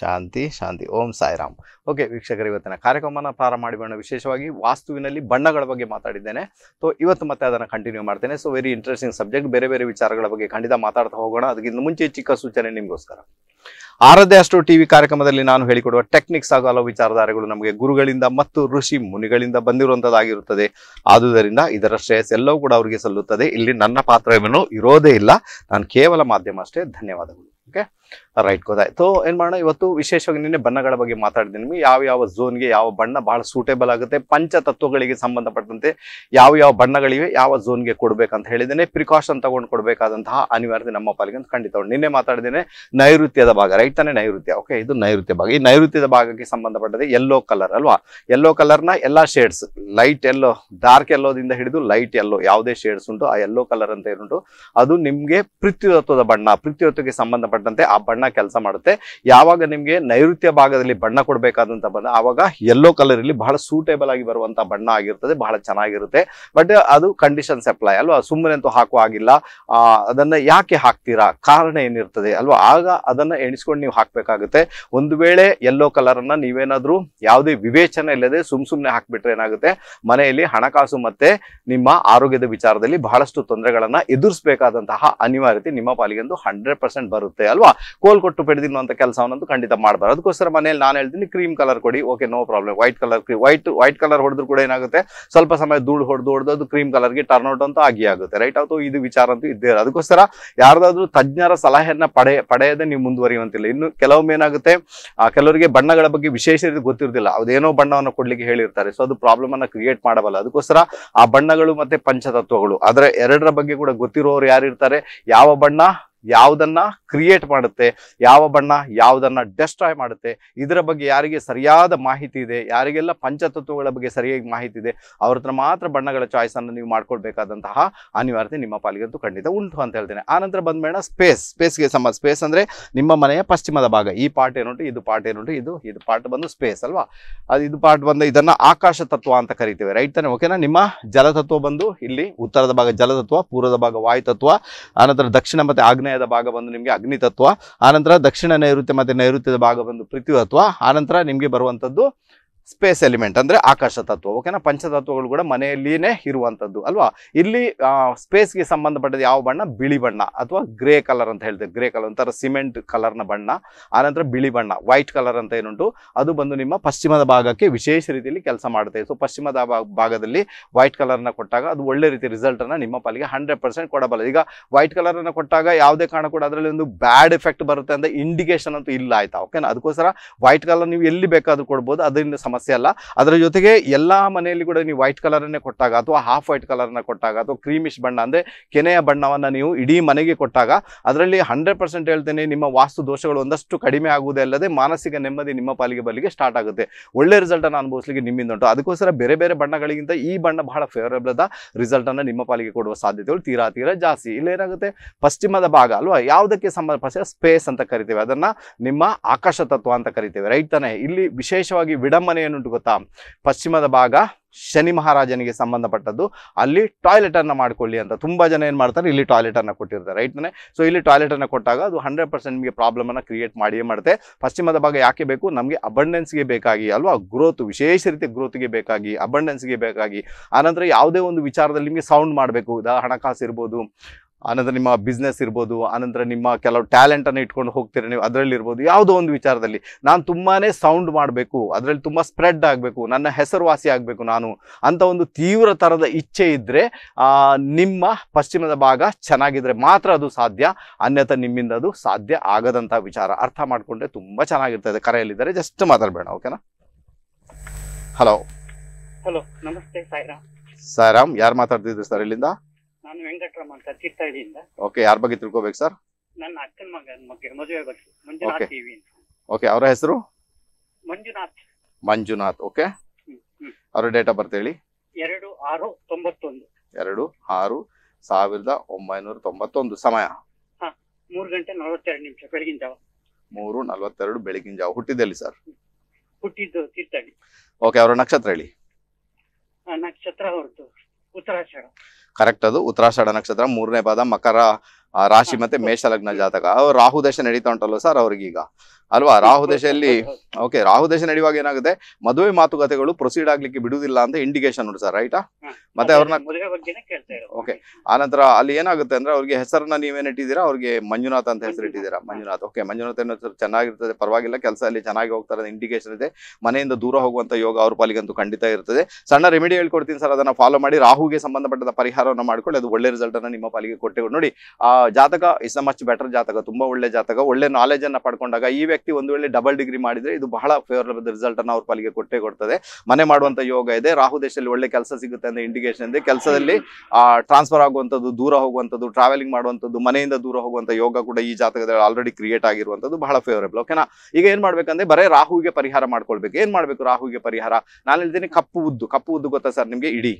ಶಾಂತಿ ಶಾಂತಿ ಓಂ Sairam okay ವೀಕ್ಷಕರು ಇವತ್ತಿನ ಕಾರ್ಯಕ್ರಮನ ಪ್ರಾರಂಭ ಮಾಡಿಬಿಡೋಣ ವಿಶೇಷವಾಗಿ ವಾಸ್ತುವಿನಲ್ಲಿ ಬಣ್ಣಗಳ ಬಗ್ಗೆ ಮಾತಾಡಿದ್ದೇನೆ ಸೊ ಇವತ್ತು ಮತ್ತೆ ಅದನ್ನು ಕಂಟಿನ್ಯೂ ಮಾಡ್ತೇನೆ ಸೊ ವೆರಿ ಇಂಟ್ರೆಸ್ಟಿಂಗ್ ಸಬ್ಜೆಕ್ಟ್ ಬೇರೆ ಬೇರೆ ವಿಚಾರಗಳ ಬಗ್ಗೆ ಖಂಡಿತ ಮಾತಾಡ್ತಾ ಹೋಗೋಣ ಅದಕ್ಕಿಂತ ಮುಂಚೆ ಚಿಕ್ಕ ಸೂಚನೆ ನಿಮಗೋಸ್ಕರ ಆರದೇ ಅಷ್ಟು ಟಿವಿ ಕಾರ್ಯಕ್ರಮದಲ್ಲಿ ನಾನು ಹೇಳಿಕೊಡುವ ಟೆಕ್ನಿಕ್ಸ್ ಹಾಗೂ ಹಲವು ವಿಚಾರಧಾರೆಗಳು ನಮಗೆ ಗುರುಗಳಿಂದ ಮತ್ತು ಋಷಿ ಮುನಿಗಳಿಂದ ಬಂದಿರುವಂತದ್ದಾಗಿರುತ್ತದೆ ಆದುದರಿಂದ ಇದರ ಶ್ರೇಯಸ್ ಎಲ್ಲವೂ ಕೂಡ ಅವರಿಗೆ ಸಲ್ಲುತ್ತದೆ ಇಲ್ಲಿ ನನ್ನ ಪಾತ್ರವೇನು ಇರೋದೇ ಇಲ್ಲ ನಾನು ಕೇವಲ ಮಾಧ್ಯಮ ಅಷ್ಟೇ ಧನ್ಯವಾದಗಳು ಓಕೆ ರೈಟ್ ಗೊತ್ತಾಯ್ತು ಏನ್ ಮಾಡೋಣ ಇವತ್ತು ವಿಶೇಷವಾಗಿ ನಿನ್ನೆ ಬಣ್ಣಗಳ ಬಗ್ಗೆ ಮಾತಾಡಿದ್ದೀನಿ ನಿಮಗೆ ಯಾವ ಯಾವ ಝೋನ್ಗೆ ಯಾವ ಬಣ್ಣ ಬಹಳ ಸೂಟೇಬಲ್ ಆಗುತ್ತೆ ಪಂಚ ತತ್ವಗಳಿಗೆ ಸಂಬಂಧಪಟ್ಟಂತೆ ಯಾವ ಯಾವ ಬಣ್ಣಗಳಿವೆ ಯಾವ ಝೋನ್ ಝೋನ್ಗೆ ಕೊಡ್ಬೇಕಂತ ಹೇಳಿದ್ದೇನೆ ಪ್ರಿಕಾಷನ್ ತಗೊಂಡು ಕೊಡಬೇಕಾದಂತಹ ಅನಿವಾರ್ಯತೆ ನಮ್ಮ ಪಾಲಿಗೆ ಅಂತ ಖಂಡಿತ ನಿನ್ನೆ ಮಾತಾಡಿದ್ದೇನೆ ನೈಋತ್ಯದ ಭಾಗ ರೈಟ್ ತಾನೇ ನೈಋತ್ಯ ಓಕೆ ಇದು ನೈಋತ್ಯ ಭಾಗ ಈ ನೈಋತ್ಯದ ಭಾಗಕ್ಕೆ ಸಂಬಂಧಪಟ್ಟದೆ ಎಲ್ಲೋ ಕಲರ್ ಅಲ್ವಾ ಕಲರ್ ಕಲರ್ನ ಎಲ್ಲಾ ಶೇಡ್ಸ್ ಲೈಟ್ ಎಲ್ಲೋ ಡಾರ್ಕ್ ಎಲ್ಲೋದಿಂದ ಹಿಡಿದು ಲೈಟ್ ಎಲ್ಲೋ ಯಾವುದೇ ಶೇಡ್ಸ್ ಉಂಟು ಆ ಎಲ್ಲೋ ಕಲರ್ ಅಂತ ಏನುಂಟು ಅದು ನಿಮ್ಗೆ ಪೃಥ್ವಿ ಬಣ್ಣ ಪೃಥ್ವಿ ಸಂಬಂಧಪಟ್ಟಂತೆ ಆ ಬಣ್ಣ ಕೆಲಸ ಮಾಡುತ್ತೆ ಯಾವಾಗ ನಿಮಗೆ ನೈಋತ್ಯ ಭಾಗದಲ್ಲಿ ಬಣ್ಣ ಕೊಡಬೇಕಾದಂಥ ಬಣ್ಣ ಆವಾಗ ಯೆಲ್ಲೋ ಕಲರ್ ಇಲ್ಲಿ ಬಹಳ ಸೂಟೇಬಲ್ ಆಗಿ ಬರುವಂತ ಬಣ್ಣ ಆಗಿರ್ತದೆ ಬಹಳ ಚೆನ್ನಾಗಿರುತ್ತೆ ಬಟ್ ಅದು ಕಂಡೀಷನ್ಸ್ ಅಪ್ಲೈ ಅಲ್ವಾ ಸುಮ್ಮನೆ ಅಂತೂ ಹಾಕುವ ಆಗಿಲ್ಲ ಅದನ್ನ ಯಾಕೆ ಹಾಕ್ತೀರಾ ಕಾರಣ ಏನಿರ್ತದೆ ಅಲ್ವಾ ಆಗ ಅದನ್ನ ಎಣಿಸ್ಕೊಂಡು ನೀವು ಹಾಕ್ಬೇಕಾಗುತ್ತೆ ಒಂದು ವೇಳೆ ಯೆಲ್ಲೋ ಕಲರ್ ಅನ್ನ ನೀವೇನಾದ್ರೂ ಯಾವುದೇ ವಿವೇಚನೆ ಇಲ್ಲದೆ ಸುಮ್ ಸುಮ್ಮನೆ ಹಾಕ್ಬಿಟ್ರೆ ಏನಾಗುತ್ತೆ ಮನೆಯಲ್ಲಿ ಹಣಕಾಸು ಮತ್ತೆ ನಿಮ್ಮ ಆರೋಗ್ಯದ ವಿಚಾರದಲ್ಲಿ ಬಹಳಷ್ಟು ತೊಂದರೆಗಳನ್ನ ಎದುರಿಸಬೇಕಾದಂತಹ ಅನಿವಾರ್ಯತೆ ನಿಮ್ಮ ಪಾಲಿಗೆಂದು ಹಂಡ್ರೆಡ್ ಪರ್ಸೆಂಟ್ ಬರುತ್ತೆ ಅಲ್ವಾ ಕೋಲ್ ಕೊಟ್ಟು ಬೆಳೆದಿರುವಂಥ ಕೆಲಸವನ್ನಂತೂ ಖಂಡಿತ ಮಾಡಬಾರ್ದು ಅದಕ್ಕೋಸ್ಕರ ಮನೇಲಿ ನಾನು ಹೇಳ್ತೀನಿ ಕ್ರೀಮ್ ಕಲರ್ ಕೊಡಿ okay no problem white colour white white colour ಹೊಡೆದ್ರು ಕೂಡ ಏನಾಗುತ್ತೆ ಸ್ವಲ್ಪ ಸಮಯ ಧೂಳು ಹೊಡೆದು ಹೊಡೆದು ಅದು ಕ್ರೀಮ್ ಕಲರ್ಗೆ ಟರ್ನ್ ಔಟ್ ಅಂತ ಆಗಿ ಆಗುತ್ತೆ ರೈಟ್ ಅದು ಇದು ವಿಚಾರ ಅಂತೂ ಇದ್ದೇ ಅದಕ್ಕೋಸ್ಕರ ಯಾರ್ದಾದ್ರೂ ತಜ್ಞರ ಸಲಹೆಯನ್ನ ಪಡೆ ಪಡೆಯದೆ ನೀವು ಮುಂದುವರಿಯುವಂತಿಲ್ಲ ಇನ್ನು ಕೆಲವೊಮ್ಮೆ ಏನಾಗುತ್ತೆ ಕೆಲವರಿಗೆ ಬಣ್ಣಗಳ ಬಗ್ಗೆ ವಿಶೇಷ ರೀತಿ ಅದೇನೋ ಬಣ್ಣವನ್ನು ಕೊಡ್ಲಿಕ್ಕೆ ಹೇಳಿರ್ತಾರೆ ಸೊ ಅದು ಪ್ರಾಬ್ಲಮ್ ಅನ್ನ ಕ್ರಿಯೇಟ್ ಮಾಡಬಲ್ಲ ಅದಕ್ಕೋಸ್ಕರ ಆ ಬಣ್ಣಗಳು ಮತ್ತೆ ಪಂಚತತ್ವಗಳು ಆದ್ರೆ ಎರಡರ ಬಗ್ಗೆ ಕೂಡ ಗೊತ್ತಿರೋರು ಯಾರಿರ್ತಾರೆ ಯಾವ ಬಣ್ಣ ಯಾವುದನ್ನ ಕ್ರಿಯೇಟ್ ಮಾಡುತ್ತೆ ಯಾವ ಬಣ್ಣ ಯಾವುದನ್ನ ಡೆಸ್ಟ್ರಾಯ್ ಮಾಡುತ್ತೆ ಇದರ ಬಗ್ಗೆ ಯಾರಿಗೆ ಸರಿಯಾದ ಮಾಹಿತಿ ಇದೆ ಯಾರಿಗೆಲ್ಲ ಪಂಚತತ್ವಗಳ ಬಗ್ಗೆ ಸರಿಯಾಗಿ ಮಾಹಿತಿ ಇದೆ ಅವ್ರ ಮಾತ್ರ ಬಣ್ಣಗಳ ಚಾಯ್ಸ್ ಅನ್ನು ನೀವು ಮಾಡ್ಕೊಳ್ಬೇಕಾದಂತಹ ಅನಿವಾರ್ಯತೆ ನಿಮ್ಮ ಪಾಲಿಗಂತೂ ಖಂಡಿತ ಉಂಟು ಅಂತ ಹೇಳ್ತೇನೆ ಆ ನಂತರ ಬಂದ್ಬೇಡ ಸ್ಪೇಸ್ ಸ್ಪೇಸ್ಗೆ ಸಂಬಂಧ ಸ್ಪೇಸ್ ಅಂದ್ರೆ ನಿಮ್ಮ ಮನೆಯ ಪಶ್ಚಿಮದ ಭಾಗ ಈ ಪಾರ್ಟ್ ಏನುಂಟು ಇದು ಪಾರ್ಟ್ ಏನುಂಟು ಇದು ಇದು ಪಾರ್ಟ್ ಬಂದು ಸ್ಪೇಸ್ ಅಲ್ವಾ ಅದು ಇದು ಪಾರ್ಟ್ ಬಂದು ಇದನ್ನ ಆಕಾಶ ತತ್ವ ಅಂತ ಕರಿತೇವೆ ರೈಟ್ ತಾನೆ ಓಕೆನಾ ನಿಮ್ಮ ಜಲತತ್ವ ಬಂದು ಇಲ್ಲಿ ಉತ್ತರದ ಭಾಗ ಜಲತತ್ವ ಪೂರ್ವದ ಭಾಗ ವಾಯು ತತ್ವ ಆನಂತರ ದಕ್ಷಿಣ ಮತ್ತೆ ಆಗ್ನೇಯ ಆಗ್ನೇಯದ ಭಾಗ ಬಂದು ನಿಮಗೆ ಅಗ್ನಿ ತತ್ವ ಆನಂತರ ದಕ್ಷಿಣ ನೈಋತ್ಯ ಮತ್ತು ನೈಋತ್ಯದ ಭಾಗ ಬಂದು ಪೃಥ್ವಿ ಆನಂತರ ನಿಮಗೆ ಬರುವಂಥದ್ದು ಸ್ಪೇಸ್ ಎಲಿಮೆಂಟ್ ಅಂದರೆ ಆಕಾಶ ತತ್ವ ಓಕೆನಾ ಪಂಚತತ್ವಗಳು ಕೂಡ ಮನೆಯಲ್ಲಿಯೇ ಇರುವಂಥದ್ದು ಅಲ್ವಾ ಇಲ್ಲಿ ಸ್ಪೇಸ್ಗೆ ಸಂಬಂಧಪಟ್ಟದ್ದು ಯಾವ ಬಣ್ಣ ಬಿಳಿ ಬಣ್ಣ ಅಥವಾ ಗ್ರೇ ಕಲರ್ ಅಂತ ಹೇಳ್ತೇವೆ ಗ್ರೇ ಕಲರ್ ಒಂಥರ ಸಿಮೆಂಟ್ ಕಲರ್ನ ಬಣ್ಣ ಆನಂತರ ಬಿಳಿ ಬಣ್ಣ ವೈಟ್ ಕಲರ್ ಅಂತ ಏನುಂಟು ಅದು ಬಂದು ನಿಮ್ಮ ಪಶ್ಚಿಮದ ಭಾಗಕ್ಕೆ ವಿಶೇಷ ರೀತಿಯಲ್ಲಿ ಕೆಲಸ ಮಾಡುತ್ತೆ ಸೊ ಪಶ್ಚಿಮದ ಭಾಗದಲ್ಲಿ ವೈಟ್ ಕಲರ್ನ ಕೊಟ್ಟಾಗ ಅದು ಒಳ್ಳೆ ರೀತಿ ರಿಸಲ್ಟನ್ನು ನಿಮ್ಮ ಪಾಲಿಗೆ ಹಂಡ್ರೆಡ್ ಪರ್ಸೆಂಟ್ ಕೊಡಬಲ್ಲ ಈಗ ವೈಟ್ ಕಲರನ್ನು ಕೊಟ್ಟಾಗ ಯಾವುದೇ ಕಾರಣ ಕೂಡ ಅದರಲ್ಲಿ ಒಂದು ಬ್ಯಾಡ್ ಎಫೆಕ್ಟ್ ಬರುತ್ತೆ ಅಂತ ಇಂಡಿಕೇಶನ್ ಅಂತೂ ಇಲ್ಲ ಆಯ್ತಾ ಓಕೆನಾ ಅದಕ್ಕೋಸ್ಕರ ವೈಟ್ ಕಲರ್ ನೀವು ಎಲ್ಲಿ ಬೇಕಾದರೂ ಕೊಡ್ಬೋದು ಅದರಿಂದ ಸಮಸ್ಯೆ ಅಲ್ಲ ಅದರ ಜೊತೆಗೆ ಎಲ್ಲ ಮನೆಯಲ್ಲಿ ಕೂಡ ನೀವು ವೈಟ್ ಕಲರನ್ನೇ ಕೊಟ್ಟಾಗ ಅಥವಾ ಹಾಫ್ ವೈಟ್ ಕಲರನ್ನ ಕೊಟ್ಟಾಗ ಅಥವಾ ಕ್ರೀಮಿಶ್ ಬಣ್ಣ ಅಂದರೆ ಕೆನೆಯ ಬಣ್ಣವನ್ನು ನೀವು ಇಡೀ ಮನೆಗೆ ಕೊಟ್ಟಾಗ ಅದರಲ್ಲಿ ಹಂಡ್ರೆಡ್ ಪರ್ಸೆಂಟ್ ಹೇಳ್ತೇನೆ ನಿಮ್ಮ ವಾಸ್ತು ದೋಷಗಳು ಒಂದಷ್ಟು ಕಡಿಮೆ ಆಗುವುದೇ ಅಲ್ಲದೆ ಮಾನಸಿಕ ನೆಮ್ಮದಿ ನಿಮ್ಮ ಪಾಲಿಗೆ ಬಲಿಗೆ ಸ್ಟಾರ್ಟ್ ಆಗುತ್ತೆ ಒಳ್ಳೆ ರಿಸಲ್ಟನ್ನು ಅನುಭವಿಸಲಿಕ್ಕೆ ನಿಮ್ಮಿಂದ ಉಂಟು ಅದಕ್ಕೋಸ್ಕರ ಬೇರೆ ಬೇರೆ ಬಣ್ಣಗಳಿಗಿಂತ ಈ ಬಣ್ಣ ಬಹಳ ಫೇವರೇಬಲ್ ರಿಸಲ್ಟ್ ಅನ್ನು ನಿಮ್ಮ ಪಾಲಿಗೆ ಕೊಡುವ ಸಾಧ್ಯತೆಗಳು ತೀರಾ ತೀರಾ ಜಾಸ್ತಿ ಇಲ್ಲೇನಾಗುತ್ತೆ ಪಶ್ಚಿಮದ ಭಾಗ ಅಲ್ವಾ ಯಾವುದಕ್ಕೆ ಸಂಬಂಧಪಟ್ಟ ಸ್ಪೇಸ್ ಅಂತ ಕರಿತೇವೆ ಅದನ್ನು ನಿಮ್ಮ ಆಕಾಶ ತತ್ವ ಅಂತ ಕರಿತೇವೆ ರೈಟ್ ತಾನೇ ಇಲ್ಲಿ ವಿಶೇಷವಾಗಿ ವಿಡಂಬನೆ ಏನುಂಟು ಗೊತ್ತಾ ಪಶ್ಚಿಮದ ಭಾಗ ಶನಿ ಮಹಾರಾಜನಿಗೆ ಸಂಬಂಧಪಟ್ಟದ್ದು ಅಲ್ಲಿ ಟಾಯ್ಲೆಟ್ ಅನ್ನ ಮಾಡ್ಕೊಳ್ಳಿ ಅಂತ ತುಂಬಾ ಜನ ಏನು ಮಾಡ್ತಾರೆ ಇಲ್ಲಿ ಟಾಯ್ಲೆಟ್ ಅನ್ನ ಕೊಟ್ಟಿರ್ತಾರೆ ರೈಟ್ನೇ ಸೊ ಇಲ್ಲಿ ಟಾಯ್ಲೆಟ್ ಅನ್ನ ಕೊಟ್ಟಾಗ ಅದು ಹಂಡ್ರೆಡ್ ಪರ್ಸೆಂಟ್ ನಿಮಗೆ ಪ್ರಾಬ್ಲಮ್ ಅನ್ನ ಕ್ರಿಯೇಟ್ ಮಾಡಿಯೇ ಮಾಡುತ್ತೆ ಪಶ್ಚಿಮದ ಭಾಗ ಯಾಕೆ ಬೇಕು ನಮಗೆ ಗೆ ಬೇಕಾಗಿ ಅಲ್ವಾ ಗ್ರೋತ್ ವಿಶೇಷ ರೀತಿ ಗ್ರೋತ್ಗೆ ಬೇಕಾಗಿ ಅಬಂಡೆನ್ಸ್ಗೆ ಬೇಕಾಗಿ ಆನಂತರ ಯಾವುದೇ ಒಂದು ವಿಚಾರದಲ್ಲಿ ನಿಮಗೆ ಸೌಂಡ್ ಮಾಡಬೇಕು ಹಣಕಾಸು ಇರ್ಬೋದು ಆನಂತರ ನಿಮ್ಮ ಬಿಸ್ನೆಸ್ ಇರ್ಬೋದು ಆನಂತರ ನಿಮ್ಮ ಕೆಲವು ಟ್ಯಾಲೆಂಟನ್ನು ಇಟ್ಕೊಂಡು ಹೋಗ್ತೀರ ನೀವು ಅದರಲ್ಲಿ ಇರ್ಬೋದು ಯಾವುದೋ ಒಂದು ವಿಚಾರದಲ್ಲಿ ನಾನು ತುಂಬಾ ಸೌಂಡ್ ಮಾಡಬೇಕು ಅದರಲ್ಲಿ ತುಂಬ ಸ್ಪ್ರೆಡ್ ಆಗಬೇಕು ನನ್ನ ಹೆಸರುವಾಸಿ ಆಗಬೇಕು ನಾನು ಅಂತ ಒಂದು ತೀವ್ರ ಥರದ ಇಚ್ಛೆ ಇದ್ದರೆ ನಿಮ್ಮ ಪಶ್ಚಿಮದ ಭಾಗ ಚೆನ್ನಾಗಿದ್ದರೆ ಮಾತ್ರ ಅದು ಸಾಧ್ಯ ಅನ್ಯಥ ನಿಮ್ಮಿಂದ ಅದು ಸಾಧ್ಯ ಆಗದಂಥ ವಿಚಾರ ಅರ್ಥ ಮಾಡಿಕೊಂಡ್ರೆ ತುಂಬ ಚೆನ್ನಾಗಿರ್ತದೆ ಕರೆಯಲ್ಲಿದ್ದಾರೆ ಜಸ್ಟ್ ಮಾತಾಡಬೇಡ ಓಕೆನಾ ಹಲೋ ಹಲೋ ನಮಸ್ತೆ ಸಾಯಿರಾಮ್ ಸಾಯಿರಾಮ್ ಯಾರು ಮಾತಾಡ್ತಿದ್ರು ಸರ್ ಇಲ್ಲಿಂದ ನಾನು ವೆಂಕಟರಾಮ್ ಅಂತ ತೀರ್ಥಹಳ್ಳಿಯಿಂದ ಓಕೆ ಯಾರ ಬಗ್ಗೆ ತಿಳ್ಕೊಬೇಕು ಸರ್ ನನ್ನ ಅಕ್ಕನ ಮಗನ ಬಗ್ಗೆ ಮದುವೆ ಬಗ್ಗೆ ಮಂಜುನಾಥ್ ಟಿವಿ ಅಂತ ಓಕೆ ಅವರ ಹೆಸರು ಮಂಜುನಾಥ್ ಮಂಜುನಾಥ್ ಓಕೆ ಅವರ ಡೇಟ್ ಆಫ್ ಬರ್ತ್ ಹೇಳಿ ಎರಡು ಆರು ತೊಂಬತ್ತೊಂದು ಎರಡು ಆರು ಸಾವಿರದ ಒಂಬೈನೂರ ತೊಂಬತ್ತೊಂದು ಸಮಯ ಮೂರು ಗಂಟೆ ನಲವತ್ತೆರಡು ನಿಮಿಷ ಬೆಳಗಿನ ಜಾವ ಮೂರು ನಲವತ್ತೆರಡು ಬೆಳಗಿನ ಜಾವ ಹುಟ್ಟಿದಲ್ಲಿ ಸರ್ ಹುಟ್ಟಿದ್ದು ತೀರ್ಥಹಳ್ಳಿ ಓಕೆ ಅವರ ನಕ್ಷತ್ರ ಹೇಳಿ ಆ ನಕ್ಷತ್ರ ಹೊರತು ಉತ್ತರಾಷಾಢ ಕರೆಕ್ಟ್ ಅದು ಉತ್ತರಾಷಾಢ ನಕ್ಷತ್ರ ಮೂರನೇ ಪಾದ ಮಕರ ರಾಶಿ ಮತ್ತೆ ಲಗ್ನ ಜಾತಕ ರಾಹು ದಶೆ ನಡೀತಾ ಉಂಟಲ್ಲ ಸರ್ ಅವ್ರಿಗೀಗ ಅಲ್ವಾ ರಾಹು ದಶೆಯಲ್ಲಿ ಓಕೆ ರಾಹು ದಶೆ ನಡೆಯುವಾಗ ಏನಾಗುತ್ತೆ ಮದುವೆ ಮಾತುಕತೆಗಳು ಪ್ರೊಸೀಡ್ ಆಗ್ಲಿಕ್ಕೆ ಬಿಡುವುದಿಲ್ಲ ಅಂತ ಇಂಡಿಕೇಶನ್ ನೋಡಿ ಸರ್ ರೈಟಾ ಮತ್ತೆ ಅವ್ರನ್ನ ಓಕೆ ಆನಂತರ ಅಲ್ಲಿ ಏನಾಗುತ್ತೆ ಅಂದ್ರೆ ಅವ್ರಿಗೆ ಹೆಸರನ್ನ ನೀವೇನ್ ಇಟ್ಟಿದ್ದೀರಾ ಅವ್ರಿಗೆ ಮಂಜುನಾಥ್ ಅಂತ ಹೆಸರು ಇಟ್ಟಿದ್ದೀರಾ ಮಂಜುನಾಥ್ ಓಕೆ ಮಂಜುನಾಥ್ ಏನೋ ಚೆನ್ನಾಗಿರ್ತದೆ ಪರವಾಗಿಲ್ಲ ಕೆಲಸ ಅಲ್ಲಿ ಚೆನ್ನಾಗಿ ಹೋಗ್ತಾರೆ ಇಂಡಿಕೇಶನ್ ಇದೆ ಮನೆಯಿಂದ ದೂರ ಹೋಗುವಂತ ಯೋಗ ಅವ್ರ ಪಾಲಿಗಂತೂ ಖಂಡಿತ ಇರ್ತದೆ ಸಣ್ಣ ರೆಮಿಡಿ ಹೇಳ್ಕೊಡ್ತೀನಿ ಸರ್ ಅದನ್ನ ಫಾಲೋ ಮಾಡಿ ರಾಹುಗೆ ಸಂಬಂಧಪಟ್ಟದ ಪರಿಹಾರವನ್ನು ಮಾಡ್ಕೊಳ್ಳಿ ಅದು ಒಳ್ಳೆ ರಿಸಲ್ಟ್ ಅನ್ನ ನಿಮ್ಮ ಪಾಲಿಗೆ ಕೊಟ್ಟೆ ನೋಡಿ ಆ ಜಾತಕ ಇಸ್ ಮಚ್ ಬೆಟರ್ ಜಾತಕ ತುಂಬಾ ಒಳ್ಳೆ ಜಾತಕ ಒಳ್ಳೆ ನಾಲೆಜ್ ಅನ್ನ ಪಡ್ಕೊಂಡಾಗ ಈ ವ್ಯಕ್ತಿ ವ್ಯಕ್ತಿ ಒಂದು ವೇಳೆ ಡಬಲ್ ಡಿಗ್ರಿ ಮಾಡಿದ್ರೆ ಇದು ಬಹಳ ಫೇವರಬಲ್ ರಿಸಲ್ಟ್ ಅನ್ನು ಅವ್ರ ಪಾಲಿಗೆ ಕೊಟ್ಟೆ ಕೊಡ್ತದೆ ಮನೆ ಮಾಡುವಂತ ಯೋಗ ಇದೆ ರಾಹು ದೇಶದಲ್ಲಿ ಒಳ್ಳೆ ಕೆಲಸ ಸಿಗುತ್ತೆ ಅಂತ ಇಂಡಿಕೇಶನ್ ಇದೆ ಕೆಲಸದಲ್ಲಿ ಟ್ರಾನ್ಸ್ಫರ್ ಆಗುವಂತದ್ದು ದೂರ ಹೋಗುವಂತದ್ದು ಟ್ರಾವೆಲಿಂಗ್ ಮಾಡುವಂಥದ್ದು ಮನೆಯಿಂದ ದೂರ ಹೋಗುವಂತ ಯೋಗ ಕೂಡ ಈ ಜಾತಕದಲ್ಲಿ ಆಲ್ರೆಡಿ ಕ್ರಿಯೇಟ್ ಆಗಿರುವಂಥದ್ದು ಬಹಳ ಫೇವರಬಲ್ ಓಕೆನಾ ಈಗ ಏನ್ ಮಾಡ್ಬೇಕಂದ್ರೆ ಬರೇ ರಾಹುಗೆ ಪರಿಹಾರ ಮಾಡ್ಕೊಳ್ಬೇಕು ಏನ್ ಮಾಡ್ಬೇಕು ರಾಹುಗೆ ಪರಿಹಾರ ನಾನು ಹೇಳ್ತೀನಿ ಕಪ್ಪು ಉದ್ದು ಕಪ್ಪು ಉದ್ದು ಗೊತ್ತಾ ಸರ್ ನಿಮ್ಗೆ ಇಡೀ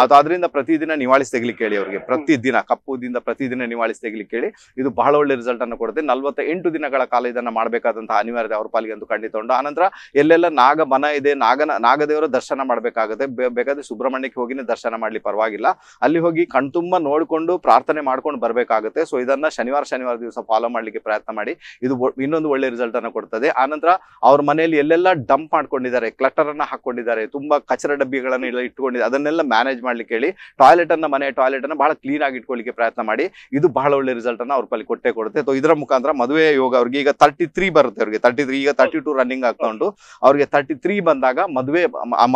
ಅದು ಅದರಿಂದ ಪ್ರತಿದಿನ ನಿವಾಳಿಸಿ ತೆಗಲಿ ಹೇಳಿ ಅವರಿಗೆ ಪ್ರತಿದಿನ ಕಪ್ಪು ಉದ್ದಿಂದ ಪ್ರತಿದಿನ ನಿವಾಳಿಸಿ ತೆಗಲಿ ಕೇಳಿ ಇದು ಬಹಳ ಒಳ್ಳೆ ರಿಸಲ್ಟ್ ಅನ್ನು ಕೊಡುತ್ತೆ ನಲ್ವತ್ತ ಎಂಟು ದಿನಗಳ ಕಾಲ ಇದನ್ನ ಮಾಡಬೇಕಾದಂತಹ ಅನಿವಾರ್ಯತೆ ಅವ್ರ ಪಾಲಿಗೆ ಅಂತ ಖಂಡಿತ ಉಂಟು ಆನಂತರ ಎಲ್ಲೆಲ್ಲ ನಾಗ ಮನ ಇದೆ ನಾಗನ ನಾಗದೇವರ ದರ್ಶನ ಮಾಡಬೇಕಾಗುತ್ತೆ ಬೇಕಾದ್ರೆ ಸುಬ್ರಹ್ಮಣ್ಯಕ್ಕೆ ಹೋಗಿನೇ ದರ್ಶನ ಮಾಡ್ಲಿಕ್ಕೆ ಪರವಾಗಿಲ್ಲ ಅಲ್ಲಿ ಹೋಗಿ ಕಣ್ತುಂಬ ನೋಡಿಕೊಂಡು ಪ್ರಾರ್ಥನೆ ಮಾಡ್ಕೊಂಡು ಬರಬೇಕಾಗುತ್ತೆ ಸೊ ಇದನ್ನ ಶನಿವಾರ ಶನಿವಾರ ದಿವಸ ಫಾಲೋ ಮಾಡ್ಲಿಕ್ಕೆ ಪ್ರಯತ್ನ ಮಾಡಿ ಇದು ಇನ್ನೊಂದು ಒಳ್ಳೆ ರಿಸಲ್ಟ್ ಅನ್ನು ಕೊಡ್ತದೆ ಆನಂತರ ಅವ್ರ ಮನೆಯಲ್ಲಿ ಎಲ್ಲೆಲ್ಲ ಡಂಪ್ ಮಾಡ್ಕೊಂಡಿದ್ದಾರೆ ಕ್ಲಟರ್ ಅನ್ನ ಹಾಕೊಂಡಿದ್ದಾರೆ ತುಂಬಾ ಕಚರ ಡಬ್ಬಿಗಳನ್ನು ಎಲ್ಲ ಇಟ್ಕೊಂಡಿದ್ದಾರೆ ಅದನ್ನೆಲ್ಲ ಮ್ಯಾನೇಜ್ ಮಾಡ್ಲಿಕ್ಕೆ ಹೇಳಿ ಟಾಯ್ಲೆಟ್ ಅನ್ನ ಮನೆ ಟಾಯ್ಲೆಟ್ ಅನ್ನ ಬಹಳ ಕ್ಲೀನ್ ಆಗಿ ಇಟ್ಕೊಳ್ಳಿಕ್ಕೆ ಪ್ರಯತ್ನ ಮಾಡಿ ಇದು ಬಹಳ ಒಳ್ಳೆ ರಿಸಲ್ಟ್ ಅನ್ನ ಅವ್ರ ಪಲ್ಲಿ ಕೊಟ್ಟೆ ಕೊಡುತ್ತೆ ಇದರ ಮುಖಾಂತರ ಮದುವೆ ಯೋಗ ಅವ್ರಿಗೆ ಈಗ ತರ್ಟಿ ತ್ರೀ ಬರುತ್ತೆ ಅವ್ರಿಗೆ ತರ್ಟಿ ತ್ರೀ ಈಗ ತರ್ಟಿ ಟು ರನ್ನಿಂಗ್ ಆಗ್ತಾ ಉಂಟು ಅವ್ರಿಗೆ ತರ್ಟಿ ತ್ರೀ ಬಂದಾಗ ಮದುವೆ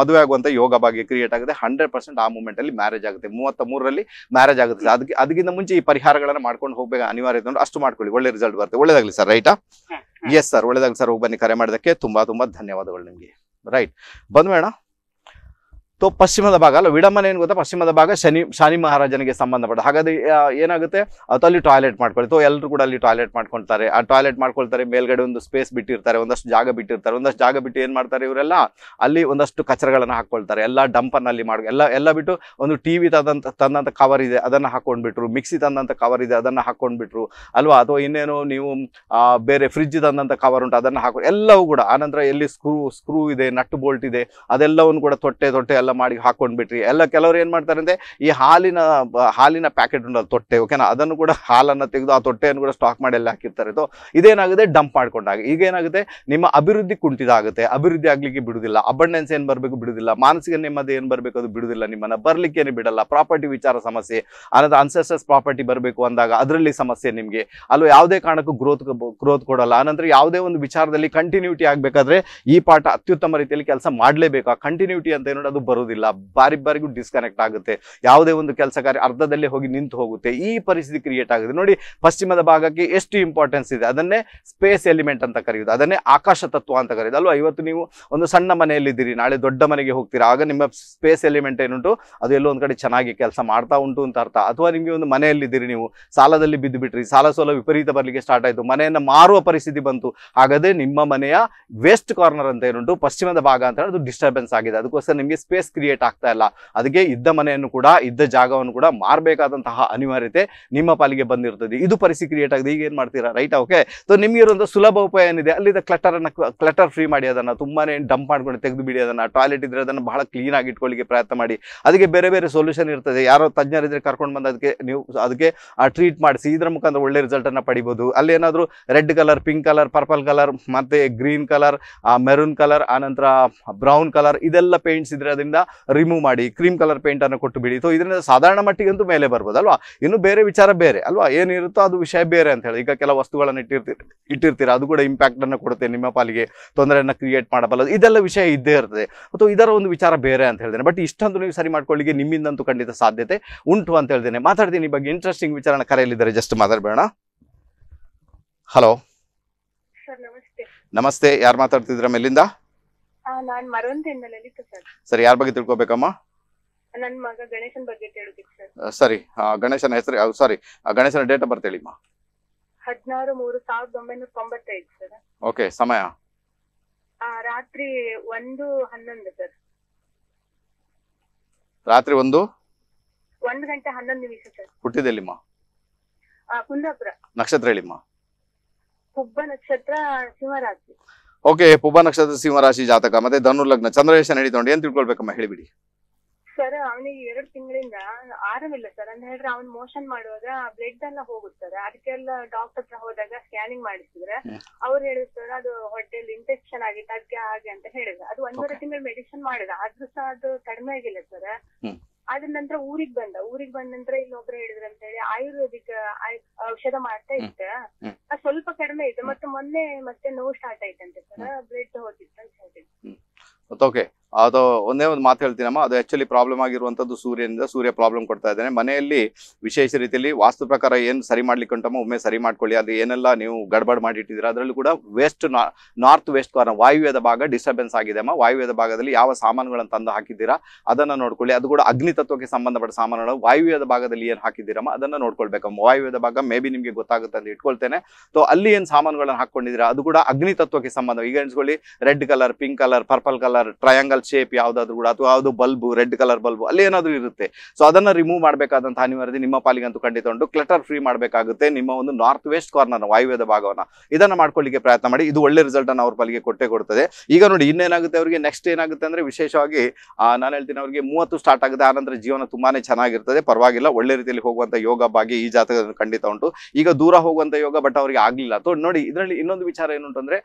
ಮದುವೆ ಆಗುವಂತ ಯೋಗ ಭಾಗ್ಯ ಕ್ರಿಯೇಟ್ ಆಗುತ್ತೆ ಹಂಡ್ರೆಡ್ ಪರ್ಸೆಂಟ್ ಆ ಮೂಮೆಂಟ್ ಅಲ್ಲಿ ಮ್ಯಾರೇಜ್ ಆಗುತ್ತೆ ಮೂವತ್ತ ಮೂರರಲ್ಲಿ ಮ್ಯಾರೇಜ್ ಆಗುತ್ತೆ ಅದಕ್ಕೆ ಅದಕ್ಕಿಂತ ಮುಂಚೆ ಈ ಪರಿಹಾರಗಳನ್ನ ಮಾಡ್ಕೊಂಡು ಹೋಗ್ಬೇಕು ಅನಿವಾರ್ಯ ಅಷ್ಟು ಮಾಡ್ಕೊಳ್ಳಿ ಒಳ್ಳೆ ರಿಸಲ್ಟ್ ಬರುತ್ತೆ ಒಳ್ಳೇದಾಗ್ಲಿ ಸರ್ ರೈಟಾ ಎಸ್ ಸರ್ ಒಳ್ಳೇದಾಗ್ಲಿ ಸರ್ ಹೋಗ್ಬನ್ನಿ ಬನ್ನಿ ಕರೆ ಮಾಡೋದಕ್ಕೆ ತುಂಬಾ ತುಂಬಾ ಧನ್ಯವಾದಗಳು ನಿಮಗೆ ರೈಟ್ ಬಂದ್ಮೇಣ ಸೊ ಪಶ್ಚಿಮದ ಭಾಗ ಅಲ್ಲ ವಿಡಂಬನೆ ಏನು ಗೊತ್ತಾ ಪಶ್ಚಿಮದ ಭಾಗ ಶನಿ ಶನಿ ಮಹಾರಾಜನಿಗೆ ಸಂಬಂಧಪಟ್ಟ ಹಾಗಾದ್ರೆ ಏನಾಗುತ್ತೆ ಅದು ಅಲ್ಲಿ ಟಾಯ್ಲೆಟ್ ಮಾಡ್ಕೊಳ್ತೋ ಎಲ್ಲರೂ ಕೂಡ ಅಲ್ಲಿ ಟಾಯ್ಲೆಟ್ ಮಾಡ್ಕೊಳ್ತಾರೆ ಆ ಟಾಯ್ಲೆಟ್ ಮಾಡ್ಕೊಳ್ತಾರೆ ಮೇಲ್ಗಡೆ ಒಂದು ಸ್ಪೇಸ್ ಬಿಟ್ಟಿರ್ತಾರೆ ಒಂದಷ್ಟು ಜಾಗ ಬಿಟ್ಟಿರ್ತಾರೆ ಒಂದಷ್ಟು ಜಾಗ ಬಿಟ್ಟು ಏನು ಮಾಡ್ತಾರೆ ಇವರೆಲ್ಲ ಅಲ್ಲಿ ಒಂದಷ್ಟು ಕಚರಗಳನ್ನು ಹಾಕ್ಕೊಳ್ತಾರೆ ಎಲ್ಲ ಡಂಪರ್ನಲ್ಲಿ ಮಾಡಿ ಎಲ್ಲ ಎಲ್ಲ ಬಿಟ್ಟು ಒಂದು ಟಿ ವಿ ತಂದಂಥ ತಂದಂಥ ಕವರ್ ಇದೆ ಅದನ್ನು ಹಾಕ್ಕೊಂಡ್ಬಿಟ್ರು ಮಿಕ್ಸಿ ತಂದಂಥ ಕವರ್ ಇದೆ ಅದನ್ನು ಹಾಕ್ಕೊಂಡ್ಬಿಟ್ರು ಅಲ್ವಾ ಅಥವಾ ಇನ್ನೇನು ನೀವು ಬೇರೆ ಫ್ರಿಜ್ ತಂದಂಥ ಕವರ್ ಉಂಟು ಅದನ್ನು ಹಾಕೊಂಡು ಎಲ್ಲವೂ ಕೂಡ ಆನಂತರ ಎಲ್ಲಿ ಸ್ಕ್ರೂ ಸ್ಕ್ರೂ ಇದೆ ನಟ್ಟು ಬೋಲ್ಟ್ ಇದೆ ಅದೆಲ್ಲವನ್ನು ಕೂಡ ತೊಟ್ಟೆ ತೊಟ್ಟೆ ಎಲ್ಲ ಮಾಡಿ ಬಿಟ್ರಿ ಎಲ್ಲ ಕೆಲವರು ಏನ್ ಮಾಡ್ತಾರೆ ಅಂದ್ರೆ ಈ ಹಾಲಿನ ಹಾಲಿನ ಪ್ಯಾಕೆಟ್ ಉಂಟು ತೊಟ್ಟೆ ಓಕೆನಾ ಅದನ್ನು ಕೂಡ ಹಾಲನ್ನು ತೆಗೆದು ಆ ತೊಟ್ಟೆಯನ್ನು ಕೂಡ ಸ್ಟಾಕ್ ಮಾಡಿ ಎಲ್ಲ ಹಾಕಿರ್ತಾರೆ ಸೊ ಇದೇನಾಗುತ್ತೆ ಡಂಪ್ ಮಾಡ್ಕೊಂಡಾಗ ಈಗ ಏನಾಗುತ್ತೆ ನಿಮ್ಮ ಅಭಿವೃದ್ಧಿ ಕುಂಟಿದಾಗುತ್ತೆ ಅಭಿವೃದ್ಧಿ ಆಗ್ಲಿಕ್ಕೆ ಬಿಡುವುದಿಲ್ಲ ಅಬಂಡೆನ್ಸ್ ಏನ್ ಬರಬೇಕು ಬಿಡುದಿಲ್ಲ ಮಾನಸಿಕ ನೆಮ್ಮದಿ ಏನ್ ಬರಬೇಕು ಅದು ಬಿಡುವುದಿಲ್ಲ ನಿಮ್ಮನ್ನ ಬರಲಿಕ್ಕೆ ಬಿಡಲ್ಲ ಪ್ರಾಪರ್ಟಿ ವಿಚಾರ ಸಮಸ್ಯೆ ಅನಂತರ ಅನ್ಸೆಸ್ಟರ್ಸ್ ಪ್ರಾಪರ್ಟಿ ಬರಬೇಕು ಅಂದಾಗ ಅದರಲ್ಲಿ ಸಮಸ್ಯೆ ನಿಮಗೆ ಅಲ್ಲೂ ಯಾವುದೇ ಕಾರಣಕ್ಕೂ ಗ್ರೋತ್ ಗ್ರೋತ್ ಕೊಡಲ್ಲ ಅನಂತರ ಯಾವುದೇ ಒಂದು ವಿಚಾರದಲ್ಲಿ ಕಂಟಿನ್ಯೂಟಿ ಆಗಬೇಕಾದ್ರೆ ಈ ಪಾಠ ಅತ್ಯುತ್ತಮ ರೀತಿಯಲ್ಲಿ ಕೆಲಸ ಮಾಡಲೇಬೇಕು ಆ ಕಂಟಿನ್ಯೂಟಿ ಅಂತ ಏನೋ ಅದು ಬರೋದಿಲ್ಲ ಬಾರಿ ಬಾರಿಗೂ ಡಿಸ್ಕನೆಕ್ಟ್ ಆಗುತ್ತೆ ಯಾವುದೇ ಒಂದು ಕೆಲಸ ಕಾರ್ಯ ಅರ್ಧದಲ್ಲೇ ಹೋಗಿ ನಿಂತು ಹೋಗುತ್ತೆ ಈ ಪರಿಸ್ಥಿತಿ ಕ್ರಿಯೇಟ್ ಆಗುತ್ತೆ ನೋಡಿ ಪಶ್ಚಿಮದ ಭಾಗಕ್ಕೆ ಎಷ್ಟು ಇಂಪಾರ್ಟೆನ್ಸ್ ಇದೆ ಅದನ್ನೇ ಸ್ಪೇಸ್ ಎಲಿಮೆಂಟ್ ಅಂತ ಕರೆಯುವುದು ಅದನ್ನೇ ಆಕಾಶ ತತ್ವ ಅಂತ ಕರೆಯುವುದು ಅಲ್ವಾ ಇವತ್ತು ನೀವು ಒಂದು ಸಣ್ಣ ಮನೆಯಲ್ಲಿದ್ದೀರಿ ನಾಳೆ ದೊಡ್ಡ ಮನೆಗೆ ಹೋಗ್ತೀರಾ ಆಗ ನಿಮ್ಮ ಸ್ಪೇಸ್ ಎಲಿಮೆಂಟ್ ಏನುಂಟು ಅದು ಎಲ್ಲೋ ಒಂದು ಕಡೆ ಚೆನ್ನಾಗಿ ಕೆಲಸ ಮಾಡ್ತಾ ಉಂಟು ಅಂತ ಅರ್ಥ ಅಥವಾ ನಿಮಗೆ ಒಂದು ಮನೆಯಲ್ಲಿದ್ದೀರಿ ನೀವು ಸಾಲದಲ್ಲಿ ಬಿದ್ದು ಬಿಟ್ರಿ ಸಾಲ ಸೋಲ ವಿಪರೀತ ಬರಲಿಕ್ಕೆ ಸ್ಟಾರ್ಟ್ ಆಯಿತು ಮನೆಯನ್ನು ಮಾರುವ ಪರಿಸ್ಥಿತಿ ಬಂತು ಹಾಗಾದ್ರೆ ನಿಮ್ಮ ಮನೆಯ ವೆಸ್ಟ್ ಕಾರ್ನರ್ ಅಂತ ಏನುಂಟು ಪಶ್ಚಿಮದ ಭಾಗ ಅಂತ ಹೇಳೋದು ಡಿಸ್ಟರ್ಬೆನ್ಸ್ ಆಗಿದೆ ಅದಕ್ಕೋಸ್ಕರ ನಿಮಗೆ ಸ್ಪೇಸ್ ಕ್ರಿಯೇಟ್ ಆಗ್ತಾ ಇಲ್ಲ ಅದಕ್ಕೆ ಇದ್ದ ಮನೆಯನ್ನು ಕೂಡ ಇದ್ದ ಜಾಗವನ್ನು ಕೂಡ ಮಾರಬೇಕಾದಂತಹ ಅನಿವಾರ್ಯತೆ ನಿಮ್ಮ ಪಾಲಿಗೆ ಬಂದಿರ್ತದೆ ಇದು ಪರಿಸ್ಥಿತಿ ಕ್ರಿಯೇಟ್ ಆಗಿದೆ ಈಗ ಏನು ಮಾಡ್ತೀರಾ ರೈಟ್ ಓಕೆ ಸೊ ಇರೋದು ಸುಲಭ ಉಪಾಯ ಏನಿದೆ ಅಲ್ಲಿದ್ದ ಕ್ಲಟರನ್ನು ಕ್ಲಟರ್ ಫ್ರೀ ಮಾಡಿ ಅದನ್ನು ತುಂಬಾನೇ ಡಂಪ್ ಮಾಡ್ಕೊಂಡು ತೆಗೆದು ಬಿಡಿ ಅದನ್ನು ಟಾಯ್ಲೆಟ್ ಇದ್ರೆ ಅದನ್ನು ಬಹಳ ಕ್ಲೀನ್ ಆಗಿ ಇಟ್ಕೊಳ್ಳಿಕ್ಕೆ ಪ್ರಯತ್ನ ಮಾಡಿ ಅದಕ್ಕೆ ಬೇರೆ ಬೇರೆ ಸೊಲ್ಯೂಷನ್ ಇರ್ತದೆ ಯಾರೋ ತಜ್ಞರಿದ್ರೆ ಕರ್ಕೊಂಡು ಬಂದು ಅದಕ್ಕೆ ನೀವು ಅದಕ್ಕೆ ಟ್ರೀಟ್ ಮಾಡಿಸಿ ಇದರ ಮುಖಾಂತರ ಒಳ್ಳೆ ರಿಸಲ್ಟ್ ಅನ್ನು ಪಡಿಬೋದು ಅಲ್ಲಿ ಏನಾದರೂ red colour pink colour purple colour ಮತ್ತೆ ಗ್ರೀನ್ ಕಲರ್ ಮೆರೂನ್ ಕಲರ್ ಆನಂತರ ಬ್ರೌನ್ ಕಲರ್ ಇದೆಲ್ಲ ಪೇಂಟ್ಸ್ ಇದ್ರೆ ಅದರಿಂದ ರಿಮೂವ್ ಮಾಡಿ ಕ್ರೀಮ್ ಕಲರ್ ಪೇಂಟ್ ಅನ್ನು ಕೊಟ್ಟು ಬಿಡಿ ಸೊ ಇದರಿಂದ ಸಾಧಾರಣ ಮಟ್ಟಿಗಂತೂ ಮೇಲೆ ಅಲ್ವಾ ಇನ್ನು ಬೇರೆ ವಿಚಾರ ಬೇರೆ ಅಲ್ವಾ ಏನಿರುತ್ತೋ ಅದು ವಿಷಯ ಬೇರೆ ಅಂತ ಹೇಳಿ ಈಗ ಕೆಲವು ವಸ್ತುಗಳನ್ನು ಇಟ್ಟಿರ್ತೀರಿ ಇಟ್ಟಿರ್ತೀರ ಅದು ಕೂಡ ಇಂಪ್ಯಾಕ್ಟ್ ಅನ್ನು ಕೊಡುತ್ತೆ ನಿಮ್ಮ ಪಾಲಿಗೆ ತೊಂದರೆಯನ್ನು ಕ್ರಿಯೇಟ್ ಮಾಡಬಲ್ಲದು ಇದೆಲ್ಲ ವಿಷಯ ಇದ್ದೇ ಇರ್ತದೆ ಅಥವಾ ಇದರ ಒಂದು ವಿಚಾರ ಬೇರೆ ಅಂತ ಹೇಳ್ತೇನೆ ಬಟ್ ಇಷ್ಟೊಂದು ನೀವು ಸರಿ ಮಾಡ್ಕೊಳ್ಳಿಕ್ಕೆ ನಿಮ್ಮಿಂದಂತೂ ಖಂಡಿತ ಸಾಧ್ಯತೆ ಉಂಟು ಅಂತ ಹೇಳ್ತೇನೆ ಮಾತಾಡ್ತೀನಿ ಬಗ್ಗೆ ಇಂಟ್ರೆಸ್ಟಿಂಗ್ ವಿಚಾರನ ಕರೆಯಲಿದ್ದಾರೆ ಜಸ್ಟ್ ಮಾತಾಡಬೇಡ ಹಲೋ ನಮಸ್ತೆ ಯಾರು ಮಾತಾಡ್ತಿದ್ರ ಮೇಲಿಂದ ನಾನ್ ಮರವಂತಿಯಿಂದ ಲಲಿತಾ ಸರ್ ಸರಿ ಯಾರ ಬಗ್ಗೆ ತಿಳ್ಕೊಬೇಕಮ್ಮ ನನ್ನ ಮಗ ಗಣೇಶನ್ ಬಗ್ಗೆ ಕೇಳೋಕೆ ಸರ್ ಸರಿ ಆ, ಗಣೇಶನ ಹೆಸರು ಸಾರಿ ಗಣೇಶನ ಡೇಟ್ ಆಫ್ ಬರ್ತ್ ಹೇಳಿಮ್ಮ ಹದಿನಾರು ಮೂರು ಸಾವಿರದ ಒಂಬೈನೂರ ತೊಂಬತ್ತೈದು ಸರ್ ಓಕೆ ಸಮಯ ಆ, ರಾತ್ರಿ ಒಂದು ಹನ್ನೊಂದು ಸರ್ ರಾತ್ರಿ ಒಂದು ಒಂದು ಗಂಟೆ ಹನ್ನೊಂದು ನಿಮಿಷ ಸರ್ ಹುಟ್ಟಿದಲ್ಲಿಮ್ಮ ಆ, ಕುಂದಾಪುರ ನಕ್ಷತ್ರ ಹೇಳಿಮ್ಮ ಹುಬ್ಬ ನಕ್ಷತ್ರ ಶಿವರಾತ್ರಿ ಓಕೆ ಪುಬ್ಬ ನಕ್ಷತ್ರ ಸಿಂಹರಾಶಿ ಜಾತಕ ಮತ್ತೆ ಧನು ಲಗ್ನ ಚಂದ್ರವೇಶ ನಡೀತೊಂಡು ಏನ್ ತಿಳ್ಕೊಳ್ಬೇಕಮ್ಮ ಹೇಳಿಬಿಡಿ ಸರ್ ಅವನಿಗೆ ಎರಡು ತಿಂಗಳಿಂದ ಆರಾಮಿಲ್ಲ ಸರ್ ಅಂತ ಹೇಳಿದ್ರೆ ಅವ್ನ್ ಮೋಷನ್ ಮಾಡುವಾಗ ಬ್ಲಡ್ ಎಲ್ಲ ಹೋಗುತ್ತಾರೆ ಅದಕ್ಕೆಲ್ಲ ಡಾಕ್ಟರ್ ಹತ್ರ ಹೋದಾಗ ಸ್ಕ್ಯಾನಿಂಗ್ ಮಾಡಿಸಿದ್ರೆ ಅವ್ರು ಹೇಳಿದ್ರು ಸರ್ ಅದು ಹೊಟ್ಟೆಯಲ್ಲಿ ಇನ್ಫೆಕ್ಷನ್ ಆಗಿತ್ತು ಅದಕ್ಕೆ ಹಾಗೆ ಅಂತ ಹೇಳಿದ್ರೆ ಅದು ಒಂದೂವರೆ ತಿಂಗಳು ಮೆಡಿಸಿನ್ ಮಾಡಿದ ಆದ್ರೂ ಸಹ ಅದು ಕಡಿಮೆ ಆಗಿಲ್ಲ ಸರ್ ಅದ್ರ ನಂತರ ಊರಿಗ್ ಬಂದ ಊರಿಗ್ ಬಂದ ನಂತರ ಇನ್ನೊಬ್ರು ಹೇಳಿದ್ರ ಅಂತ ಹೇಳಿ ಆಯುರ್ವೇದಿಕ್ ಔಷಧ ಮಾಡ್ತಾ ಇದ್ದ ಸ್ವಲ್ಪ ಕಡಿಮೆ ಇತ್ತು ಮತ್ತೆ ಮೊನ್ನೆ ಮತ್ತೆ ನೋವು ಸ್ಟಾರ್ಟ್ ಆಯ್ತಂತೆ ಸರ್ ಬ್ಲಡ್ ಹೋಗಿತ್ತು ಅಂತ ಹೇಳಿದ್ರು ಅದು ಒಂದೇ ಒಂದು ಮಾತು ಹೇಳ್ತೀನಮ್ಮ ಅದು ಆ್ಯಕ್ಚುಲಿ ಪ್ರಾಬ್ಲಮ್ ಆಗಿರುವಂಥದ್ದು ಸೂರ್ಯನಿಂದ ಸೂರ್ಯ ಪ್ರಾಬ್ಲಮ್ ಕೊಡ್ತಾ ಇದ್ದಾನೆ ಮನೆಯಲ್ಲಿ ವಿಶೇಷ ರೀತಿಯಲ್ಲಿ ವಾಸ್ತು ಪ್ರಕಾರ ಏನು ಸರಿ ಮಾಡ್ಲಿಕ್ಕೆ ಉಂಟಮ್ಮ ಒಮ್ಮೆ ಸರಿ ಮಾಡ್ಕೊಳ್ಳಿ ಅದು ಏನೆಲ್ಲ ನೀವು ಗಡ್ಬಡ್ ಮಾಡಿಟ್ಟಿದ್ದೀರಾ ಅದರಲ್ಲೂ ಕೂಡ ವೆಸ್ಟ್ ನಾರ್ತ್ ವೆಸ್ಟ್ ಕಾರ್ನ ವಾಯುವ್ಯದ ಭಾಗ ಡಿಸ್ಟರ್ಬೆನ್ಸ್ ಆಗಿದೆ ಅಮ್ಮ ವಾಯುವ್ಯದ ಭಾಗದಲ್ಲಿ ಯಾವ ಸಾಮಾನುಗಳನ್ನು ತಂದು ಹಾಕಿದ್ದೀರಾ ಅದನ್ನು ನೋಡ್ಕೊಳ್ಳಿ ಅದು ಕೂಡ ಅಗ್ನಿತತ್ವಕ್ಕೆ ಸಂಬಂಧಪಟ್ಟ ಸಾಮಾನುಗಳು ವಾಯುವ್ಯದ ಭಾಗದಲ್ಲಿ ಏನು ಹಾಕಿದ್ದೀರಮ್ಮ ಅದನ್ನು ನೋಡ್ಕೊಳ್ಬೇಕಮ್ಮ ವಾಯುವ್ಯದ ಭಾಗ ಮೇ ಬಿ ನಿಮಗೆ ಗೊತ್ತಾಗುತ್ತೆ ಅಂತ ಇಟ್ಕೊಳ್ತೇನೆ ಸೊ ಅಲ್ಲಿ ಏನು ಸಾಮಾನುಗಳನ್ನು ಹಾಕ್ಕೊಂಡಿದ್ದೀರಾ ಅದು ಕೂಡ ತತ್ವಕ್ಕೆ ಸಂಬಂಧ ಈಗ ಎಣಿಸ್ಕೊಳ್ಳಿ red colour pink colour purple colour triangle shape ಯಾವ್ದಾದ್ರು ಕೂಡ ಅಥವಾ ಯಾವ್ದು ಬಲ್ಬ್ ರೆಡ್ ಕಲರ್ ಬಲ್ಬ್ ಅಲ್ಲಿ ಏನಾದ್ರು ಇರುತ್ತೆ ಸೊ ಅದನ್ನ ರಿಮೂವ್ ಮಾಡಬೇಕಾದಂತಹ ಅನಿವಾರ್ಯತೆ ನಿಮ್ಮ ಪಾಲಿಗೆ ಅಂತೂ ಖಂಡಿತ ಉಂಟು ಕ್ಲಟರ್ ಫ್ರೀ ಮಾಡಬೇಕಾಗುತ್ತೆ ನಿಮ್ಮ ಒಂದು ನಾರ್ತ್ ವೆಸ್ಟ್ ಕಾರ್ನರ್ ವಾಯುವ್ಯದ ಭಾಗವನ್ನ ಇದನ್ನ ಮಾಡ್ಕೊಳ್ಳಿಕ್ಕೆ ಪ್ರಯತ್ನ ಮಾಡಿ ಇದು ಒಳ್ಳೆ ರಿಸಲ್ಟ್ ಅನ್ನು ಅವ್ರ ಪಾಲಿಗೆ ಕೊಟ್ಟೆ ಕೊಡ್ತದೆ ಈಗ ನೋಡಿ ಇನ್ನೇನಾಗುತ್ತೆ ಅವರಿಗೆ ನೆಕ್ಸ್ಟ್ ಏನಾಗುತ್ತೆ ಅಂದ್ರೆ ವಿಶೇಷವಾಗಿ ನಾನು ಹೇಳ್ತೀನಿ ಅವರಿಗೆ ಮೂವತ್ತು ಸ್ಟಾರ್ಟ್ ಆಗುತ್ತೆ ಆನಂತರ ಜೀವನ ತುಂಬಾನೇ ಚೆನ್ನಾಗಿರ್ತದೆ ಪರವಾಗಿಲ್ಲ ಒಳ್ಳೆ ರೀತಿಯಲ್ಲಿ ಹೋಗುವಂತ ಯೋಗ ಭಾಗ್ಯ ಈ ಜಾತಕ ಖಂಡಿತ ಉಂಟು ಈಗ ದೂರ ಹೋಗುವಂತ ಯೋಗ ಬಟ್ ಅವರಿಗೆ ಆಗ್ಲಿಲ್ಲ ತೋ ನೋಡಿ ಇದರಲ್ಲಿ ಇನ್ನೊಂದು ವಿಚಾರ ಏನು ಅಂತಂದ್ರೆ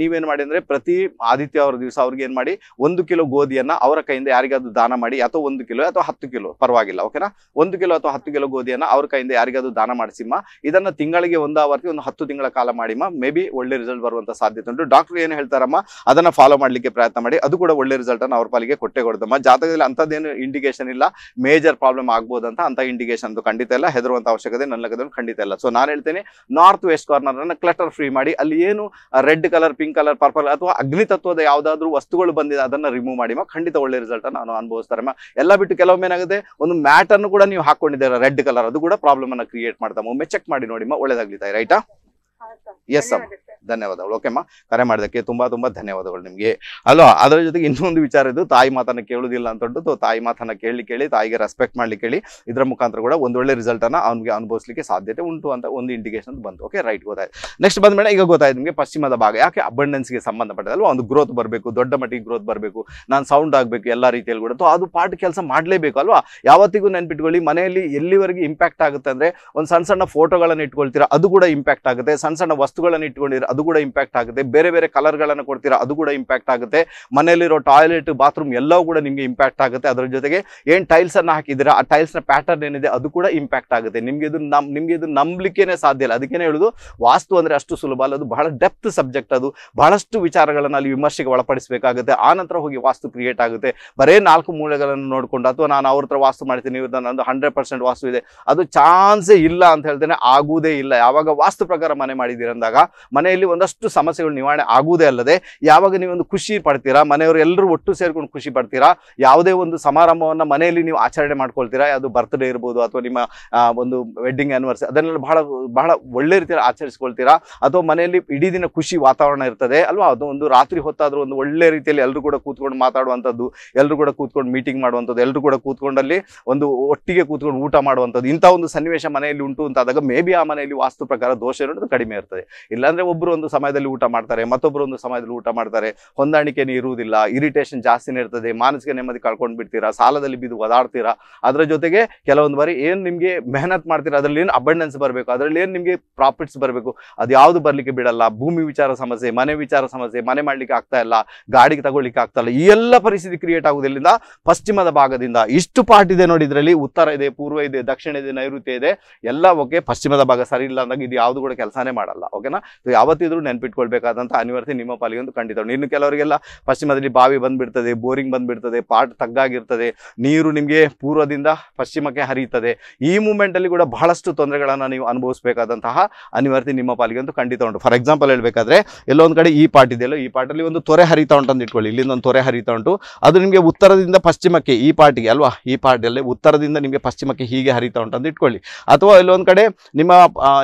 ನೀವೇನ್ ಮಾಡಿ ಅಂದ್ರೆ ಪ್ರತಿ ಆದಿತ್ಯವಾರ ದಿವಸ ಅವ್ರಿಗೆ ಏನ್ ಮಾಡಿ ಒಂದು ಕಿಲೋ ಗೋಧಿಯನ್ನ ಅವರ ಕೈಯಿಂದ ಯಾರಿಗಾದ್ರೂ ದಾನ ಮಾಡಿ ಅಥವಾ ಒಂದು ಕಿಲೋ ಅಥವಾ ಹತ್ತು ಕಿಲೋ ಪರವಾಗಿಲ್ಲ ಓಕೆನಾ ಒಂದು ಕಿಲೋ ಅಥವಾ ಹತ್ತು ಕಿಲೋ ಗೋಧಿಯನ್ನ ಅವ್ರ ಕೈಯಿಂದ ಯಾರಿಗಾದ್ರೂ ದಾನ ಮಾಡಿಸಿಮ್ಮ ಇದನ್ನ ತಿಂಗಳಿಗೆ ಒಂದಾವರ್ತಿ ಒಂದು ಹತ್ತು ತಿಂಗಳ ಕಾಲ ಮಾಡಿಮ್ಮ ಮೇ ಬಿ ಒಳ್ಳೆ ರಿಸಲ್ಟ್ ಬರುವಂತ ಸಾಧ್ಯತೆ ಉಂಟು ಡಾಕ್ಟರ್ ಏನು ಹೇಳ್ತಾರಮ್ಮ ಅದನ್ನ ಫಾಲೋ ಮಾಡ್ಲಿಕ್ಕೆ ಪ್ರಯತ್ನ ಮಾಡಿ ಅದು ಕೂಡ ಒಳ್ಳೆ ರಿಸಲ್ಟ್ ಅನ್ನು ಅವ್ರ ಪಾಲಿಗೆ ಕೊಟ್ಟೆ ಕೊಡ್ದಮ್ಮ ಜಾತಕದಲ್ಲಿ ಅಂತದೇನು ಇಂಡಿಕೇಶನ್ ಇಲ್ಲ ಮೇಜರ್ ಪ್ರಾಬ್ಲಮ್ ಆಗ್ಬೋದು ಅಂತ ಅಂತ ಇಂಡಿಕೇಶನ್ ಖಂಡಿತ ಇಲ್ಲ ಹೆದರುವಂತ ಅವಶ್ಯಕತೆ ನನ್ನ ಖಂಡಿತ ಇಲ್ಲ ಸೊ ನಾನು ಹೇಳ್ತೇನೆ ನಾರ್ತ್ ವೆಸ್ಟ್ ಕಾರ್ನರ್ ಅನ್ನ ಕ್ಲಟರ್ ಫ್ರೀ ಮಾಡಿ ಅಲ್ಲಿ ಏನು red colour pink colour purple ಅಥವಾ ಅಗ್ನಿ ತತ್ವದ ಯಾವ್ದಾದ್ರು ವಸ್ತುಗಳು ಬಂದಿದೆ ಅದನ್ನ ರಿಮೂವ್ ಮಾಡಿಮ್ಮ ಖಂಡಿತ ಒಳ್ಳೆ ರಿಸಲ್ಟ್ ನಾನು ಅನುಭವಿಸ್ತಾರೆ ಎಲ್ಲ ಬಿಟ್ಟು ಕೆಲವೊಮ್ಮೆ ಏನಾಗುತ್ತೆ ಒಂದು ಮ್ಯಾಟ್ ಅನ್ನು ಕೂಡ ನೀವು ಹಾಕೊಂಡಿದ್ದೆ ರೆಡ್ ಕಲರ್ ಅದು ಕೂಡ ಪ್ರಾಬ್ಲಮ್ ಅನ್ನ ಕ್ರಿಯೇಟ್ ಮಾಡ್ತಾ ಒಮ್ಮೆ ಚೆಕ್ ಮಾಡಿ ನೋಡಿ ಒಳ್ಳೇದಾಗ್ಲಿತಾ ರೈಟಾ ಎಸ್ ಅಮ್ಮ ಧನ್ಯವಾದಗಳು ಓಕೆಮ್ಮ ಕರೆ ಮಾಡಿದಕ್ಕೆ ತುಂಬ ತುಂಬ ಧನ್ಯವಾದಗಳು ನಿಮಗೆ ಅಲ್ವಾ ಅದರ ಜೊತೆಗೆ ಇನ್ನೊಂದು ವಿಚಾರ ಇದು ತಾಯಿ ಮಾತನ್ನು ಕೇಳೋದಿಲ್ಲ ಅಂತದ್ದು ತಾಯಿ ಮಾತನ್ನ ಕೇಳಿ ಕೇಳಿ ತಾಯಿಗೆ ರೆಸ್ಪೆಕ್ಟ್ ಮಾಡ್ಲಿಕ್ಕೆ ಹೇಳಿ ಇದರ ಮುಖಾಂತರ ಕೂಡ ಒಂದೊಳ್ಳೆ ರಿಸಲ್ಟನ್ನು ಅವನಿಗೆ ಅನುಭವಿಸಲಿಕ್ಕೆ ಸಾಧ್ಯತೆ ಉಂಟು ಅಂತ ಒಂದು ಇಂಡಿಕೇಶನ್ ಬಂತು ಓಕೆ ರೈಟ್ ಗೊತ್ತಾಯ್ತು ನೆಕ್ಸ್ಟ್ ಬಂದ ಈಗ ಗೊತ್ತಾಯ್ತು ನಿಮಗೆ ಪಶ್ಚಿಮದ ಭಾಗ ಯಾಕೆ ಅಬಂಡೆನ್ಸ್ಗೆ ಸಂಬಂಧಪಟ್ಟದಲ್ಲ ಒಂದು ಗ್ರೋತ್ ಬರಬೇಕು ದೊಡ್ಡ ಮಟ್ಟಿಗೆ ಗ್ರೋತ್ ಬರಬೇಕು ನಾನು ಸೌಂಡ್ ಆಗಬೇಕು ಎಲ್ಲ ರೀತಿಯಲ್ಲಿ ಕೂಡ ಅದು ಪಾರ್ಟ್ ಕೆಲಸ ಮಾಡಲೇಬೇಕು ಅಲ್ವಾ ಯಾವತ್ತಿಗೂ ನೆನ್ಪಿಟ್ಕೊಳ್ಳಿ ಮನೆಯಲ್ಲಿ ಎಲ್ಲಿವರೆಗೆ ಇಂಪ್ಯಾಕ್ಟ್ ಆಗುತ್ತೆ ಅಂದರೆ ಒಂದು ಸಣ್ಣ ಸಣ್ಣ ಫೋಟೋಗಳನ್ನು ಇಟ್ಕೊಳ್ತೀರಾ ಅದು ಕೂಡ ಇಂಪ್ಯಾಕ್ಟ್ ಆಗುತ್ತೆ ಸಣ್ಣ ಸಣ್ಣ ವಸ್ತುಗಳನ್ನು ಇಟ್ಕೊಂಡಿರ ಅದು ಕೂಡ ಇಂಪ್ಯಾಕ್ಟ್ ಆಗುತ್ತೆ ಬೇರೆ ಬೇರೆ ಕಲರ್ಗಳನ್ನು ಕೊಡ್ತೀರಾ ಅದು ಕೂಡ ಇಂಪ್ಯಾಕ್ಟ್ ಆಗುತ್ತೆ ಮನೆಯಲ್ಲಿರೋ ಟಾಯ್ಲೆಟ್ ಬಾತ್ರೂಮ್ ಎಲ್ಲವೂ ಕೂಡ ನಿಮಗೆ ಇಂಪ್ಯಾಕ್ಟ್ ಆಗುತ್ತೆ ಅದರ ಜೊತೆಗೆ ಏನ್ ಟೈಲ್ಸ್ ಟೈಲ್ಸನ್ನು ಹಾಕಿದ್ದೀರಾ ಆ ಟೈಲ್ಸ್ ನ ಪ್ಯಾಟರ್ನ್ ಏನಿದೆ ಅದು ಕೂಡ ಇಂಪ್ಯಾಕ್ಟ್ ಆಗುತ್ತೆ ನಿಮಗೆ ಇದು ನಮ್ ನಿಮಗೆ ಇದು ನಂಬಲಿಕ್ಕೇನೆ ಸಾಧ್ಯ ಇಲ್ಲ ಅದಕ್ಕೇನೆ ಹೇಳೋದು ವಾಸ್ತು ಅಂದ್ರೆ ಅಷ್ಟು ಸುಲಭ ಅಲ್ಲ ಅದು ಬಹಳ ಡೆಪ್ತ್ ಸಬ್ಜೆಕ್ಟ್ ಅದು ಬಹಳಷ್ಟು ವಿಚಾರಗಳನ್ನು ಅಲ್ಲಿ ವಿಮರ್ಶೆಗೆ ಒಳಪಡಿಸಬೇಕಾಗುತ್ತೆ ಆ ನಂತರ ಹೋಗಿ ವಾಸ್ತು ಕ್ರಿಯೇಟ್ ಆಗುತ್ತೆ ಬರೇ ನಾಲ್ಕು ಮೂಲೆಗಳನ್ನು ನೋಡಿಕೊಂಡು ಅಥವಾ ನಾನು ಅವ್ರ ವಾಸ್ತು ಮಾಡ್ತೀನಿ ಇವತ್ತು ನಂದು ಹಂಡ್ರೆಡ್ ಪರ್ಸೆಂಟ್ ವಾಸ್ತು ಇದೆ ಅದು ಚಾನ್ಸೇ ಇಲ್ಲ ಅಂತ ಹೇಳ್ತೇನೆ ಆಗುವುದೇ ಇಲ್ಲ ಯಾವಾಗ ವಾಸ್ತು ಪ್ರಕಾರ ಮನೆ ಮಾಡಿದ್ದೀರಂದಾಗ ಮನೆಯಲ್ಲಿ ಒಂದಷ್ಟು ಸಮಸ್ಯೆಗಳು ನಿವಾರಣೆ ಆಗುವುದೇ ಅಲ್ಲದೆ ಯಾವಾಗ ನೀವೊಂದು ಖುಷಿ ಪಡ್ತೀರಾ ಮನೆಯವರು ಎಲ್ಲರೂ ಒಟ್ಟು ಸೇರ್ಕೊಂಡು ಖುಷಿ ಪಡ್ತೀರಾ ಯಾವುದೇ ಒಂದು ಸಮಾರಂಭವನ್ನು ಮನೆಯಲ್ಲಿ ನೀವು ಆಚರಣೆ ಮಾಡ್ಕೊಳ್ತೀರಾ ಅದು ಬರ್ತ್ಡೇ ಇರ್ಬೋದು ಅಥವಾ ನಿಮ್ಮ ಒಂದು ವೆಡ್ಡಿಂಗ್ ಆ್ಯನಿವರ್ಸರಿ ಅದನ್ನೆಲ್ಲ ಬಹಳ ಬಹಳ ಒಳ್ಳೆ ರೀತಿಯಲ್ಲಿ ಆಚರಿಸ್ಕೊಳ್ತೀರಾ ಅಥವಾ ಮನೆಯಲ್ಲಿ ಇಡೀ ದಿನ ಖುಷಿ ವಾತಾವರಣ ಇರ್ತದೆ ಅಲ್ವಾ ಅದು ಒಂದು ರಾತ್ರಿ ಹೊತ್ತಾದರೂ ಒಂದು ಒಳ್ಳೆ ರೀತಿಯಲ್ಲಿ ಎಲ್ಲರೂ ಕೂಡ ಕೂತ್ಕೊಂಡು ಮಾತಾಡುವಂಥದ್ದು ಎಲ್ಲರೂ ಕೂಡ ಕೂತ್ಕೊಂಡು ಮೀಟಿಂಗ್ ಮಾಡುವಂಥದ್ದು ಎಲ್ಲರೂ ಕೂಡ ಕೂತ್ಕೊಂಡಲ್ಲಿ ಒಂದು ಒಟ್ಟಿಗೆ ಕೂತ್ಕೊಂಡು ಊಟ ಮಾಡುವಂಥದ್ದು ಇಂಥ ಒಂದು ಸನ್ನಿವೇಶ ಮನೆಯಲ್ಲಿ ಉಂಟು ಅಂತಾದಾಗ ಮೇ ಬಿ ಆ ಮನೆಯಲ್ಲಿ ವಾಸ್ತು ಪ್ರಕಾರ ದೋಷ ಇರೋದು ಕಡಿಮೆ ಇರ್ತದೆ ಇಲ್ಲಾಂದ್ರೆ ಒಬ್ಬರು ಒಬ್ಬರು ಒಂದು ಸಮಯದಲ್ಲಿ ಊಟ ಮಾಡ್ತಾರೆ ಮತ್ತೊಬ್ಬರು ಒಂದು ಸಮಯದಲ್ಲಿ ಊಟ ಮಾಡ್ತಾರೆ ಹೊಂದಾಣಿಕೆನೇ ಇರುವುದಿಲ್ಲ ಇರಿಟೇಷನ್ ಜಾಸ್ತಿನೇ ಇರ್ತದೆ ಮಾನಸಿಕ ನೆಮ್ಮದಿ ಕಳ್ಕೊಂಡು ಬಿಡ್ತೀರಾ ಸಾಲದಲ್ಲಿ ಬಿದ್ದು ಒದಾಡ್ತೀರಾ ಅದರ ಜೊತೆಗೆ ಕೆಲವೊಂದು ಬಾರಿ ಏನು ನಿಮಗೆ ಮೆಹನತ್ ಮಾಡ್ತೀರಾ ಅದರಲ್ಲಿ ಏನು ಅಬಂಡೆನ್ಸ್ ಬರಬೇಕು ಅದರಲ್ಲಿ ಏನು ನಿಮಗೆ ಪ್ರಾಫಿಟ್ಸ್ ಬರಬೇಕು ಅದು ಯಾವುದು ಬರಲಿಕ್ಕೆ ಬಿಡಲ್ಲ ಭೂಮಿ ವಿಚಾರ ಸಮಸ್ಯೆ ಮನೆ ವಿಚಾರ ಸಮಸ್ಯೆ ಮನೆ ಮಾಡಲಿಕ್ಕೆ ಆಗ್ತಾ ಇಲ್ಲ ಗಾಡಿಗೆ ತಗೊಳ್ಳಿಕ್ಕೆ ಆಗ್ತಾ ಇಲ್ಲ ಈ ಎಲ್ಲ ಪರಿಸ್ಥಿತಿ ಕ್ರಿಯೇಟ್ ಆಗುವುದರಿಂದ ಪಶ್ಚಿಮದ ಭಾಗದಿಂದ ಇಷ್ಟು ಪಾರ್ಟ್ ಇದೆ ನೋಡಿ ಇದರಲ್ಲಿ ಉತ್ತರ ಇದೆ ಪೂರ್ವ ಇದೆ ದಕ್ಷಿಣ ಇದೆ ನೈಋತ್ಯ ಇದೆ ಎಲ್ಲ ಓಕೆ ಪಶ್ಚಿಮದ ಭಾಗ ಸರಿ ಇಲ್ಲ ಅಂದಾಗ ಇದು ಯಾವುದು ಕೂಡ ಕೆಲಸನೇ ಮಾಡಲ್ಲ ಓಕೆನಾ ಯಾವತ್ತು ಇದ್ರೂ ನೆನ್ಪಿಟ್ಕೊಳ್ಬೇಕಾದಂಥ ಅನಿವಾರ್ಯತೆ ನಿಮ್ಮ ಪಾಲಿಗೆ ಒಂದು ಖಂಡಿತ ಇನ್ನು ಕೆಲವರಿಗೆಲ್ಲ ಪಶ್ಚಿಮದಲ್ಲಿ ಬಾವಿ ಬಂದ್ಬಿಡ್ತದೆ ಬೋರಿಂಗ್ ಬಂದ್ಬಿಡ್ತದೆ ಪಾಟ್ ತಗ್ಗಾಗಿರ್ತದೆ ನೀರು ನಿಮಗೆ ಪೂರ್ವದಿಂದ ಪಶ್ಚಿಮಕ್ಕೆ ಹರಿಯುತ್ತದೆ ಈ ಮೂಮೆಂಟಲ್ಲಿ ಕೂಡ ಬಹಳಷ್ಟು ತೊಂದರೆಗಳನ್ನು ನೀವು ಅನುಭವಿಸಬೇಕಾದಂತಹ ಅನಿವಾರ್ಯತೆ ನಿಮ್ಮ ಪಾಲಿಗೆ ಒಂದು ಖಂಡಿತ ಉಂಟು ಫಾರ್ ಎಕ್ಸಾಂಪಲ್ ಹೇಳಬೇಕಾದ್ರೆ ಎಲ್ಲೋ ಒಂದು ಕಡೆ ಈ ಪಾಟ್ ಇದೆಯಲ್ಲ ಈ ಪಾಟಲ್ಲಿ ಒಂದು ತೊರೆ ಹರಿತಾ ಉಂಟು ಅಂತ ಇಟ್ಕೊಳ್ಳಿ ಇಲ್ಲಿಂದ ಒಂದು ತೊರೆ ಹರಿತಾ ಉಂಟು ಅದು ನಿಮಗೆ ಉತ್ತರದಿಂದ ಪಶ್ಚಿಮಕ್ಕೆ ಈ ಪಾಟಿಗೆ ಅಲ್ವಾ ಈ ಪಾಟಲ್ಲಿ ಉತ್ತರದಿಂದ ನಿಮಗೆ ಪಶ್ಚಿಮಕ್ಕೆ ಹೀಗೆ ಹರಿತಾ ಉಂಟು ಅಂತ ಇಟ್ಕೊಳ್ಳಿ ಅಥವಾ ಇಲ್ಲೊಂದು ಕಡೆ ನಿಮ್ಮ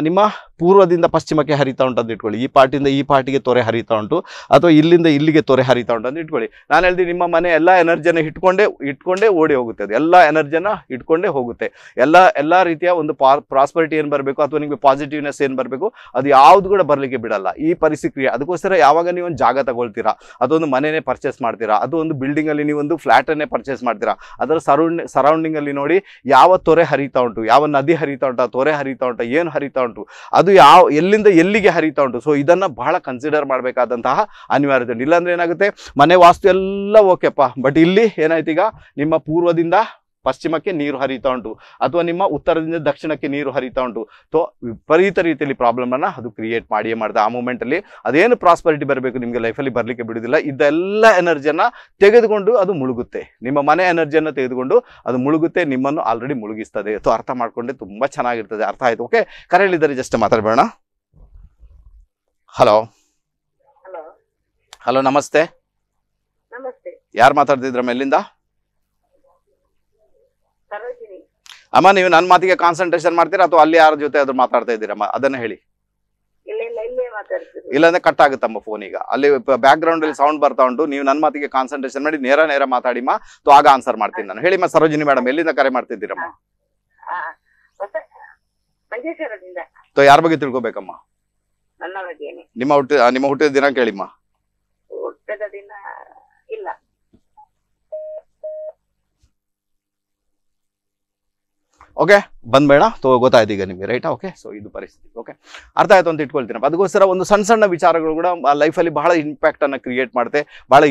ನಿಮ್ಮ ಪೂರ್ವದಿಂದ ಪಶ್ಚಿಮಕ್ಕೆ ಹರಿತಾ ಉಂಟು ಅಂತ ಇಟ್ಕೊಳ್ಳಿ ಈ ಪಾರ್ಟಿಯಿಂದ ಈ ಪಾರ್ಟಿಗೆ ತೊರೆ ಹರಿತಾ ಉಂಟು ಅಥವಾ ಇಲ್ಲಿಂದ ಇಲ್ಲಿಗೆ ತೊರೆ ಹರಿತಾ ಉಂಟು ಅಂತ ಇಟ್ಕೊಳ್ಳಿ ನಾನು ಹೇಳಿದೆ ನಿಮ್ಮ ಮನೆ ಎಲ್ಲ ಎನರ್ಜಿನ ಇಟ್ಕೊಂಡೇ ಇಟ್ಕೊಂಡೇ ಓಡಿ ಹೋಗುತ್ತೆ ಅದು ಎಲ್ಲ ಎನರ್ಜಿನ ಇಟ್ಕೊಂಡೇ ಹೋಗುತ್ತೆ ಎಲ್ಲ ಎಲ್ಲ ರೀತಿಯ ಒಂದು ಪ್ರಾಸ್ಪರಿಟಿ ಏನು ಬರಬೇಕು ಅಥವಾ ನಿಮಗೆ ಪಾಸಿಟಿವ್ನೆಸ್ ಏನು ಬರಬೇಕು ಅದು ಯಾವುದು ಕೂಡ ಬರಲಿಕ್ಕೆ ಬಿಡಲ್ಲ ಈ ಪರಿಸ್ಥಿತಿ ಅದಕ್ಕೋಸ್ಕರ ಯಾವಾಗ ನೀವು ಒಂದು ಜಾಗ ತಗೊಳ್ತೀರಾ ಅದೊಂದು ಮನೆನೇ ಪರ್ಚೇಸ್ ಮಾಡ್ತೀರಾ ಅದು ಒಂದು ಬಿಲ್ಡಿಂಗಲ್ಲಿ ನೀವು ಒಂದು ಫ್ಲ್ಯಾಟನ್ನೇ ಪರ್ಚೇಸ್ ಮಾಡ್ತೀರಾ ಅದರ ಸರೌಂಡ್ ಸರೌಂಡಿಂಗಲ್ಲಿ ನೋಡಿ ಯಾವ ತೊರೆ ಹರಿತಾ ಉಂಟು ಯಾವ ನದಿ ಹರಿತಾ ಉಂಟು ತೊರೆ ಹರಿತಾ ಉಂಟು ಏನು ಹರಿತಾ ಉಂಟು ಅದು ಅದು ಯಾವ ಎಲ್ಲಿಂದ ಎಲ್ಲಿಗೆ ಹರಿತಾ ಉಂಟು ಸೊ ಇದನ್ನ ಬಹಳ ಕನ್ಸಿಡರ್ ಮಾಡಬೇಕಾದಂತಹ ಅನಿವಾರ್ಯತೆ ಇಲ್ಲಾಂದ್ರೆ ಏನಾಗುತ್ತೆ ಮನೆ ವಾಸ್ತು ಎಲ್ಲ ಓಕೆಪ್ಪ ಬಟ್ ಇಲ್ಲಿ ಏನಾಯ್ತು ಈಗ ನಿಮ್ಮ ಪೂರ್ವದಿಂದ ಪಶ್ಚಿಮಕ್ಕೆ ನೀರು ಹರಿತಾ ಉಂಟು ಅಥವಾ ನಿಮ್ಮ ಉತ್ತರದಿಂದ ದಕ್ಷಿಣಕ್ಕೆ ನೀರು ಹರಿತಾ ಉಂಟು ಸೊ ವಿಪರೀತ ರೀತಿಯಲ್ಲಿ ಅನ್ನ ಅದು ಕ್ರಿಯೇಟ್ ಮಾಡಿಯೇ ಮಾಡಿದೆ ಆ ಮೂಮೆಂಟಲ್ಲಿ ಅದೇನು ಪ್ರಾಸ್ಪರಿಟಿ ಬರಬೇಕು ನಿಮಗೆ ಲೈಫಲ್ಲಿ ಬರಲಿಕ್ಕೆ ಬಿಡುವುದಿಲ್ಲ ಇದೆಲ್ಲ ಎನರ್ಜಿಯನ್ನು ತೆಗೆದುಕೊಂಡು ಅದು ಮುಳುಗುತ್ತೆ ನಿಮ್ಮ ಮನೆ ಎನರ್ಜಿಯನ್ನು ತೆಗೆದುಕೊಂಡು ಅದು ಮುಳುಗುತ್ತೆ ನಿಮ್ಮನ್ನು ಆಲ್ರೆಡಿ ಮುಳುಗಿಸ್ತದೆ ಸೊ ಅರ್ಥ ಮಾಡ್ಕೊಂಡೆ ತುಂಬಾ ಚೆನ್ನಾಗಿರ್ತದೆ ಅರ್ಥ ಆಯ್ತು ಓಕೆ ಕರೆ ಹೇಳಿದ್ದಾರೆ ಜಸ್ಟ್ ಮಾತಾಡಬೇಡ ಹಲೋ ಹಲೋ ನಮಸ್ತೆ ಯಾರು ಮಾತಾಡ್ತಿದ್ರ ಮೇಲಿಂದ ಅಮ್ಮ ನೀವು ನನ್ನ ಮಾತಿಗೆ ಕಾನ್ಸಂಟ್ರೇಷನ್ ಮಾಡ್ತೀರಾ ಅಥವಾ ಅಲ್ಲಿ ಯಾರ ಜೊತೆ ಆದ್ರೂ ಮಾತಾಡ್ತಾ ಇದ್ದೀರಮ್ಮ ಅದನ್ನ ಹೇಳಿ ಇಲ್ಲಾಂದ್ರೆ ಕಟ್ ಆಗುತ್ತಮ್ಮ ಫೋನ್ ಈಗ ಅಲ್ಲಿ ಬ್ಯಾಕ್ ಗ್ರೌಂಡ್ ಅಲ್ಲಿ ಸೌಂಡ್ ಬರ್ತಾ ಉಂಟು ನೀವು ನನ್ನ ಮಾತಿಗೆ ಕಾನ್ಸಂಟ್ರೇಷನ್ ಮಾಡಿ ನೇರ ನೇರ ಮಾತಾಡಿಮ್ಮ ತು ಆಗ ಆನ್ಸರ್ ಮಾಡ್ತೀನಿ ನಾನು ಹೇಳಿಮ್ಮ ಸರೋಜಿನಿ ಮೇಡಮ್ ಎಲ್ಲಿಂದ ಕರೆ ಮಾಡ್ತಿದ್ದೀರಮ್ಮ ತೋ ಯಾರ ಬಗ್ಗೆ ತಿಳ್ಕೊಬೇಕಮ್ಮ ನಿಮ್ಮ ನಿಮ್ಮ ಹುಟ್ಟಿದ ದಿನ ಕೇಳಿಮ್ಮ okay ಬಂದ್ಬೇಡ ತೋ ಗೊತ್ತಾಯ್ತು ಈಗ ನಿಮಗೆ ರೈಟಾ ಓಕೆ ಸೊ ಇದು ಪರಿಸ್ಥಿತಿ ಓಕೆ ಅರ್ಥ ಆಯ್ತು ಅಂತ ಇಟ್ಕೊಳ್ತೀನಿ ಅದಕ್ಕೋಸ್ಕರ ಒಂದು ಸಣ್ಣ ಸಣ್ಣ ವಿಚಾರಗಳು ಕೂಡ ಲೈಫಲ್ಲಿ ಬಹಳ ಇಂಪ್ಯಾಕ್ಟನ್ನು ಕ್ರಿಯೇಟ್ ಮಾಡುತ್ತೆ ಬಹಳ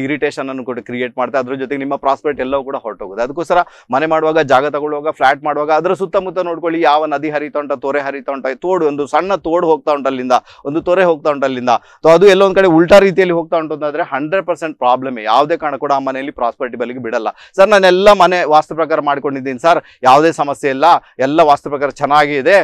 ಅನ್ನು ಕೂಡ ಕ್ರಿಯೇಟ್ ಮಾಡುತ್ತೆ ಅದ್ರ ಜೊತೆಗೆ ನಿಮ್ಮ ಪ್ರಾಸ್ಪೆಕ್ಟ್ ಎಲ್ಲವೂ ಕೂಡ ಹೊರಟೋಗುತ್ತೆ ಅದಕ್ಕೋಸ್ಕರ ಮನೆ ಮಾಡುವಾಗ ಜಾಗ ತಗೊಳ್ಳುವಾಗ ಫ್ಲಾಟ್ ಮಾಡುವಾಗ ಅದರ ಸುತ್ತಮುತ್ತ ನೋಡ್ಕೊಳ್ಳಿ ಯಾವ ನದಿ ಹರಿತಾ ಉಂಟ ತೊರೆ ಹರಿತಾ ಉಂಟ ತೋಡು ಒಂದು ಸಣ್ಣ ತೋಡು ಹೋಗ್ತಾ ಉಂಟಲ್ಲಿಂದ ಒಂದು ತೊರೆ ಹೋಗ್ತಾ ಉಂಟಲ್ಲಿಂದ ಸೊ ಅದು ಎಲ್ಲೊಂದು ಕಡೆ ಉಲ್ಟಾ ರೀತಿಯಲ್ಲಿ ಹೋಗ್ತಾ ಉಂಟು ಅಂತಂದ್ರೆ ಹಂಡ್ರೆಡ್ ಪರ್ಸೆಂಟ್ ಪ್ರಾಬ್ಲಮ್ ಯಾವುದೇ ಕಾರಣ ಕೂಡ ಆ ಮನೆಯಲ್ಲಿ ಪ್ರಾಸ್ಪರ್ಟಿ ಬಲಿಗೆ ಬಿಡಲ್ಲ ಸರ್ ನಾನೆಲ್ಲ ಮನೆ ವಾಸ್ತು ಪ್ರಕಾರ ಮಾಡ್ಕೊಂಡಿದ್ದೀನಿ ಸರ್ ಯಾವುದೇ ಸಮಸ್ಯೆ ಇಲ್ಲ ಎಲ್ಲ ವಾಸ್ತು ಪ್ರಕಾರ ಚೆನ್ನಾಗಿದೆ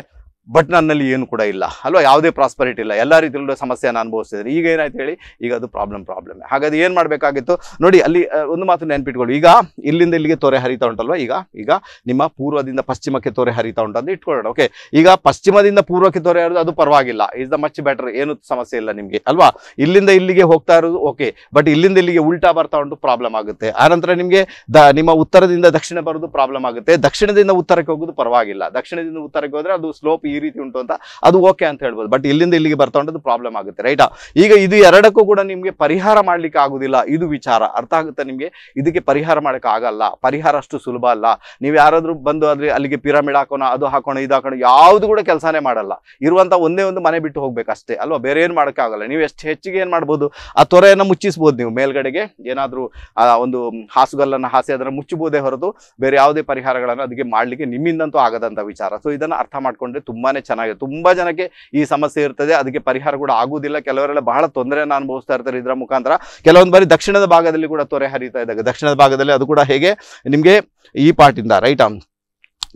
ಬಟ್ ನನ್ನಲ್ಲಿ ಏನು ಕೂಡ ಇಲ್ಲ ಅಲ್ವಾ ಯಾವುದೇ ಪ್ರಾಸ್ಪರಿಟಿ ಇಲ್ಲ ಎಲ್ಲ ರೀತಿಯಲ್ಲೂ ಸಮಸ್ಯೆಯನ್ನು ಅನುಭವಿಸ್ತಿದ್ದಾರೆ ಈಗ ಏನಾಯ್ತು ಹೇಳಿ ಈಗ ಅದು ಪ್ರಾಬ್ಲಮ್ ಪ್ರಾಬ್ಲಮ್ ಹಾಗಾದ್ರೆ ಏನ್ ಮಾಡಬೇಕಾಗಿತ್ತು ನೋಡಿ ಅಲ್ಲಿ ಒಂದು ಮಾತು ನೆನ್ಪಿಟ್ಕೊಳ್ಳಿ ಈಗ ಇಲ್ಲಿಂದ ಇಲ್ಲಿಗೆ ತೊರೆ ಹರಿತಾ ಉಂಟಲ್ವಾ ಈಗ ಈಗ ನಿಮ್ಮ ಪೂರ್ವದಿಂದ ಪಶ್ಚಿಮಕ್ಕೆ ತೊರೆ ಹರಿತಾ ಉಂಟು ಅಂತ ಇಟ್ಕೊಳ್ಳೋಣ ಓಕೆ ಈಗ ಪಶ್ಚಿಮದಿಂದ ಪೂರ್ವಕ್ಕೆ ತೊರೆ ಹರಿದು ಅದು ಪರವಾಗಿಲ್ಲ ಇಸ್ ದ ಮಚ್ ಬೆಟರ್ ಏನು ಸಮಸ್ಯೆ ಇಲ್ಲ ನಿಮಗೆ ಅಲ್ವಾ ಇಲ್ಲಿಂದ ಇಲ್ಲಿಗೆ ಹೋಗ್ತಾ ಇರೋದು ಓಕೆ ಬಟ್ ಇಲ್ಲಿಂದ ಇಲ್ಲಿಗೆ ಉಲ್ಟಾ ಬರ್ತಾ ಉಂಟು ಪ್ರಾಬ್ಲಮ್ ಆಗುತ್ತೆ ಆನಂತರ ನಿಮಗೆ ದ ನಿಮ್ಮ ಉತ್ತರದಿಂದ ದಕ್ಷಿಣ ಬರೋದು ಪ್ರಾಬ್ಲಮ್ ಆಗುತ್ತೆ ದಕ್ಷಿಣದಿಂದ ಉತ್ತರಕ್ಕೆ ಹೋಗೋದು ಪರವಾಗಿಲ್ಲ ದಕ್ಷಿಣದಿಂದ ಉತ್ತರಕ್ಕೆ ಹೋದ್ರೆ ಅದು ಸ್ಲೋಪ್ ಈ ರೀತಿ ಉಂಟು ಅಂತ ಅದು ಓಕೆ ಅಂತ ಹೇಳ್ಬೋದು ಬಟ್ ಇಲ್ಲಿಂದ ಇಲ್ಲಿಗೆ ಬರ್ತಾ ಪ್ರಾಬ್ಲಮ್ ಆಗುತ್ತೆ ರೈಟ್ ಈಗ ಇದು ಎರಡಕ್ಕೂ ಕೂಡ ನಿಮಗೆ ಪರಿಹಾರ ಮಾಡ್ಲಿಕ್ಕೆ ಆಗುದಿಲ್ಲ ಇದು ವಿಚಾರ ಅರ್ಥ ಆಗುತ್ತಾ ನಿಮಗೆ ಇದಕ್ಕೆ ಪರಿಹಾರ ಮಾಡಕ್ಕೆ ಆಗಲ್ಲ ಪರಿಹಾರ ಅಷ್ಟು ಸುಲಭ ಅಲ್ಲ ನೀವು ಯಾರಾದ್ರೂ ಬಂದು ಆದ್ರೆ ಅಲ್ಲಿಗೆ ಪಿರಮಿಡ್ ಹಾಕೋಣ ಅದು ಹಾಕೋಣ ಇದು ಹಾಕೋಣ ಯಾವುದು ಕೂಡ ಕೆಲಸನೇ ಮಾಡಲ್ಲ ಇರುವಂತ ಒಂದೇ ಒಂದು ಮನೆ ಬಿಟ್ಟು ಹೋಗ್ಬೇಕಷ್ಟೇ ಅಲ್ವಾ ಬೇರೆ ಏನು ಮಾಡಕ್ಕೆ ಆಗಲ್ಲ ನೀವು ಎಷ್ಟು ಹೆಚ್ಚಿಗೆ ಏನ್ ಮಾಡ್ಬೋದು ಆ ತೊರೆಯನ್ನು ಮುಚ್ಚಿಸ್ಬೋದು ನೀವು ಮೇಲ್ಗಡೆಗೆ ಏನಾದರೂ ಒಂದು ಹಾಸುಗಲ್ಲನ್ನು ಹಾಸಿ ಅದನ್ನ ಮುಚ್ಚಬಹುದೇ ಹೊರತು ಬೇರೆ ಯಾವುದೇ ಪರಿಹಾರಗಳನ್ನು ಅದಕ್ಕೆ ಮಾಡ್ಲಿಕ್ಕೆ ನಿಮ್ಮಿಂದಂತೂ ಆಗದಂತ ವಿಚಾರ ಸೊ ಇದನ್ನ ಅರ್ಥ ಮಾಡ್ಕೊಂಡ್ರೆ ತುಂಬ ತುಂಬಾನೇ ಚೆನ್ನಾಗಿದೆ ತುಂಬಾ ಜನಕ್ಕೆ ಈ ಸಮಸ್ಯೆ ಇರ್ತದೆ ಅದಕ್ಕೆ ಪರಿಹಾರ ಕೂಡ ಆಗುವುದಿಲ್ಲ ಕೆಲವರೆಲ್ಲ ಬಹಳ ತೊಂದರೆಯನ್ನು ಅನುಭವಿಸ್ತಾ ಇರ್ತಾರೆ ಇದರ ಮುಖಾಂತರ ಕೆಲವೊಂದು ಬಾರಿ ದಕ್ಷಿಣದ ಭಾಗದಲ್ಲಿ ಕೂಡ ತೊರೆ ಹರಿತಾ ಇದ್ದಾಗ ದಕ್ಷಿಣದ ಭಾಗದಲ್ಲಿ ಅದು ಕೂಡ ಹೇಗೆ ನಿಮಗೆ ಈ ಪಾಟಿಂದ ರೈಟ್ ಆಮ್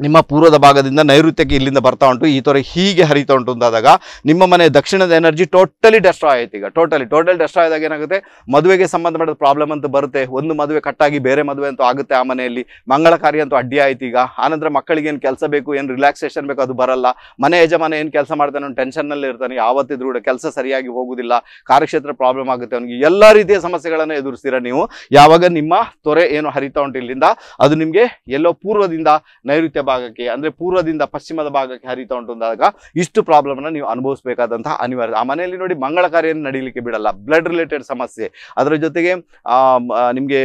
ನಿಮ್ಮ ಪೂರ್ವದ ಭಾಗದಿಂದ ನೈಋತ್ಯಕ್ಕೆ ಇಲ್ಲಿಂದ ಬರ್ತಾ ಉಂಟು ಈ ಥರ ಹೀಗೆ ಹರಿತಾ ಉಂಟು ಅಂತಾದಾಗ ನಿಮ್ಮ ಮನೆ ದಕ್ಷಿಣದ ಎನರ್ಜಿ ಟೋಟಲಿ ಡೆಸ್ಟ್ರಾಯ್ ಆಯ್ತು ಈಗ ಟೋಟಲಿ ಟೋಟಲ್ ಡೆಸ್ಟ್ರಾಯ್ ಆದಾಗ ಏನಾಗುತ್ತೆ ಮದುವೆಗೆ ಸಂಬಂಧಪಟ್ಟ ಪ್ರಾಬ್ಲಮ್ ಅಂತ ಬರುತ್ತೆ ಒಂದು ಮದುವೆ ಕಟ್ಟಾಗಿ ಬೇರೆ ಮದುವೆ ಅಂತೂ ಆಗುತ್ತೆ ಆ ಮನೆಯಲ್ಲಿ ಮಂಗಳ ಕಾರ್ಯ ಅಂತೂ ಅಡ್ಡಿ ಆಯ್ತು ಈಗ ಆನಂತರ ಮಕ್ಕಳಿಗೆ ಏನು ಕೆಲಸ ಬೇಕು ಏನು ರಿಲ್ಯಾಕ್ಸೇಷನ್ ಬೇಕು ಅದು ಬರಲ್ಲ ಮನೆ ಯಜಮಾನ ಏನು ಕೆಲಸ ಮಾಡ್ತಾನೆ ಅವ್ನು ಟೆನ್ಷನ್ನಲ್ಲಿ ಇರ್ತಾನೆ ಯಾವತ್ತಿದ್ರೂ ಕೂಡ ಕೆಲಸ ಸರಿಯಾಗಿ ಹೋಗುವುದಿಲ್ಲ ಕಾರ್ಯಕ್ಷೇತ್ರ ಪ್ರಾಬ್ಲಮ್ ಆಗುತ್ತೆ ಅವನಿಗೆ ಎಲ್ಲ ರೀತಿಯ ಸಮಸ್ಯೆಗಳನ್ನು ಎದುರಿಸ್ತೀರಾ ನೀವು ಯಾವಾಗ ನಿಮ್ಮ ತೊರೆ ಏನು ಹರಿತಾ ಉಂಟು ಇಲ್ಲಿಂದ ಅದು ನಿಮಗೆ ಎಲ್ಲೋ ಪೂರ್ವದಿಂದ ನೈಋತ್ಯ ಭಾಗಕ್ಕೆ ಅಂದ್ರೆ ಪೂರ್ವದಿಂದ ಪಶ್ಚಿಮದ ಭಾಗಕ್ಕೆ ಹರಿತಾ ಉಂಟು ಅಂದಾಗ ಇಷ್ಟು ಪ್ರಾಬ್ಲಮ್ ನ ನೀವು ಅನುಭವಿಸಬೇಕಾದಂತಹ ಅನಿವಾರ್ಯ ಆ ಮನೆಯಲ್ಲಿ ನೋಡಿ ಮಂಗಳ ಕಾರ್ಯ ನಡೀಲಿಕ್ಕೆ ಬಿಡಲ್ಲ ಬ್ಲಡ್ ರಿಲೇಟೆಡ್ ಸಮಸ್ಯೆ ಅದರ ಜೊತೆಗೆ ಆ ನಿಮಗೆ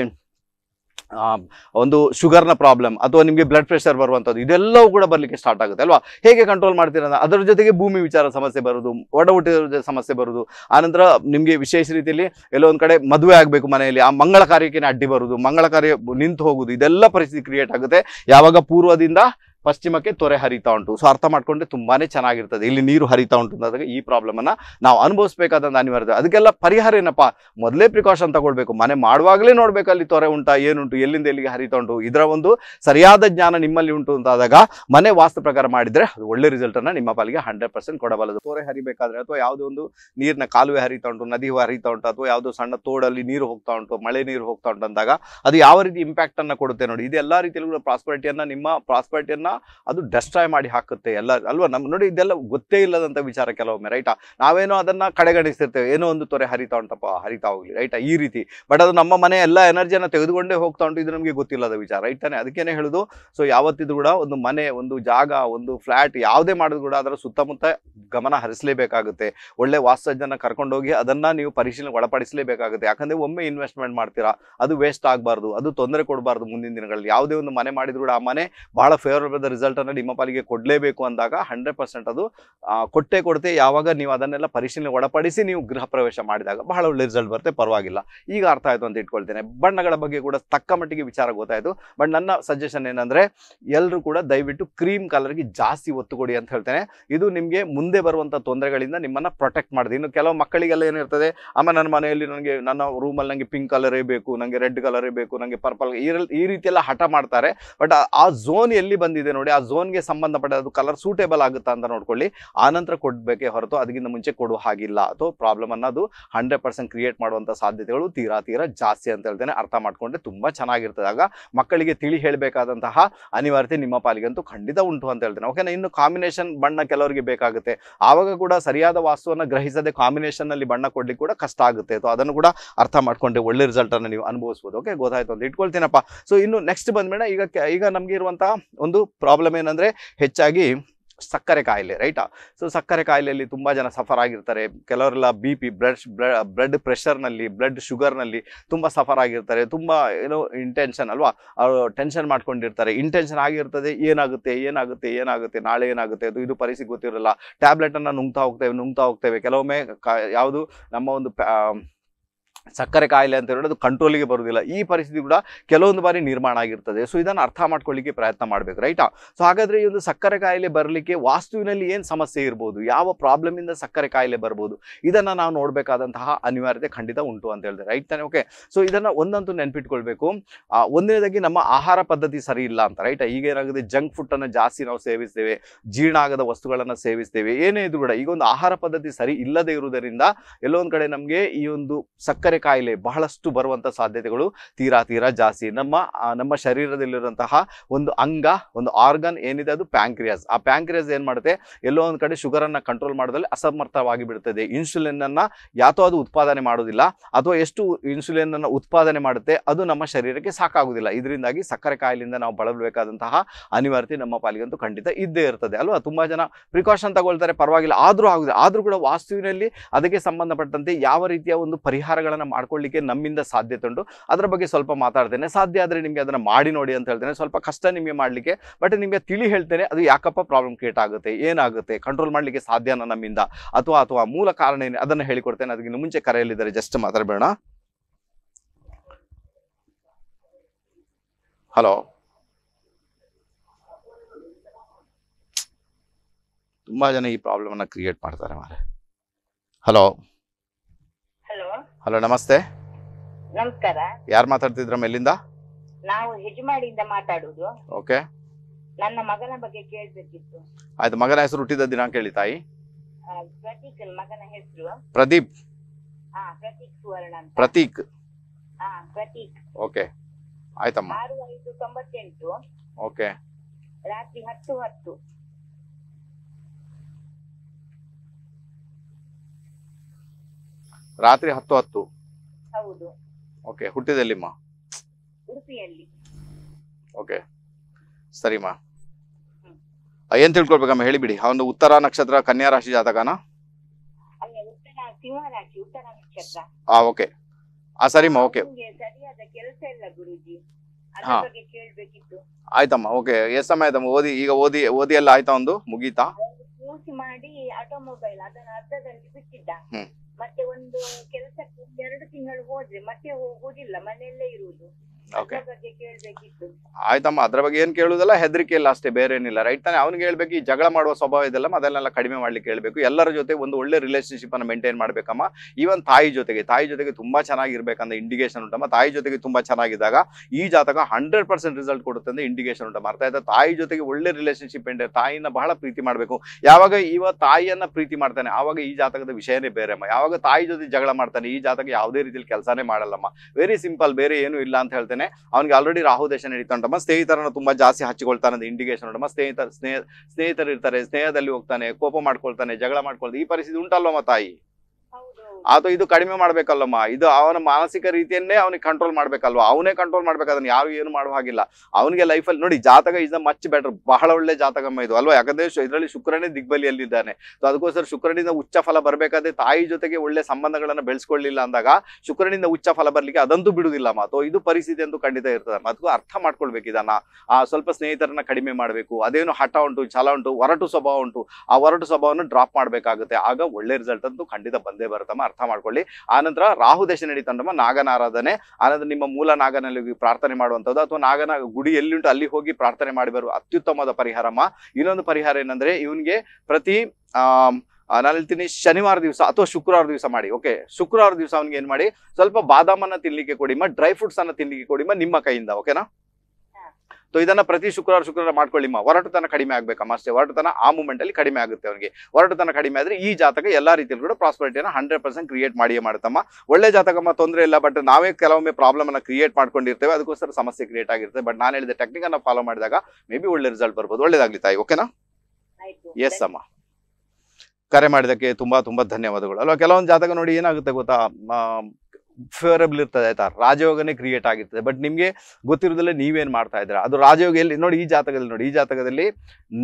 ಒಂದು ಶುಗರ್ನ ಪ್ರಾಬ್ಲಮ್ ಅಥವಾ ನಿಮಗೆ ಬ್ಲಡ್ ಪ್ರೆಷರ್ ಬರುವಂಥದ್ದು ಇದೆಲ್ಲವೂ ಕೂಡ ಬರಲಿಕ್ಕೆ ಸ್ಟಾರ್ಟ್ ಆಗುತ್ತೆ ಅಲ್ವಾ ಹೇಗೆ ಕಂಟ್ರೋಲ್ ಮಾಡ್ತೀರ ಅದರ ಜೊತೆಗೆ ಭೂಮಿ ವಿಚಾರ ಸಮಸ್ಯೆ ಬರೋದು ಒಡ ಹುಟ್ಟಿದ ಸಮಸ್ಯೆ ಬರೋದು ಆನಂತರ ನಿಮಗೆ ವಿಶೇಷ ರೀತಿಯಲ್ಲಿ ಎಲ್ಲೋ ಒಂದು ಕಡೆ ಮದುವೆ ಆಗಬೇಕು ಮನೆಯಲ್ಲಿ ಆ ಮಂಗಳ ಕಾರ್ಯಕ್ಕೆ ಅಡ್ಡಿ ಬರುವುದು ಮಂಗಳ ಕಾರ್ಯ ನಿಂತು ಹೋಗುವುದು ಇದೆಲ್ಲ ಪರಿಸ್ಥಿತಿ ಕ್ರಿಯೇಟ್ ಆಗುತ್ತೆ ಯಾವಾಗ ಪೂರ್ವದಿಂದ ಪಶ್ಚಿಮಕ್ಕೆ ತೊರೆ ಹರಿತಾ ಉಂಟು ಸೊ ಅರ್ಥ ಮಾಡ್ಕೊಂಡ್ರೆ ತುಂಬಾನೇ ಚೆನ್ನಾಗಿರ್ತದೆ ಇಲ್ಲಿ ನೀರು ಹರಿತಾ ಉಂಟು ಅಂದಾಗ ಈ ಪ್ರಾಬ್ಲಮ್ ಅನ್ನ ನಾವು ಅನುಭವಿಸಬೇಕಾದಂತ ಅನಿವಾರ್ಯತೆ ಅದಕ್ಕೆಲ್ಲ ಪರಿಹಾರ ಏನಪ್ಪ ಮೊದಲೇ ಪ್ರಿಕಾಷನ್ ತಗೊಳ್ಬೇಕು ಮನೆ ಮಾಡುವಾಗಲೇ ನೋಡ್ಬೇಕು ಅಲ್ಲಿ ತೊರೆ ಉಂಟಾ ಏನುಂಟು ಎಲ್ಲಿಂದ ಎಲ್ಲಿಗೆ ಹರಿತಾ ಉಂಟು ಇದರ ಒಂದು ಸರಿಯಾದ ಜ್ಞಾನ ನಿಮ್ಮಲ್ಲಿ ಉಂಟು ಅಂತಾದಾಗ ಮನೆ ವಾಸ್ತು ಪ್ರಕಾರ ಮಾಡಿದ್ರೆ ಅದು ಒಳ್ಳೆ ರಿಸಲ್ಟ್ ಅನ್ನ ನಿಮ್ಮ ಪಾಲಿಗೆ ಹಂಡ್ರೆಡ್ ಪರ್ಸೆಂಟ್ ಕೊಡಬಲ್ಲದು ತೊರೆ ಹರಿಬೇಕಾದ್ರೆ ಅಥವಾ ಯಾವುದೋ ಒಂದು ನೀರಿನ ಕಾಲುವೆ ಹರಿತಾ ಉಂಟು ನದಿ ಹರಿತಾ ಉಂಟು ಅಥವಾ ಯಾವುದೋ ಸಣ್ಣ ತೋಡಲ್ಲಿ ನೀರು ಹೋಗ್ತಾ ಉಂಟು ಮಳೆ ನೀರು ಹೋಗ್ತಾ ಉಂಟು ಅಂದಾಗ ಅದು ಯಾವ ರೀತಿ ಇಂಪ್ಯಾಕ್ಟ್ ಅನ್ನ ಕೊಡುತ್ತೆ ನೋಡಿ ಇದೆಲ್ಲ ರೀತಿಯಲ್ಲಿ ಪ್ರಾಸ್ಪರ್ಟಿಯನ್ನ ನಿಮ್ಮ ಪ್ರಾಸ್ಪರ್ಟಿಯನ್ನ ಅದು ಡೆಸ್ಟ್ರಾಯ್ ಮಾಡಿ ಹಾಕುತ್ತೆ ಎಲ್ಲ ಅಲ್ವಾ ನಮ್ ನೋಡಿ ಇದೆಲ್ಲ ಗೊತ್ತೇ ಇಲ್ಲದಂತ ವಿಚಾರ ಕೆಲವೊಮ್ಮೆ ರೈಟಾ ನಾವೇನೋ ಅದನ್ನ ಕಡೆಗಣಿಸ್ತಿರ್ತೇವೆ ಏನೋ ಒಂದು ತೊರೆ ಹರಿತಾ ಉಂಟಪ್ಪ ಹರಿತಾ ಹೋಗ್ಲಿ ರೈಟಾ ಈ ರೀತಿ ಬಟ್ ಅದು ನಮ್ಮ ಮನೆ ಎಲ್ಲ ಎನರ್ಜಿಯನ್ನು ತೆಗೆದುಕೊಂಡೇ ಹೋಗ್ತಾ ಉಂಟು ಇದು ನಮಗೆ ಗೊತ್ತಿಲ್ಲದ ವಿಚಾರ ರೈಟ್ ತಾನೆ ಅದಕ್ಕೇನೆ ಹೇಳುದು ಸೊ ಯಾವತ್ತಿದ್ರು ಕೂಡ ಒಂದು ಮನೆ ಒಂದು ಜಾಗ ಒಂದು ಫ್ಲಾಟ್ ಯಾವುದೇ ಮಾಡಿದ್ರು ಕೂಡ ಅದರ ಸುತ್ತಮುತ್ತ ಗಮನ ಹರಿಸಲೇಬೇಕಾಗುತ್ತೆ ಒಳ್ಳೆ ಕರ್ಕೊಂಡು ಹೋಗಿ ಅದನ್ನ ನೀವು ಪರಿಶೀಲನೆ ಒಳಪಡಿಸಲೇಬೇಕಾಗುತ್ತೆ ಯಾಕಂದ್ರೆ ಒಮ್ಮೆ ಇನ್ವೆಸ್ಟ್ಮೆಂಟ್ ಮಾಡ್ತೀರಾ ಅದು ವೇಸ್ಟ್ ಆಗಬಾರ್ದು ಅದು ತೊಂದರೆ ಕೊಡಬಾರ್ದು ಮುಂದಿನ ದಿನಗಳಲ್ಲಿ ಯಾವುದೇ ಒಂದು ಮನೆ ಮಾಡಿದ್ರು ಕೂಡ ಆ ಮನೆ ಬಹಳ ಫೇವರಬಲ್ ರಿಸಲ್ಟ್ ಅನ್ನ ನಿಮ್ಮ ಪಾಲಿಗೆ ಕೊಡಲೇಬೇಕು ಅಂದಾಗ ಹಂಡ್ರೆಡ್ ಪರ್ಸೆಂಟ್ ಅದು ಕೊಟ್ಟೆ ಕೊಡುತ್ತೆ ಯಾವಾಗ ನೀವು ಅದನ್ನೆಲ್ಲ ಪರಿಶೀಲನೆ ಒಳಪಡಿಸಿ ನೀವು ಗೃಹ ಪ್ರವೇಶ ಮಾಡಿದಾಗ ಬಹಳ ಒಳ್ಳೆ ರಿಸಲ್ಟ್ ಬರುತ್ತೆ ಪರವಾಗಿಲ್ಲ ಈಗ ಅರ್ಥ ಆಯಿತು ಅಂತ ಇಟ್ಕೊಳ್ತೇನೆ ಬಣ್ಣಗಳ ಬಗ್ಗೆ ಕೂಡ ತಕ್ಕ ಮಟ್ಟಿಗೆ ವಿಚಾರ ಗೊತ್ತಾಯಿತು ಬಟ್ ನನ್ನ ಸಜೆಷನ್ ಏನಂದ್ರೆ ಎಲ್ಲರೂ ಕೂಡ ದಯವಿಟ್ಟು ಕ್ರೀಮ್ ಕಲರ್ಗೆ ಜಾಸ್ತಿ ಒತ್ತು ಕೊಡಿ ಅಂತ ಹೇಳ್ತೇನೆ ಇದು ನಿಮಗೆ ಮುಂದೆ ಬರುವಂತಹ ತೊಂದರೆಗಳಿಂದ ನಿಮ್ಮನ್ನ ಪ್ರೊಟೆಕ್ಟ್ ಮಾಡಿದೆ ಇನ್ನು ಕೆಲವು ಮಕ್ಕಳಿಗೆಲ್ಲ ಏನಿರ್ತದೆ ಅಮ್ಮ ನನ್ನ ಮನೆಯಲ್ಲಿ ನನಗೆ ನನ್ನ ರೂಮಲ್ಲಿ ನನಗೆ ಪಿಂಕ್ ಕಲರ್ ಬೇಕು ನನಗೆ ರೆಡ್ ಕಲರ್ ಬೇಕು ನನಗೆ ಪರ್ಪಲ್ ಈ ರೀತಿಯೆಲ್ಲ ಹಠ ಮಾಡ್ತಾರೆ ಬಟ್ ಆ ಝೋನ್ ಎಲ್ಲಿ ಬಂದಿದೆ ಇದೆ ನೋಡಿ ಆ ಝೋನ್ಗೆ ಸಂಬಂಧಪಟ್ಟ ಅದು ಕಲರ್ ಸೂಟೇಬಲ್ ಆಗುತ್ತಾ ಅಂತ ನೋಡ್ಕೊಳ್ಳಿ ಆನಂತರ ಕೊಡ್ಬೇಕೆ ಹೊರತು ಅದಕ್ಕಿಂತ ಮುಂಚೆ ಕೊಡುವ ಹಾಗಿಲ್ಲ ಅಥವಾ ಪ್ರಾಬ್ಲಮ್ ಅನ್ನ ಅದು ಹಂಡ್ರೆಡ್ ಪರ್ಸೆಂಟ್ ಕ್ರಿಯೇಟ್ ಮಾಡುವಂತ ಸಾಧ್ಯತೆಗಳು ತೀರಾ ತೀರಾ ಜಾಸ್ತಿ ಅಂತ ಹೇಳ್ತೇನೆ ಅರ್ಥ ಮಾಡ್ಕೊಂಡ್ರೆ ತುಂಬಾ ಚೆನ್ನಾಗಿರ್ತದೆ ಮಕ್ಕಳಿಗೆ ತಿಳಿ ಹೇಳಬೇಕಾದಂತಹ ಅನಿವಾರ್ಯತೆ ನಿಮ್ಮ ಪಾಲಿಗಂತೂ ಖಂಡಿತ ಉಂಟು ಅಂತ ಹೇಳ್ತೇನೆ ಓಕೆನಾ ಇನ್ನು ಕಾಂಬಿನೇಷನ್ ಬಣ್ಣ ಕೆಲವರಿಗೆ ಬೇಕಾಗುತ್ತೆ ಆವಾಗ ಕೂಡ ಸರಿಯಾದ ವಾಸ್ತುವನ್ನು ಗ್ರಹಿಸದೆ ಕಾಂಬಿನೇಷನ್ನಲ್ಲಿ ಬಣ್ಣ ಕೊಡ್ಲಿಕ್ಕೆ ಕೂಡ ಕಷ್ಟ ಆಗುತ್ತೆ ಅಥವಾ ಅದನ್ನು ಕೂಡ ಅರ್ಥ ಮಾಡ್ಕೊಂಡ್ರೆ ಒಳ್ಳೆ ರಿಸಲ್ಟ್ ಅನ್ನು ನೀವು ಅನುಭವಿಸಬಹುದು ಓಕೆ ಗೊತ್ತಾಯ್ತು ಅಂತ ಇಟ್ಕೊಳ್ತೀನಪ್ಪ ಸೊ ಇನ್ನು ನೆಕ್ಸ್ಟ್ ಬಂದ್ಮೇಲೆ ಈಗ ಈಗ ನಮಗೆ ಇರುವಂತಹ ಒಂದು ಪ್ರಾಬ್ಲಮ್ ಏನಂದರೆ ಹೆಚ್ಚಾಗಿ ಸಕ್ಕರೆ ಕಾಯಿಲೆ ರೈಟಾ ಸೊ ಸಕ್ಕರೆ ಕಾಯಿಲೆಯಲ್ಲಿ ತುಂಬ ಜನ ಸಫರ್ ಆಗಿರ್ತಾರೆ ಕೆಲವರೆಲ್ಲ ಬಿ ಪಿ ಬ್ಲಡ್ ಬ್ಲಡ್ ಪ್ರೆಷರ್ನಲ್ಲಿ ಬ್ಲಡ್ ಶುಗರ್ನಲ್ಲಿ ತುಂಬ ಸಫರ್ ಆಗಿರ್ತಾರೆ ತುಂಬ ಏನೋ ಇಂಟೆನ್ಷನ್ ಅಲ್ವಾ ಅವರು ಟೆನ್ಷನ್ ಮಾಡ್ಕೊಂಡಿರ್ತಾರೆ ಇಂಟೆನ್ಷನ್ ಆಗಿರ್ತದೆ ಏನಾಗುತ್ತೆ ಏನಾಗುತ್ತೆ ಏನಾಗುತ್ತೆ ನಾಳೆ ಏನಾಗುತ್ತೆ ಅದು ಇದು ಪರಿಸ್ಥಿತಿ ಗೊತ್ತಿರಲ್ಲ ಟ್ಯಾಬ್ಲೆಟನ್ನು ನುಂಗ್ತಾ ಹೋಗ್ತೇವೆ ನುಂಗ್ತಾ ಹೋಗ್ತೇವೆ ಕೆಲವೊಮ್ಮೆ ಯಾವುದು ನಮ್ಮ ಒಂದು ಸಕ್ಕರೆ ಕಾಯಿಲೆ ಅಂತ ಹೇಳೋದು ಕಂಟ್ರೋಲಿಗೆ ಬರುವುದಿಲ್ಲ ಈ ಪರಿಸ್ಥಿತಿ ಕೂಡ ಕೆಲವೊಂದು ಬಾರಿ ನಿರ್ಮಾಣ ಆಗಿರ್ತದೆ ಸೊ ಇದನ್ನು ಅರ್ಥ ಮಾಡ್ಕೊಳ್ಳಿಕ್ಕೆ ಪ್ರಯತ್ನ ಮಾಡಬೇಕು ರೈಟಾ ಸೊ ಹಾಗಾದರೆ ಈ ಒಂದು ಸಕ್ಕರೆ ಕಾಯಿಲೆ ಬರಲಿಕ್ಕೆ ವಾಸ್ತುವಿನಲ್ಲಿ ಏನು ಸಮಸ್ಯೆ ಇರ್ಬೋದು ಯಾವ ಪ್ರಾಬ್ಲಮ್ ಇಂದ ಸಕ್ಕರೆ ಕಾಯಿಲೆ ಬರ್ಬೋದು ಇದನ್ನು ನಾವು ನೋಡಬೇಕಾದಂತಹ ಅನಿವಾರ್ಯತೆ ಖಂಡಿತ ಉಂಟು ಅಂತ ಹೇಳಿದೆ ರೈಟ್ ತಾನೆ ಓಕೆ ಸೊ ಇದನ್ನು ಒಂದಂತೂ ನೆನ್ಪಿಟ್ಕೊಳ್ಬೇಕು ಒಂದನೇದಾಗಿ ನಮ್ಮ ಆಹಾರ ಪದ್ಧತಿ ಸರಿ ಇಲ್ಲ ಅಂತ ರೈಟ್ ಈಗ ಏನಾಗುತ್ತೆ ಜಂಕ್ ಫುಡ್ಡನ್ನು ಜಾಸ್ತಿ ನಾವು ಸೇವಿಸ್ತೇವೆ ಜೀರ್ಣ ಆಗದ ವಸ್ತುಗಳನ್ನು ಸೇವಿಸ್ತೇವೆ ಏನೇ ಇದ್ರು ಕೂಡ ಈಗ ಒಂದು ಆಹಾರ ಪದ್ಧತಿ ಸರಿ ಇಲ್ಲದೆ ಇರುವುದರಿಂದ ಎಲ್ಲೊಂದು ಕಡೆ ನಮಗೆ ಈ ಒಂದು ಸಕ್ಕರೆ ಸಕ್ಕರೆ ಕಾಯಿಲೆ ಬಹಳಷ್ಟು ಬರುವಂಥ ಸಾಧ್ಯತೆಗಳು ತೀರಾ ತೀರಾ ಜಾಸ್ತಿ ನಮ್ಮ ನಮ್ಮ ಶರೀರದಲ್ಲಿರುವಂತಹ ಒಂದು ಅಂಗ ಒಂದು ಆರ್ಗನ್ ಏನಿದೆ ಅದು ಪ್ಯಾಂಕ್ರಿಯಾಸ್ ಆ ಪ್ಯಾಂಕ್ರಿಯಾಸ್ ಏನು ಮಾಡುತ್ತೆ ಎಲ್ಲೋ ಒಂದು ಕಡೆ ಶುಗರನ್ನು ಕಂಟ್ರೋಲ್ ಮಾಡೋದಲ್ಲಿ ಅಸಮರ್ಥವಾಗಿ ಬಿಡುತ್ತದೆ ಇನ್ಸುಲಿನ್ ಅನ್ನು ಯಾತೋ ಅದು ಉತ್ಪಾದನೆ ಮಾಡೋದಿಲ್ಲ ಅಥವಾ ಎಷ್ಟು ಇನ್ಸುಲಿನ್ ಅನ್ನು ಉತ್ಪಾದನೆ ಮಾಡುತ್ತೆ ಅದು ನಮ್ಮ ಶರೀರಕ್ಕೆ ಸಾಕಾಗುವುದಿಲ್ಲ ಇದರಿಂದಾಗಿ ಸಕ್ಕರೆ ಕಾಯಿಲೆಯಿಂದ ನಾವು ಬಳಲಬೇಕಾದಂತಹ ಅನಿವಾರ್ಯತೆ ನಮ್ಮ ಪಾಲಿಗಂತೂ ಖಂಡಿತ ಇದ್ದೇ ಇರ್ತದೆ ಅಲ್ವಾ ತುಂಬ ಜನ ಪ್ರಿಕಾಷನ್ ತಗೊಳ್ತಾರೆ ಪರವಾಗಿಲ್ಲ ಆದರೂ ಆಗುದಿಲ್ಲ ಆದರೂ ಕೂಡ ವಾಸ್ತುವಿನಲ್ಲಿ ಅದಕ್ಕೆ ಸಂಬಂಧಪಟ್ಟಂತೆ ಯಾವ ರೀತಿಯ ಒಂದು ಪರಿಹಾರಗಳನ್ನು ಅದನ್ನು ಮಾಡ್ಕೊಳ್ಳಿಕ್ಕೆ ನಮ್ಮಿಂದ ಸಾಧ್ಯತೆ ಉಂಟು ಅದರ ಬಗ್ಗೆ ಸ್ವಲ್ಪ ಮಾತಾಡ್ತೇನೆ ಸಾಧ್ಯ ಆದರೆ ನಿಮಗೆ ಅದನ್ನು ಮಾಡಿ ನೋಡಿ ಅಂತ ಹೇಳ್ತೇನೆ ಸ್ವಲ್ಪ ಕಷ್ಟ ನಿಮಗೆ ಮಾಡಲಿಕ್ಕೆ ಬಟ್ ನಿಮಗೆ ತಿಳಿ ಹೇಳ್ತೇನೆ ಅದು ಯಾಕಪ್ಪ ಪ್ರಾಬ್ಲಮ್ ಕ್ರಿಯೇಟ್ ಆಗುತ್ತೆ ಏನಾಗುತ್ತೆ ಕಂಟ್ರೋಲ್ ಮಾಡಲಿಕ್ಕೆ ಸಾಧ್ಯನ ನಮ್ಮಿಂದ ಅಥವಾ ಅಥವಾ ಮೂಲ ಕಾರಣ ಏನು ಅದನ್ನು ಹೇಳಿಕೊಡ್ತೇನೆ ಅದಕ್ಕಿಂತ ಮುಂಚೆ ಕರೆಯಲ್ಲಿದ್ದಾರೆ ಜಸ್ಟ್ ಮಾತಾಡಬೇಡ ಹಲೋ ತುಂಬ ಜನ ಈ ಪ್ರಾಬ್ಲಮನ್ನು ಕ್ರಿಯೇಟ್ ಮಾಡ್ತಾರೆ ಮಾರೆ ಹಲೋ ಹಲೋ ನಮಸ್ತೆ ನಮಸ್ಕಾರ ಯಾರು ಮಾತಾಡ್ತಿದ್ರು ಎಲ್ಲಿಂದ ನಾವು ಹೆಜ್ಮಾಡಿಯಿಂದ ಮಾತಾಡೋದು ಓಕೆ ನನ್ನ ಮಗನ ಬಗ್ಗೆ ಕೇಳಬೇಕಿತ್ತು ಆಯ್ತು ಮಗನ ಹೆಸರು ಹುಟ್ಟಿದ ದಿನಾಂಕ ಹೇಳಿ ತಾಯಿ ಆ, ಪ್ರತೀಕ್ ಮಗನ ಹೆಸರು ಪ್ರದೀಪ್ ಆ ಪ್ರತೀಕ್ ಸುವರ್ಣ ಅಂತ ಪ್ರತೀಕ್ ಹಾ ಪ್ರತೀಕ್ ಓಕೆ ಆಯ್ತಮ್ಮ ಆರು ಐದು ತೊಂಬತ್ತೆಂಟು ಓಕೆ ರಾತ್ರಿ ಹತ್ತು ಹತ್ತು ರಾತ್ರಿ ಹತ್ತು ಹತ್ತು ಹೌದು ಓಕೆ ಹುಟ್ಟಿದೆಲ್ಲಿಮ್ಮ ಉಡುಪಿಯಲ್ಲಿ ಓಕೆ ಸರಿಮ್ಮ ಏನ್ ತಿಳ್ಕೊಳ್ಬೇಕಮ್ಮ ಹೇಳಿಬಿಡಿ ಆ ಒಂದು ಉತ್ತರ ನಕ್ಷತ್ರ ಕನ್ಯಾ ರಾಶಿ ಜಾತಕನ ಆ ಓಕೆ ಆ ಸರಿಮ್ಮ ಓಕೆ ಸರಿಯಾದ ಕೆಲಸ ಇಲ್ಲ ಗುರುಜಿ ಹಾ ಆಯ್ತಮ್ಮ ಓಕೆ ಎಸ್ ಸಮಯ ಆಯ್ತಮ್ಮ ಓದಿ ಈಗ ಓದಿ ಓದಿ ಎಲ್ಲ ಆಯ್ತಾ ಒಂದು ಮುಗೀತಾ ಮಾಡಿ ಆಟೋಮೊಬೈಲ್ ಅದನ್ನ ಅರ್ಧದಲ್ಲಿ ಬಿಟ್ಟಿದ್ದ ಮತ್ತೆ ಒಂದು ಕೆಲಸಕ್ಕೆ ಎರಡು ತಿಂಗಳು ಹೋದ್ರೆ ಮತ್ತೆ ಹೋಗುದಿಲ್ಲ ಮನೆಯಲ್ಲೇ ಇರುವುದು. ಆಯ್ತಮ್ಮ ಅದ್ರ ಬಗ್ಗೆ ಏನ್ ಕೇಳುದಲ್ಲ ಹೆದರಿಕೆ ಇಲ್ಲ ಅಷ್ಟೇ ಬೇರೆ ಏನಿಲ್ಲ ರೈಟ್ ತಾನೆ ಅವ್ನಿಗೆ ಹೇಳ್ಬೇಕು ಈ ಜಗಳ ಮಾಡುವ ಸ್ವಭಾವ ಇದೆಲ್ಲ ಅದನ್ನೆಲ್ಲ ಕಡಿಮೆ ಮಾಡ್ಲಿಕ್ಕೆ ಹೇಳ್ಬೇಕು ಎಲ್ಲರ ಜೊತೆ ಒಂದು ಒಳ್ಳೆ ರಿಲೇಶನ್ಶಿಪ್ ಅನ್ನ ಮೇಂಟೈನ್ ಮಾಡ್ಬೇಕಮ್ಮ ಈವನ್ ತಾಯಿ ಜೊತೆಗೆ ತಾಯಿ ಜೊತೆಗೆ ತುಂಬಾ ಚೆನ್ನಾಗಿರ್ಬೇಕಂದ್ರೆ ಇಂಡಿಕೇಶನ್ ಉಂಟಮ್ಮ ತಾಯಿ ಜೊತೆಗೆ ತುಂಬಾ ಚೆನ್ನಾಗಿದ್ದಾಗ ಈ ಜಾತಕ ಹಂಡ್ರೆಡ್ ಪರ್ಸೆಂಟ್ ರಿಸಲ್ಟ್ ಕೊಡುತ್ತೆ ಅಂದ್ರೆ ಇಂಡಿಕೇಶನ್ ಉಂಟಮ್ಮ ಅರ್ಥ ಆಯ್ತಾ ತಾಯಿ ಜೊತೆಗೆ ಒಳ್ಳೆ ರಿಲೇಶನ್ಶಿಪ್ ಮೇಂಟೈನ್ ತಾಯಿನ ಬಹಳ ಪ್ರೀತಿ ಮಾಡ್ಬೇಕು ಯಾವಾಗ ಇವ ತಾಯಿಯನ್ನ ಪ್ರೀತಿ ಮಾಡ್ತಾನೆ ಆವಾಗ ಈ ಜಾತಕದ ವಿಷಯನೇ ಬೇರೆ ಅಮ್ಮ ಯಾವಾಗ ತಾಯಿ ಜೊತೆ ಜಗಳ ಮಾಡ್ತಾನೆ ಈ ಜಾತಕ ಯಾವುದೇ ರೀತಿಯಲ್ಲಿ ಕೆಲಸನೇ ಮಾಡಲ್ಲಮ್ಮ ವೆರಿ ಸಿಂಪಲ್ ಬೇರೆ ಏನು ಇಲ್ಲ ಅಂತ ಹೇಳ್ತೇನೆ ಇದ್ದಾನೆ ಅವ್ನಿಗೆ ಆಲ್ರೆಡಿ ರಾಹು ದೇಶ ನಡೀತಾಂಟಮ್ಮ ಸ್ನೇಹಿತರನ್ನು ತುಂಬಾ ಜಾಸ್ತಿ ಹಚ್ಚಿಕೊಳ್ತಾನೆ ಅನ್ನೋದು ಇಂಡಿಕೇಶನ್ ನೋಡಮ್ಮ ಸ್ನೇಹಿತ ಸ್ನೇಹ ಸ್ನೇಹಿತರು ಇರ್ತಾರೆ ಸ್ನೇಹದಲ್ಲಿ ಹೋಗ್ತಾನೆ ಕೋಪ ಮಾಡ್ಕೊಳ್ತಾನೆ ಜಗಳ ಮಾಡ್ಕೊಳ್ತಾನೆ ಈ ಪರಿಸ್ಥಿತಿ ಉಂಟಲ್ವಮ್ಮ ತಾಯಿ ಅದು ಇದು ಕಡಿಮೆ ಮಾಡ್ಬೇಕಲ್ಲಮ್ಮ ಇದು ಅವನ ಮಾನಸಿಕ ರೀತಿಯನ್ನೇ ಅವನಿಗೆ ಕಂಟ್ರೋಲ್ ಮಾಡ್ಬೇಕಲ್ವಾ ಅವನೇ ಕಂಟ್ರೋಲ್ ಮಾಡ್ಬೇಕು ಅದನ್ನ ಯಾರು ಏನು ಮಾಡುವ ಹಾಗಿಲ್ಲ ಅವನಿಗೆ ಲೈಫಲ್ಲಿ ನೋಡಿ ಜಾತಕ ಇಸ್ ದ ಮಚ್ ಬೆಟರ್ ಬಹಳ ಒಳ್ಳೆ ಜಾತಕಮ್ಮ ಇದು ಅಲ್ವಾ ಯಾಕಂದ್ರೆ ಇದರಲ್ಲಿ ಶುಕ್ರನೇ ದಿಗ್ಬಲಿಯಲ್ಲಿದ್ದಾನೆ ಸೊ ಅದಕ್ಕೋಸ್ಕರ ಶುಕ್ರನಿಂದ ಉಚ್ಚ ಫಲ ಬರಬೇಕಾದ್ರೆ ತಾಯಿ ಜೊತೆಗೆ ಒಳ್ಳೆ ಸಂಬಂಧಗಳನ್ನು ಬೆಳೆಸ್ಕೊಳ್ಳಿಲ್ಲ ಅಂದಾಗ ಶುಕ್ರನಿಂದ ಉಚ್ಚ ಫಲ ಬರ್ಲಿಕ್ಕೆ ಅದಂತೂ ಬಿಡುವುದಿಲ್ಲ ಮಾತು ಇದು ಪರಿಸ್ಥಿತಿ ಅಂತೂ ಖಂಡಿತ ಇರ್ತದೆ ಅದಕ್ಕೂ ಅರ್ಥ ಮಾಡ್ಕೊಳ್ಬೇಕು ಇದನ್ನ ಆ ಸ್ವಲ್ಪ ಸ್ನೇಹಿತರನ್ನ ಕಡಿಮೆ ಮಾಡಬೇಕು ಅದೇನು ಹಠ ಉಂಟು ಛಲ ಉಂಟು ಒರಟು ಸ್ವಭಾವ ಉಂಟು ಆ ಹೊರಟು ಸ್ವಭಾವವನ್ನು ಡ್ರಾಪ್ ಮಾಡಬೇಕಾಗುತ್ತೆ ಆಗ ಒಳ್ಳೆ ರಿಸಲ್ಟ್ ಅಂತೂ ಖಂಡಿತ ಬಂದೇ ಬರುತ್ತಮ್ಮ ಅರ್ಥ ಮಾಡ್ಕೊಳ್ಳಿ ಆನಂತರ ರಾಹು ದೇಶ ನಡೀತಂಡಮ್ಮ ನಾಗನ ಆರಾಧನೆ ಆನಂತರ ನಿಮ್ಮ ಮೂಲ ನಾಗನಲ್ಲಿ ಪ್ರಾರ್ಥನೆ ಮಾಡುವಂಥದ್ದು ಅಥವಾ ನಾಗನ ಗುಡಿ ಎಲ್ಲಿಂಟು ಅಲ್ಲಿ ಹೋಗಿ ಪ್ರಾರ್ಥನೆ ಮಾಡಿ ಬರುವ ಅತ್ಯುತ್ತಮವಾದ ಪರಿಹಾರಮ್ಮ ಇನ್ನೊಂದು ಪರಿಹಾರ ಏನಂದ್ರೆ ಇವನ್ಗೆ ಪ್ರತಿ ನಾನು ಹೇಳ್ತೀನಿ ಶನಿವಾರ ದಿವಸ ಅಥವಾ ಶುಕ್ರವಾರ ದಿವಸ ಮಾಡಿ ಓಕೆ ಶುಕ್ರವಾರ ದಿವಸ ಅವನಿಗೆ ಏನು ಮಾಡಿ ಸ್ವಲ್ಪ ಬಾದಾಮನ್ನ ತಿನ್ಲಿಕ್ಕೆ ಕೊಡಿಮ ಡ್ರೈ ಫ್ರೂಟ್ಸ್ ಅನ್ನ ತಿನ್ಲಿಕ್ಕೆ ಕೊಡಿಮ ನಿಮ್ಮ ಕೈಯಿಂದ ಓಕೆನಾ ಸೊ ಇದನ್ನ ಪ್ರತಿ ಶುಕ್ರವಾರ ಶುಕ್ರವಾರ ಮಾಡ್ಕೊಳ್ಳಿಮ್ಮ ಹೊರಟುತನ ಕಡಿಮೆ ಆಗ್ಬೇಕಾ ಅಷ್ಟೇ ಹೊರಟುತನ ಆ ಮೂಮೆಂಟ್ ಅಲ್ಲಿ ಕಡಿಮೆ ಆಗುತ್ತೆ ಅವನಿಗೆ ಹೊರಟುತನ ಕಡಿಮೆ ಆದ್ರೆ ಈ ಜಾತಕ ಎಲ್ಲಾ ರೀತಿಯಲ್ಲಿ ಕೂಡ ಪ್ರಾಸ್ಪರಿಟಿಯನ್ನು ಹಂಡ್ರೆಡ್ ಪರ್ಸೆಂಟ್ ಕ್ರಿಯೇಟ್ ಮಾಡಿಯೇ ಮಾಡ್ತಮ್ಮ ಒಳ್ಳೆ ಜಾತಕಮ್ಮ ತೊಂದರೆ ಇಲ್ಲ ಬಟ್ ನಾವೇ ಕೆಲವೊಮ್ಮೆ ಪ್ರಾಬ್ಲಮ್ ಅನ್ನ ಕ್ರಿಯೇಟ್ ಮಾಡ್ಕೊಂಡಿರ್ತೇವೆ ಅದಕ್ಕೋಸ್ಕರ ಸಮಸ್ಯೆ ಕ್ರಿಯೇಟ್ ಆಗಿರುತ್ತೆ ಬಟ್ ನಾನು ಹೇಳಿದ ಟೆಕ್ನಿಕ್ ಅನ್ನ ಫಾಲೋ ಮಾಡಿದಾಗ ಮೇ ಬಿ ಒಳ್ಳೆ ರಿಸಲ್ಟ್ ಬರ್ಬೋದು ಒಳ್ಳೇದಾಗ್ಲಿ ತಾಯಿ ಓಕೆನಾ ಎಸ್ ಅಮ್ಮ ಕರೆ ಮಾಡಿದಕ್ಕೆ ತುಂಬಾ ತುಂಬಾ ಧನ್ಯವಾದಗಳು ಅಲ್ವಾ ಕೆಲವೊಂದು ಜಾತಕ ನೋಡಿ ಏನಾಗುತ್ತೆ ಗೊತ್ತಾ ಫೇವರಬಲ್ ಇರ್ತದೆ ಆಯ್ತಾ ರಾಜಯೋಗನೇ ಕ್ರಿಯೇಟ್ ಆಗಿರ್ತದೆ ಬಟ್ ನಿಮಗೆ ಗೊತ್ತಿರೋದಲ್ಲೇ ನೀವೇನ್ ಮಾಡ್ತಾ ಇದ್ದೀರಾ ಅದು ರಾಜಯೋಗ ಎಲ್ಲಿ ನೋಡಿ ಈ ಜಾತಕದಲ್ಲಿ ನೋಡಿ ಈ ಜಾತಕದಲ್ಲಿ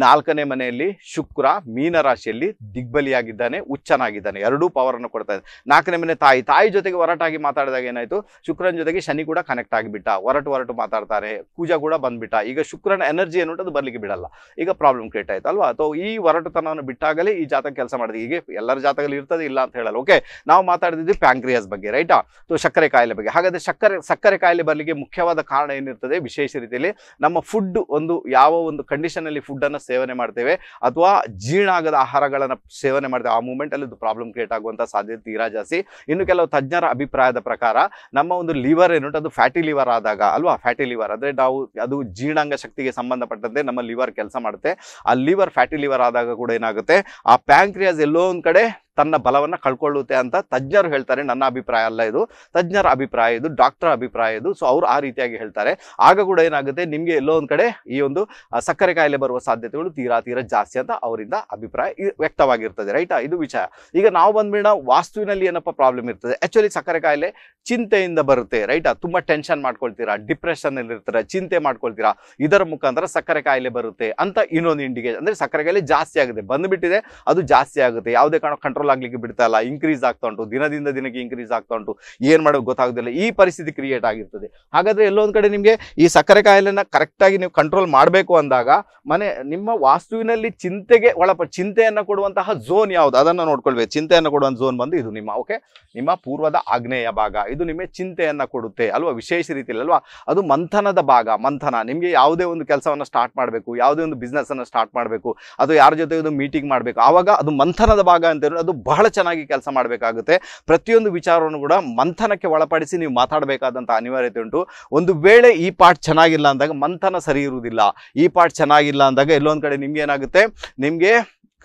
ನಾಲ್ಕನೇ ಮನೆಯಲ್ಲಿ ಶುಕ್ರ ಮೀನ ರಾಶಿಯಲ್ಲಿ ದಿಗ್ಬಲಿಯಾಗಿದ್ದಾನೆ ಉಚ್ಚನಾಗಿದ್ದಾನೆ ಎರಡೂ ಪವರನ್ನು ಕೊಡ್ತಾ ಇದೆ ನಾಲ್ಕನೇ ಮನೆ ತಾಯಿ ತಾಯಿ ಜೊತೆಗೆ ಹೊರಟಾಗಿ ಮಾತಾಡಿದಾಗ ಏನಾಯಿತು ಶುಕ್ರನ ಜೊತೆಗೆ ಶನಿ ಕೂಡ ಕನೆಕ್ಟ್ ಆಗಿಬಿಟ್ಟ ಹೊರಟು ಹೊರಟು ಮಾತಾಡ್ತಾರೆ ಪೂಜಾ ಕೂಡ ಬಂದ್ಬಿಟ್ಟ ಈಗ ಶುಕ್ರನ ಎನರ್ಜಿ ಏನು ಅದು ಬರಲಿಕ್ಕೆ ಬಿಡಲ್ಲ ಈಗ ಪ್ರಾಬ್ಲಮ್ ಕ್ರಿಯೇಟ್ ಆಯ್ತು ಅಲ್ವಾ ಅಥವಾ ಈ ಹೊರಟುತನವನ್ನು ಬಿಟ್ಟಾಗಲೇ ಈ ಜಾತಕ ಕೆಲಸ ಮಾಡಿದೆ ಹೀಗೆ ಎಲ್ಲರ ಜಾತಕದಲ್ಲಿ ಇರ್ತದೆ ಇಲ್ಲ ಅಂತ ಹೇಳಲ್ಲ ಓಕೆ ನಾವು ಮಾತಾಡಿದ್ವಿ ಪ್ಯಾಂಕ್ರಿಯಸ್ ಬಗ್ಗೆ ರೈಟಾ ಅಥವಾ ಸಕ್ಕರೆ ಕಾಯಿಲೆ ಬಗ್ಗೆ ಹಾಗಾದರೆ ಸಕ್ಕರೆ ಸಕ್ಕರೆ ಕಾಯಿಲೆ ಬರಲಿಕ್ಕೆ ಮುಖ್ಯವಾದ ಕಾರಣ ಏನಿರ್ತದೆ ವಿಶೇಷ ರೀತಿಯಲ್ಲಿ ನಮ್ಮ ಫುಡ್ ಒಂದು ಯಾವ ಒಂದು ಕಂಡೀಷನಲ್ಲಿ ಫುಡ್ಡನ್ನು ಸೇವನೆ ಮಾಡ್ತೇವೆ ಅಥವಾ ಜೀರ್ಣ ಆಗದ ಆಹಾರಗಳನ್ನು ಸೇವನೆ ಮಾಡ್ತೇವೆ ಆ ಮೂಮೆಂಟಲ್ಲಿ ಅದು ಪ್ರಾಬ್ಲಮ್ ಕ್ರಿಯೇಟ್ ಆಗುವಂಥ ಸಾಧ್ಯತೆ ತೀರಾ ಜಾಸ್ತಿ ಇನ್ನು ಕೆಲವು ತಜ್ಞರ ಅಭಿಪ್ರಾಯದ ಪ್ರಕಾರ ನಮ್ಮ ಒಂದು ಲಿವರ್ ಏನುಂಟು ಅದು ಫ್ಯಾಟಿ ಲಿವರ್ ಆದಾಗ ಅಲ್ವಾ ಫ್ಯಾಟಿ ಲಿವರ್ ಅಂದರೆ ನಾವು ಅದು ಜೀರ್ಣಾಂಗ ಶಕ್ತಿಗೆ ಸಂಬಂಧಪಟ್ಟಂತೆ ನಮ್ಮ ಲಿವರ್ ಕೆಲಸ ಮಾಡುತ್ತೆ ಆ ಲಿವರ್ ಫ್ಯಾಟಿ ಲಿವರ್ ಆದಾಗ ಕೂಡ ಏನಾಗುತ್ತೆ ಆ ಪ್ಯಾಂಕ್ರಿಯಾಸ್ ಎಲ್ಲೋ ಒಂದು ಕಡೆ ತನ್ನ ಬಲವನ್ನು ಕಳ್ಕೊಳ್ಳುತ್ತೆ ಅಂತ ತಜ್ಞರು ಹೇಳ್ತಾರೆ ನನ್ನ ಅಭಿಪ್ರಾಯ ಅಲ್ಲ ಇದು ತಜ್ಞರ ಅಭಿಪ್ರಾಯ ಇದು ಡಾಕ್ಟರ್ ಅಭಿಪ್ರಾಯ ಇದು ಸೊ ಅವ್ರು ಆ ರೀತಿಯಾಗಿ ಹೇಳ್ತಾರೆ ಆಗ ಕೂಡ ಏನಾಗುತ್ತೆ ನಿಮಗೆ ಎಲ್ಲೋ ಒಂದು ಕಡೆ ಈ ಒಂದು ಸಕ್ಕರೆ ಕಾಯಿಲೆ ಬರುವ ಸಾಧ್ಯತೆಗಳು ತೀರಾ ತೀರಾ ಜಾಸ್ತಿ ಅಂತ ಅವರಿಂದ ಅಭಿಪ್ರಾಯ ವ್ಯಕ್ತವಾಗಿರ್ತದೆ ರೈಟಾ ಇದು ವಿಚಾರ ಈಗ ನಾವು ಬಂದ್ಬಿಡ ವಾಸ್ತುವಿನಲ್ಲಿ ಏನಪ್ಪ ಪ್ರಾಬ್ಲಮ್ ಇರ್ತದೆ ಆ್ಯಕ್ಚುಲಿ ಸಕ್ಕರೆ ಕಾಯಿಲೆ ಚಿಂತೆಯಿಂದ ಬರುತ್ತೆ ರೈಟಾ ತುಂಬ ಟೆನ್ಷನ್ ಮಾಡ್ಕೊಳ್ತೀರಾ ಡಿಪ್ರೆಷನ್ ಅಲ್ಲಿ ಚಿಂತೆ ಮಾಡ್ಕೊಳ್ತೀರಾ ಇದರ ಮುಖಾಂತರ ಸಕ್ಕರೆ ಕಾಯಿಲೆ ಬರುತ್ತೆ ಅಂತ ಇನ್ನೊಂದು ಇಂಡಿಕೇಶನ್ ಅಂದ್ರೆ ಸಕ್ಕರೆ ಕಾಯಿಲೆ ಜಾಸ್ತಿ ಆಗುತ್ತೆ ಬಂದ್ಬಿಟ್ಟಿದೆ ಅದು ಜಾಸ್ತಿ ಆಗುತ್ತೆ ಯಾವುದೇ ಕಾರಣ ಕಂಟ್ರೋಲ್ ಕಂಟ್ರೋಲ್ ಆಗ್ಲಿಕ್ಕೆ ಬಿಡ್ತಾ ಇಲ್ಲ ಇನ್ಕ್ರೀಸ್ ಆಗ್ತಾ ಉಂಟು ದಿನದಿಂದ ದಿನಕ್ಕೆ ಇನ್ಕ್ರೀಸ್ ಆಗ್ತಾ ಉಂಟು ಏನ್ ಮಾಡೋದು ಗೊತ್ತಾಗುದಿಲ್ಲ ಈ ಪರಿಸ್ಥಿತಿ ಕ್ರಿಯೇಟ್ ಆಗಿರ್ತದೆ ಹಾಗಾದ್ರೆ ಎಲ್ಲೊಂದ್ ಕಡೆ ನಿಮಗೆ ಈ ಸಕ್ಕರೆ ಕಾಯಿಲೆನ ಕರೆಕ್ಟಾಗಿ ನೀವು ಕಂಟ್ರೋಲ್ ಮಾಡಬೇಕು ಅಂದಾಗ ಮನೆ ನಿಮ್ಮ ವಾಸ್ತುವಿನಲ್ಲಿ ಚಿಂತೆಗೆ ಒಳಪ ಚಿಂತೆಯನ್ನು ಕೊಡುವಂತಹ ಝೋನ್ ಯಾವುದು ಅದನ್ನ ನೋಡ್ಕೊಳ್ಬೇಕು ಚಿಂತೆಯನ್ನು ಕೊಡುವಂತ ಝೋನ್ ಬಂದು ಇದು ನಿಮ್ಮ ಓಕೆ ನಿಮ್ಮ ಪೂರ್ವದ ಆಗ್ನೇಯ ಭಾಗ ಇದು ನಿಮಗೆ ಚಿಂತೆಯನ್ನು ಕೊಡುತ್ತೆ ಅಲ್ವಾ ವಿಶೇಷ ರೀತಿಯಲ್ಲಿ ಅಲ್ವಾ ಅದು ಮಂಥನದ ಭಾಗ ಮಂಥನ ನಿಮಗೆ ಯಾವುದೇ ಒಂದು ಕೆಲಸವನ್ನು ಸ್ಟಾರ್ಟ್ ಮಾಡಬೇಕು ಯಾವುದೇ ಒಂದು ಬಿಸ್ನೆಸ್ ಅನ್ನು ಸ್ಟಾರ್ಟ್ ಮಾಡಬೇಕು ಅದು ಯಾರ ಜೊತೆ ಒಂದು ಮೀಟಿಂಗ್ ಮಾಡಬೇಕು ಆವಾಗ ಅದು ಮಂಥನದ ಭಾಗ ಅಂತ ಅದು ಬಹಳ ಚೆನ್ನಾಗಿ ಕೆಲಸ ಮಾಡಬೇಕಾಗುತ್ತೆ ಪ್ರತಿಯೊಂದು ವಿಚಾರವನ್ನು ಕೂಡ ಮಂಥನಕ್ಕೆ ಒಳಪಡಿಸಿ ನೀವು ಮಾತಾಡಬೇಕಾದಂಥ ಅನಿವಾರ್ಯತೆ ಉಂಟು ಒಂದು ವೇಳೆ ಈ ಪಾಠ ಚೆನ್ನಾಗಿಲ್ಲ ಅಂದಾಗ ಮಂಥನ ಸರಿ ಇರುವುದಿಲ್ಲ ಈ ಪಾಠ ಚೆನ್ನಾಗಿಲ್ಲ ಅಂದಾಗ ಎಲ್ಲೊಂದು ಕಡೆ ಏನಾಗುತ್ತೆ ನಿಮಗೆ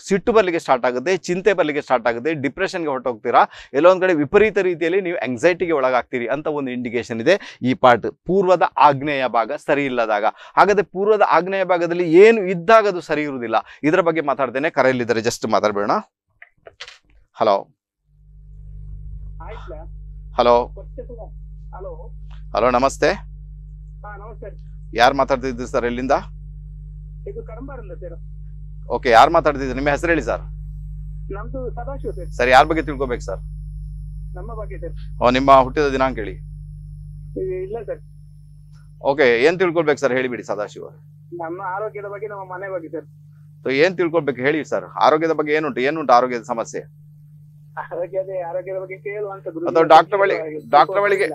ಸಿಟ್ಟು ಬರಲಿಕ್ಕೆ ಸ್ಟಾರ್ಟ್ ಆಗುತ್ತೆ ಚಿಂತೆ ಬರಲಿಕ್ಕೆ ಸ್ಟಾರ್ಟ್ ಆಗುತ್ತೆ ಡಿಪ್ರೆಷನ್ಗೆ ಹೊಟ್ಟೋಗ್ತೀರಾ ಎಲ್ಲೊಂದು ಕಡೆ ವಿಪರೀತ ರೀತಿಯಲ್ಲಿ ನೀವು ಎಂಗ್ಸೈಟಿಗೆ ಒಳಗಾಗ್ತೀರಿ ಅಂತ ಒಂದು ಇಂಡಿಕೇಶನ್ ಇದೆ ಈ ಪಾರ್ಟ್ ಪೂರ್ವದ ಆಗ್ನೇಯ ಭಾಗ ಸರಿ ಇಲ್ಲದಾಗ ಹಾಗಾದರೆ ಪೂರ್ವದ ಆಗ್ನೇಯ ಭಾಗದಲ್ಲಿ ಏನು ಇದ್ದಾಗ ಅದು ಸರಿ ಇರುವುದಿಲ್ಲ ಇದರ ಬಗ್ಗೆ ಮಾತಾಡ್ತೇನೆ ಕರೆಯಲ್ಲಿದ್ದಾರೆ ಜಸ್ಟ್ ಮಾತಾಡಬೇಡ ಹಲೋ ಹಲೋ ಹಲೋ ನಮಸ್ತೆ ಯಾರು ಮಾತಾಡ್ತಿದ್ದೀರಿ ಸರ್ ಎಲ್ಲಿಂದ ಓಕೆ ಯಾರು ಮಾತಾಡ್ತಿದ್ದೀರಿ ನಿಮ್ಮ ಹೆಸರು ಹೇಳಿ ಸರ್ ಸರ್ ಯಾರ ಬಗ್ಗೆ ತಿಳ್ಕೊಬೇಕು ಸರ್ ನಮ್ಮ ಬಗ್ಗೆ ನಿಮ್ಮ ಹುಟ್ಟಿದ ದಿನಾಂಕ ಹೇಳಿ ಇಲ್ಲ ಸರ್ ಓಕೆ ಏನ್ ತಿಳ್ಕೊಳ್ಬೇಕು ಸರ್ ಹೇಳಿಬಿಡಿ ಸದಾಶಿವ ನಮ್ಮ ಆರೋಗ್ಯದ ಬಗ್ಗೆ ನಮ್ಮ ಮನೆ ಬಗ್ಗೆ ಸರ್ ಏನ್ ತಿಳ್ಕೊಳ್ಬೇಕು ಹೇಳಿ ಸರ್ ಆರೋಗ್ಯದ ಬಗ್ಗೆ ಏನುಂಟು ಏನುಂಟು ಆರೋಗ್ಯದ ಸಮಸ್ಯೆ ಆರೋಗ್ಯದೇ ಆರೋಗ್ಯದ ಬಗ್ಗೆ ಕೇಳುವಂತ ಅಥವಾ ಡಾಕ್ಟರ್ ಬಳಿ ಡಾಕ್ಟರ್ ಬಳಿಗೆ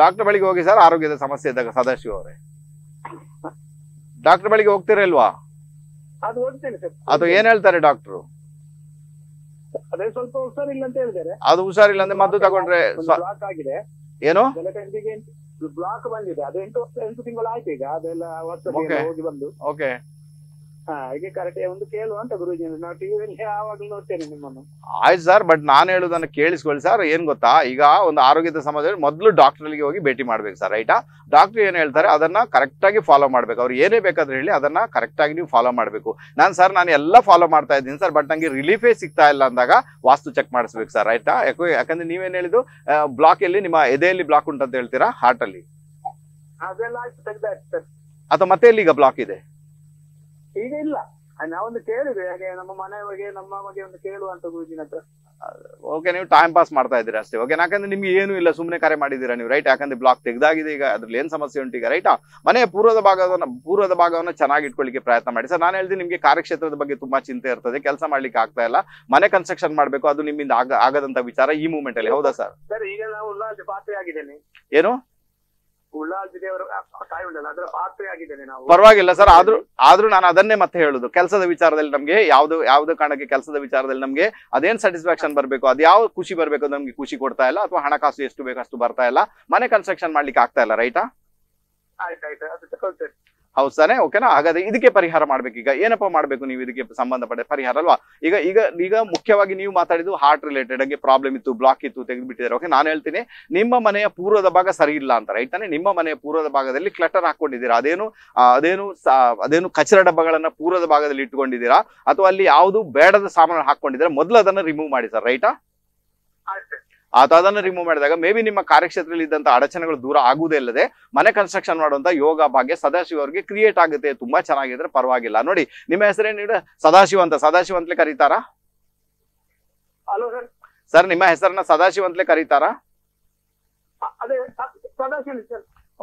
ಡಾಕ್ಟರ್ ಬಳಿಗೆ ಹೋಗಿ ಸರ್ ಆರೋಗ್ಯದ ಸಮಸ್ಯೆ ಇದ್ದಾಗ ಸದಾಶಿವ ಅವರೇ ಡಾಕ್ಟರ್ ಬಳಿಗೆ ಹೋಗ್ತೀರಲ್ವಾ ಅದು ಹೋಗ್ತೇನೆ ಸರ್ ಅದು ಏನ್ ಹೇಳ್ತಾರೆ ಡಾಕ್ಟ್ರು ಅದೇ ಸ್ವಲ್ಪ ಇಲ್ಲ ಅಂತ ಹೇಳ್ತಾರೆ ಅದು ಹುಷಾರಿಲ್ಲ ಅಂದ್ರೆ ಮದ್ದು ತಗೊಂಡ್ರೆ ಬ್ಲಾಕ್ ಆಗಿದೆ ಏನು ಬ್ಲಾಕ್ ಬಂದಿದೆ ಅದು ಎಂಟು ಎಂಟು ತಿಂಗಳು ಆಯ್ತು ಈಗ ಅದೆಲ್ಲ ಹೋಗಿ ಬಂದು ಓಕೆ ಹಾಗೆ ಕರೆಕ್ಟ್ ಒಂದು ಕೇಳುವ ಅಂತ ಗುರುಜಿ ನಾವು ಟಿವಿಯಲ್ಲಿ ಯಾವಾಗಲೂ ನೋಡ್ತೇನೆ ನಿಮ್ಮನ್ನು ಆಯ್ತು ಸರ್ ಬಟ್ ನಾನು ಹೇಳುದನ್ನು ಕೇಳಿಸ್ಕೊಳ್ಳಿ ಸರ್ ಏನ್ ಗೊತ್ತಾ ಈಗ ಒಂದು ಆರೋಗ್ಯದ ಸಮಾಜದಲ್ಲಿ ಮೊದಲು ಗೆ ಹೋಗಿ ಭೇಟಿ ಮಾಡ್ಬೇಕು ಸರ್ ರೈಟಾ ಡಾಕ್ಟರ್ ಏನ್ ಹೇಳ್ತಾರೆ ಅದನ್ನ ಕರೆಕ್ಟ್ ಆಗಿ ಫಾಲೋ ಮಾಡ್ಬೇಕು ಅವ್ರು ಏನೇ ಬೇಕಾದ್ರೆ ಹೇಳಿ ಅದನ್ನ ಕರೆಕ್ಟ್ ಆಗಿ ನೀವು ಫಾಲೋ ಮಾಡ್ಬೇಕು ನಾನು ಸರ್ ನಾನು ಎಲ್ಲ ಫಾಲೋ ಮಾಡ್ತಾ ಇದ್ದೀನಿ ಸರ್ ಬಟ್ ನಂಗೆ ರಿಲೀಫೇ ಸಿಗ್ತಾ ಇಲ್ಲ ಅಂದಾಗ ವಾಸ್ತು ಚೆಕ್ ಮಾಡಿಸ್ಬೇಕು ಸರ್ ರೈಟಾ ಯಾಕೋ ಯಾಕಂದ್ರೆ ನೀವೇನ್ ಹೇಳಿದ್ದು ಬ್ಲಾಕ್ ಅಲ್ಲಿ ನಿಮ್ಮ ಎದೆಯಲ್ಲಿ ಬ್ಲಾಕ್ ಉಂಟು ಅಂತ ಹೇಳ್ತೀರಾ ಹಾರ್ಟ್ ಅಲ್ಲಿ ಅಥವಾ ಮತ್ತೆ ಎಲ್ಲಿ ಈಗ ಬ್ಲಾಕ್ ಇದೆ ಈಗ ಇಲ್ಲ ನಾವೊಂದು ಕೇಳಿದೆ ಹಾಗೆ ನಮ್ಮ ಮನೆ ಬಗ್ಗೆ ನಮ್ಮ ಬಗ್ಗೆ ಒಂದು ಅಂತ ಗುರುಜಿನ ಓಕೆ ನೀವು ಟೈಮ್ ಪಾಸ್ ಮಾಡ್ತಾ ಇದ್ದೀರಾ ಅಷ್ಟೇ ಓಕೆ ಯಾಕಂದ್ರೆ ನಿಮ್ಗೆ ಏನು ಇಲ್ಲ ಸುಮ್ಮನೆ ಕರೆ ಮಾಡಿದೀರಾ ನೀವು ರೈಟ್ ಯಾಕಂದ್ರೆ ಬ್ಲಾಕ್ ತೆಗ್ದಾಗಿದೆ ಈಗ ಅದ್ರಲ್ಲಿ ಏನು ಸಮಸ್ಯೆ ಉಂಟು ಈಗ ರೈಟಾ ಮನೆ ಪೂರ್ವದ ಭಾಗವನ್ನು ಪೂರ್ವದ ಭಾಗವನ್ನು ಚೆನ್ನಾಗಿ ಇಟ್ಕೊಳ್ಳಿಕ್ಕೆ ಪ್ರಯತ್ನ ಮಾಡಿ ಸರ್ ನಾನು ಹೇಳ್ತೀನಿ ನಿಮಗೆ ಕಾರ್ಯಕ್ಷೇತ್ರದ ಬಗ್ಗೆ ತುಂಬಾ ಚಿಂತೆ ಇರ್ತದೆ ಕೆಲಸ ಮಾಡ್ಲಿಕ್ಕೆ ಆಗ್ತಾ ಇಲ್ಲ ಮನೆ ಕನ್ಸ್ಟ್ರಕ್ಷನ್ ಮಾಡಬೇಕು ಅದು ನಿಮ್ಮಿಂದ ಆಗದಂತ ವಿಚಾರ ಈ ಮೂಮೆಂಟ್ ಅಲ್ಲಿ ಹೌದಾ ಸರ್ ಈಗ ನಾವು ಪಾತ್ರೆ ಆಗಿದ್ದೇನೆ ಏನು ನಾವು ಪರವಾಗಿಲ್ಲ ಸರ್ ಆದ್ರೂ ಆದ್ರೂ ನಾನು ಅದನ್ನೇ ಮತ್ತೆ ಹೇಳುದು ಕೆಲಸದ ವಿಚಾರದಲ್ಲಿ ನಮ್ಗೆ ಯಾವ್ದು ಯಾವ್ದು ಕಾರಣಕ್ಕೆ ಕೆಲಸದ ವಿಚಾರದಲ್ಲಿ ನಮ್ಗೆ ಅದೇನ್ ಸ್ಯಾಟಿಸ್ಫ್ಯಾಕ್ಷನ್ ಬರಬೇಕು ಯಾವ ಖುಷಿ ಬರಬೇಕು ನಮ್ಗೆ ಖುಷಿ ಕೊಡ್ತಾ ಇಲ್ಲ ಅಥವಾ ಹಣಕಾಸು ಎಷ್ಟು ಬೇಕಷ್ಟು ಬರ್ತಾ ಇಲ್ಲ ಮನೆ ಕನ್ಸ್ಟ್ರಕ್ಷನ್ ಮಾಡ್ಲಿಕ್ಕೆ ಆಗ್ತಾ ಇಲ್ಲ ರೈಟಾ ಆಯ್ತಾಯ್ತು ಅದು ತಗೊಳ್ತೇನೆ ಹೌದ್ ತಾನೆ ಓಕೆನಾ ಹಾಗಾದ್ರೆ ಇದಕ್ಕೆ ಪರಿಹಾರ ಮಾಡ್ಬೇಕು ಈಗ ಏನಪ್ಪ ಮಾಡ್ಬೇಕು ನೀವು ಇದಕ್ಕೆ ಸಂಬಂಧಪಟ್ಟ ಪರಿಹಾರ ಅಲ್ವಾ ಈಗ ಈಗ ಈಗ ಮುಖ್ಯವಾಗಿ ನೀವು ಮಾತಾಡಿದ್ದು ಹಾರ್ಟ್ ರಿಲೇಟೆಡ್ ಆಗಿ ಪ್ರಾಬ್ಲಮ್ ಇತ್ತು ಬ್ಲಾಕ್ ಇತ್ತು ತೆಗೆದುಬಿಟ್ಟಿದ್ದಾರೆ ಓಕೆ ನಾನು ಹೇಳ್ತೀನಿ ನಿಮ್ಮ ಮನೆಯ ಪೂರ್ವದ ಭಾಗ ಸರಿ ಇಲ್ಲ ಅಂತ ರೈಟ್ ತಾನೆ ನಿಮ್ಮ ಮನೆಯ ಪೂರ್ವದ ಭಾಗದಲ್ಲಿ ಕ್ಲಟರ್ ಹಾಕೊಂಡಿದ್ದೀರಾ ಅದೇನು ಅದೇನು ಅದೇನು ಕಚರ ಡಬ್ಬಗಳನ್ನ ಪೂರ್ವದ ಭಾಗದಲ್ಲಿ ಇಟ್ಕೊಂಡಿದ್ದೀರಾ ಅಥವಾ ಅಲ್ಲಿ ಯಾವುದು ಬೇಡದ ಸಾಮಾನು ಹಾಕೊಂಡಿದ್ದೀರಾ ಮೊದಲು ಅದನ್ನ ರಿಮೂವ್ ಮಾಡಿ ಸರ್ ರೈಟಾ ಅದನ್ನು ರಿಮೂವ್ ಮಾಡಿದಾಗ ಮೇ ಬಿ ನಿಮ್ಮ ಕಾರ್ಯಕ್ಷೇತ್ರದಲ್ಲಿ ಇದ್ದಂತ ಅಡಚಣೆಗಳು ದೂರ ಆಗುವುದೇ ಇಲ್ಲದೆ ಮನೆ ಕನ್ಸ್ಟ್ರಕ್ಷನ್ ಮಾಡುವಂತಹ ಯೋಗ ಭಾಗ್ಯ ಸದಾಶಿವ ಅವರಿಗೆ ಕ್ರಿಯೇಟ್ ಆಗುತ್ತೆ ತುಂಬಾ ಚೆನ್ನಾಗಿದ್ರೆ ಪರವಾಗಿಲ್ಲ ನೋಡಿ ನಿಮ್ಮ ಹೆಸರೇನು ಸದಾಶಿವ ಅಂತ ಸದಾಶಿವ ಅಂತಲೇ ಸರ್ ನಿಮ್ಮ ಹೆಸರನ್ನ ಸದಾಶಿವ ಅಂತಲೇ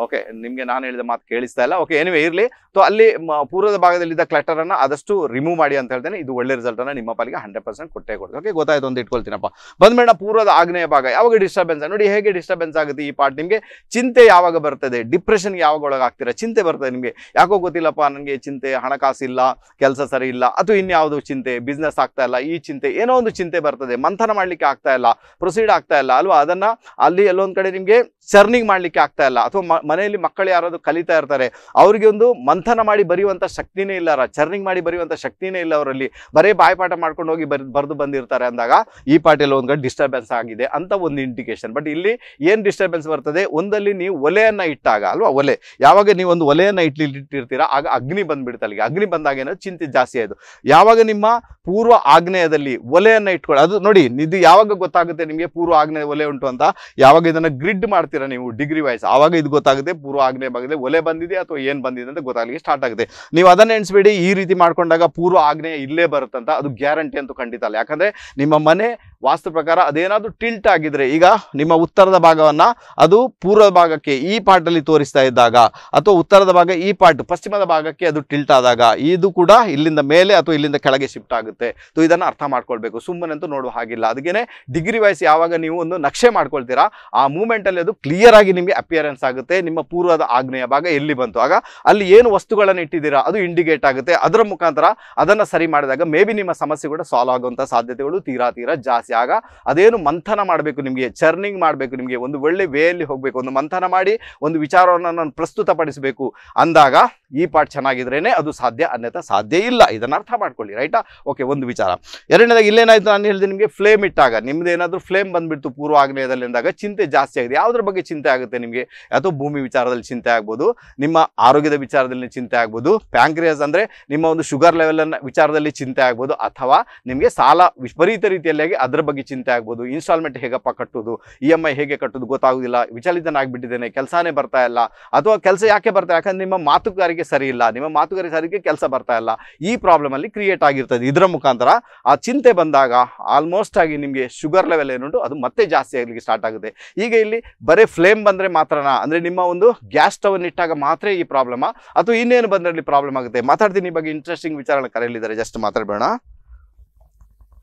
ಓಕೆ ನಿಮಗೆ ನಾನು ಹೇಳಿದ ಮಾತು ಕೇಳಿಸ್ತಾ ಇಲ್ಲ ಓಕೆ ಏನಿವೆ ಇರಲಿ ಸೊ ಅಲ್ಲಿ ಪೂರ್ವದ ಭಾಗದಲ್ಲಿದ್ದ ಕ್ಲಟರನ್ನು ಆದಷ್ಟು ರಿಮೂವ್ ಮಾಡಿ ಅಂತ ಹೇಳ್ತೇನೆ ಇದು ಒಳ್ಳೆ ರಿಸಲ್ಟನ್ನು ನಿಮ್ಮ ಪಾಲಿಗೆ ಹಂಡ್ರೆಡ್ ಪರ್ಸೆಂಟ್ ಕೊಟ್ಟೇ ಕೊಡ್ತೀವಿ ಓಕೆ ಗೊತ್ತಾಯ್ತು ಅಂತ ಇಟ್ಕೊಳ್ತೀನಪ್ಪ ಬಂದ್ಮೇಡ ಪೂರ್ವದ ಆಗ್ನೇಯ ಭಾಗ ಯಾವಾಗ ಡಿಸ್ಟರ್ಬೆನ್ಸ್ ನೋಡಿ ಹೇಗೆ ಡಿಸ್ಟರ್ಬೆನ್ಸ್ ಆಗುತ್ತೆ ಈ ಪಾರ್ಟ್ ನಿಮಗೆ ಚಿಂತೆ ಯಾವಾಗ ಬರ್ತದೆ ಡಿಪ್ರೆಷನ್ಗೆ ಯಾವಾಗ ಒಳಗಾಗ್ತೀರಾ ಚಿಂತೆ ಬರ್ತದೆ ನಿಮಗೆ ಯಾಕೋ ಗೊತ್ತಿಲ್ಲಪ್ಪ ನನಗೆ ಚಿಂತೆ ಹಣಕಾಸಿಲ್ಲ ಕೆಲಸ ಸರಿ ಇಲ್ಲ ಅಥವಾ ಇನ್ಯಾವುದು ಚಿಂತೆ ಬಿಸ್ನೆಸ್ ಆಗ್ತಾ ಇಲ್ಲ ಈ ಚಿಂತೆ ಏನೋ ಒಂದು ಚಿಂತೆ ಬರ್ತದೆ ಮಂಥನ ಮಾಡಲಿಕ್ಕೆ ಆಗ್ತಾ ಇಲ್ಲ ಪ್ರೊಸೀಡ್ ಆಗ್ತಾ ಇಲ್ಲ ಅಲ್ವಾ ಅದನ್ನು ಅಲ್ಲಿ ಎಲ್ಲೊಂದ್ ಕಡೆ ನಿಮಗೆ ಸರ್ನಿಂಗ್ ಮಾಡಲಿಕ್ಕೆ ಆಗ್ತಾ ಇಲ್ಲ ಅಥವಾ ಮನೆಯಲ್ಲಿ ಮಕ್ಕಳು ಯಾರಾದರೂ ಕಲಿತಾ ಇರ್ತಾರೆ ಅವ್ರಿಗೆ ಒಂದು ಮಂಥನ ಮಾಡಿ ಬರೆಯುವಂಥ ಶಕ್ತಿನೇ ಇಲ್ಲ ಚರ್ನಿಂಗ್ ಮಾಡಿ ಬರೆಯುವಂಥ ಶಕ್ತಿನೇ ಇಲ್ಲ ಅವರಲ್ಲಿ ಬರೀ ಬಾಯ್ಪಾಠ ಮಾಡ್ಕೊಂಡು ಹೋಗಿ ಬರ್ ಬರೆದು ಬಂದಿರ್ತಾರೆ ಅಂದಾಗ ಈ ಪಾಠಲ್ಲಿ ಒಂದು ಡಿಸ್ಟರ್ಬೆನ್ಸ್ ಆಗಿದೆ ಅಂತ ಒಂದು ಇಂಡಿಕೇಶನ್ ಬಟ್ ಇಲ್ಲಿ ಏನು ಡಿಸ್ಟರ್ಬೆನ್ಸ್ ಬರ್ತದೆ ಒಂದಲ್ಲಿ ನೀವು ಒಲೆಯನ್ನ ಇಟ್ಟಾಗ ಅಲ್ವಾ ಒಲೆ ಯಾವಾಗ ನೀವು ಒಂದು ಒಲೆಯನ್ನು ಇಟ್ಲಿ ಇಟ್ಟಿರ್ತೀರಾ ಆಗ ಅಗ್ನಿ ಬಂದ್ಬಿಡ್ತಾ ಅಗ್ನಿ ಬಂದಾಗ ಏನೋ ಚಿಂತೆ ಜಾಸ್ತಿ ಆಯಿತು ಯಾವಾಗ ನಿಮ್ಮ ಪೂರ್ವ ಆಗ್ನೇಯದಲ್ಲಿ ಒಲೆಯನ್ನ ಇಟ್ಕೊಳ್ಳಿ ಅದು ನೋಡಿ ಇದು ಯಾವಾಗ ಗೊತ್ತಾಗುತ್ತೆ ನಿಮಗೆ ಪೂರ್ವ ಆಗ್ನೇಯ ಒಲೆ ಉಂಟು ಅಂತ ಯಾವಾಗ ಇದನ್ನು ಗ್ರಿಡ್ ಮಾಡ್ತೀರಾ ನೀವು ಡಿಗ್ರಿ ವೈಸ್ ಆವಾಗ ಇದು ಗೊತ್ತಾಗುತ್ತೆ ಗೊತ್ತಾಗದೆ ಪೂರ್ವ ಆಗ್ನೇಯ ಭಾಗದಲ್ಲಿ ಒಲೆ ಬಂದಿದೆ ಅಥವಾ ಏನ್ ಬಂದಿದೆ ಅಂತ ಗೊತ್ತಾಗಲಿಕ್ಕೆ ಸ್ಟಾರ್ಟ್ ಆಗುತ್ತೆ ನೀವು ಅದನ್ನ ಎಣಿಸ್ಬೇಡಿ ಈ ರೀತಿ ಮಾಡ್ಕೊಂಡಾಗ ಪೂರ್ವ ಆಗ್ನೇಯ ಇಲ್ಲೇ ಬರುತ್ತಂತ ಅದು ಗ್ಯಾರಂಟಿ ಅಂತೂ ಖಂಡಿತ ಅಲ್ಲ ಯಾಕಂದ್ರೆ ನಿಮ್ಮ ಮನೆ ವಾಸ್ತು ಪ್ರಕಾರ ಅದೇನಾದರೂ ಟಿಲ್ಟ್ ಆಗಿದ್ರೆ ಈಗ ನಿಮ್ಮ ಉತ್ತರದ ಭಾಗವನ್ನು ಅದು ಪೂರ್ವ ಭಾಗಕ್ಕೆ ಈ ಪಾರ್ಟಲ್ಲಿ ತೋರಿಸ್ತಾ ಇದ್ದಾಗ ಅಥವಾ ಉತ್ತರದ ಭಾಗ ಈ ಪಾರ್ಟ್ ಪಶ್ಚಿಮದ ಭಾಗಕ್ಕೆ ಅದು ಟಿಲ್ಟ್ ಆದಾಗ ಇದು ಕೂಡ ಇಲ್ಲಿಂದ ಮೇಲೆ ಅಥವಾ ಇಲ್ಲಿಂದ ಕೆಳಗೆ ಶಿಫ್ಟ್ ಆಗುತ್ತೆ ಸೊ ಇದನ್ನು ಅರ್ಥ ಮಾಡ್ಕೊಳ್ಬೇಕು ಸುಮ್ಮನೆ ಅಂತೂ ನೋಡುವ ಹಾಗಿಲ್ಲ ಅದಕ್ಕೇ ಡಿಗ್ರಿ ವೈಸ್ ಯಾವಾಗ ನೀವು ಒಂದು ನಕ್ಷೆ ಮಾಡ್ಕೊಳ್ತೀರಾ ಆ ಮೂಮೆಂಟಲ್ಲಿ ಅದು ಕ್ಲಿಯರ್ ಆಗಿ ನಿಮಗೆ ಅಪಿಯರೆನ್ಸ್ ಆಗುತ್ತೆ ನಿಮ್ಮ ಪೂರ್ವದ ಆಗ್ನೇಯ ಭಾಗ ಎಲ್ಲಿ ಬಂತು ಆಗ ಅಲ್ಲಿ ಏನು ವಸ್ತುಗಳನ್ನು ಇಟ್ಟಿದ್ದೀರಾ ಅದು ಇಂಡಿಕೇಟ್ ಆಗುತ್ತೆ ಅದರ ಮುಖಾಂತರ ಅದನ್ನು ಸರಿ ಮಾಡಿದಾಗ ಮೇ ಬಿ ನಿಮ್ಮ ಸಮಸ್ಯೆ ಕೂಡ ಸಾಲ್ವ್ ಆಗುವಂಥ ಸಾಧ್ಯತೆಗಳು ತೀರಾ ತೀರಾ ಜಾಸ್ತಿ ಜಾಸ್ತಿ ಆಗ ಅದೇನು ಮಂಥನ ಮಾಡಬೇಕು ನಿಮಗೆ ಚರ್ನಿಂಗ್ ಮಾಡಬೇಕು ನಿಮಗೆ ಒಂದು ಒಳ್ಳೆ ವೇಯಲ್ಲಿ ಹೋಗಬೇಕು ಒಂದು ಮಂಥನ ಮಾಡಿ ಒಂದು ವಿಚಾರವನ್ನು ನಾನು ಪ್ರಸ್ತುತಪಡಿಸಬೇಕು ಅಂದಾಗ ಈ ಪಾಠ ಚೆನ್ನಾಗಿದ್ರೇ ಅದು ಸಾಧ್ಯ ಅನ್ಯತ ಸಾಧ್ಯ ಇಲ್ಲ ಇದನ್ನು ಅರ್ಥ ಮಾಡ್ಕೊಳ್ಳಿ ರೈಟಾ ಓಕೆ ಒಂದು ವಿಚಾರ ಎರಡನೇದಾಗಿ ಇಲ್ಲೇನಾಯಿತು ನಾನು ಹೇಳಿದೆ ನಿಮಗೆ ಫ್ಲೇಮ್ ಇಟ್ಟಾಗ ನಿಮ್ಮದೇನಾದರೂ ಫ್ಲೇಮ್ ಬಂದುಬಿಡ್ತು ಪೂರ್ವ ಆಗ್ನೇಯದಲ್ಲಿ ಅಂದಾಗ ಚಿಂತೆ ಜಾಸ್ತಿ ಆಗಿದೆ ಯಾವುದ್ರ ಬಗ್ಗೆ ಚಿಂತೆ ಆಗುತ್ತೆ ನಿಮಗೆ ಅಥವಾ ಭೂಮಿ ವಿಚಾರದಲ್ಲಿ ಚಿಂತೆ ಆಗ್ಬೋದು ನಿಮ್ಮ ಆರೋಗ್ಯದ ವಿಚಾರದಲ್ಲಿ ಚಿಂತೆ ಆಗ್ಬೋದು ಪ್ಯಾಂಕ್ರಿಯಾಸ್ ಅಂದರೆ ನಿಮ್ಮ ಒಂದು ಶುಗರ್ ಲೆವೆಲನ್ನು ವಿಚಾರದಲ್ಲಿ ಚಿಂತೆ ಆಗ್ಬೋದು ಅಥವಾ ನಿಮಗೆ ಸಾಲ ವಿಪರೀತ ರೀತಿಯಲ್ಲಿ ಅದರ ಅದರ ಬಗ್ಗೆ ಚಿಂತೆ ಆಗ್ಬೋದು ಇನ್ಸ್ಟಾಲ್ಮೆಂಟ್ ಹೇಗಪ್ಪ ಕಟ್ಟೋದು ಇ e ಎಮ್ ಐ ಹೇಗೆ ಕಟ್ಟೋದು ಗೊತ್ತಾಗೋದಿಲ್ಲ ವಿಚಲಿತನಾಗಿಬಿಟ್ಟಿದ್ದೇನೆ ಕೆಲಸನೇ ಬರ್ತಾ ಇಲ್ಲ ಅಥವಾ ಕೆಲಸ ಯಾಕೆ ಬರ್ತಾ ಯಾಕಂದ್ರೆ ನಿಮ್ಮ ಮಾತುಗಾರಿಗೆ ಸರಿ ಇಲ್ಲ ನಿಮ್ಮ ಮಾತುಗಾರಿಗೆ ಸರಿಗೆ ಕೆಲಸ ಬರ್ತಾ ಇಲ್ಲ ಈ ಪ್ರಾಬ್ಲಮಲ್ಲಿ ಕ್ರಿಯೇಟ್ ಆಗಿರ್ತದೆ ಇದರ ಮುಖಾಂತರ ಆ ಚಿಂತೆ ಬಂದಾಗ ಆಲ್ಮೋಸ್ಟ್ ಆಗಿ ನಿಮಗೆ ಶುಗರ್ ಲೆವೆಲ್ ಏನುಂಟು ಅದು ಮತ್ತೆ ಜಾಸ್ತಿ ಆಗಲಿಕ್ಕೆ ಸ್ಟಾರ್ಟ್ ಆಗುತ್ತೆ ಈಗ ಇಲ್ಲಿ ಬರೀ ಫ್ಲೇಮ್ ಬಂದರೆ ಮಾತ್ರನಾ ಅಂದರೆ ನಿಮ್ಮ ಒಂದು ಗ್ಯಾಸ್ ಸ್ಟವನ್ನು ಇಟ್ಟಾಗ ಮಾತ್ರ ಈ ಪ್ರಾಬ್ಲಮ್ ಅಥವಾ ಇನ್ನೇನು ಬಂದ್ರಲ್ಲಿ ಪ್ರಾಬ್ಲಮ್ ಆಗುತ್ತೆ ಮಾತಾಡ್ತೀನಿ ಈ ಬಗ್ಗೆ ಇಂಟ್ರೆಸ್ಟಿಂಗ್ ವಿಚಾರನ ಕರೆಯಲಿದ್ದಾರೆ ಜಸ್ಟ್ ಮಾತಾಡಬೇಡ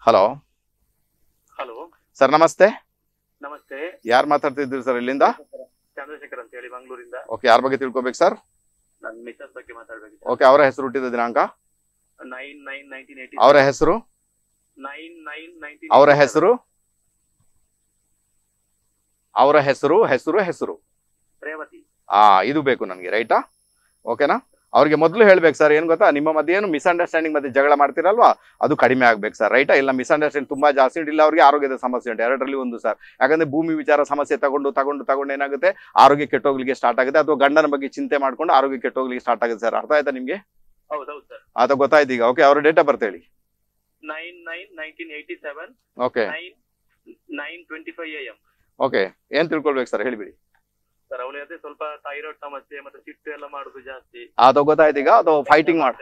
ಹಲೋ ಸರ್ ನಮಸ್ತೆ ನಮಸ್ತೆ ಯಾರು ಮಾತಾಡ್ತಿದ್ರಿ ಸರ್ ಇಲ್ಲಿಂದ ಚಂದ್ರಶೇಖರ್ ಅಂತ ಹೇಳಿ ಮಂಗಳೂರಿಂದ ಓಕೆ ಯಾರ ಬಗ್ಗೆ ತಿಳ್ಕೊಬೇಕು ಸರ್ ನನ್ನ ಮಿಸಸ್ ಬಗ್ಗೆ ಮಾತಾಡಬೇಕು ಓಕೆ ಅವರ ಹೆಸರು ಹುಟ್ಟಿದ ದಿನಾಂಕ ನೈನ್ ಅವರ ಹೆಸರು ನೈನ್ ಅವರ ಹೆಸರು ಅವರ ಹೆಸರು ಹೆಸರು ಹೆಸರು ರೇವತಿ ಆ ಇದು ಬೇಕು ನನಗೆ ರೈಟಾ ಓಕೆನಾ ಅವ್ರಿಗೆ ಮೊದಲು ಹೇಳ್ಬೇಕು ಸರ್ ಏನು ಗೊತ್ತಾ ನಿಮ್ಮ ಮಧ್ಯೆ ಏನು ಮಿಸ್ಅಂಡರ್ಸ್ಟ್ಯಾಂಡಿಂಗ್ ಮತ್ತೆ ಜಗಳ ಮಾಡ್ತಿರಲ್ವಾ ಅದು ಕಡಿಮೆ ಆಗ್ಬೇಕು ಸರ್ ರೈಟ್ ಇಲ್ಲ ಮಿಸ್ಅಂಡರ್ಸ್ಟ್ಯಾಂಡ್ ತುಂಬಾ ಜಾಸ್ತಿ ಉಂಟು ಇಲ್ಲ ಅವರಿಗೆ ಆರೋಗ್ಯದ ಸಮಸ್ಯೆ ಉಂಟು ಎರಡರಲ್ಲಿ ಒಂದು ಸರ್ ಯಾಕಂದ್ರೆ ಭೂಮಿ ವಿಚಾರ ಸಮಸ್ಯೆ ತಗೊಂಡು ತಗೊಂಡು ತಗೊಂಡು ಏನಾಗುತ್ತೆ ಆರೋಗ್ಯ ಕೆಟ್ಟೋಗ್ಲಿಕ್ಕೆ ಸ್ಟಾರ್ಟ್ ಆಗುತ್ತೆ ಅಥವಾ ಗಂಡನ ಬಗ್ಗೆ ಚಿಂತೆ ಮಾಡ್ಕೊಂಡು ಆರೋಗ್ಯ ಕೆಟ್ಟೋಗ್ಲಿಕ್ಕೆ ಸ್ಟಾರ್ಟ್ ಆಗುತ್ತೆ ಸರ್ ಅರ್ಥ ಆಯ್ತಾ ನಿಮಗೆ ಆತ ಗೊತ್ತಾಯ್ತು ಈಗ ಓಕೆ ಅವ್ರ ಡೇಟ್ ಆಫ್ ಬರ್ತ್ ಹೇಳಿ ಓಕೆ ಓಕೆ ಏನ್ ತಿಳ್ಕೊಳ್ಬೇಕು ಸರ್ ಹೇಳಿಬಿಡಿ ಸರ್ ಅದೇ ಸ್ವಲ್ಪ ಥೈರಾಯ್ಡ್ ಸಮಸ್ಯೆ ಮತ್ತೆ ಸಿಟ್ಟು ಎಲ್ಲ ಮಾಡುದು ಜಾಸ್ತಿ ಅದು ಗೊತ್ತಾಯ್ತು ಈಗ ಅದು ಫೈಟಿಂಗ್ ಮಾಡ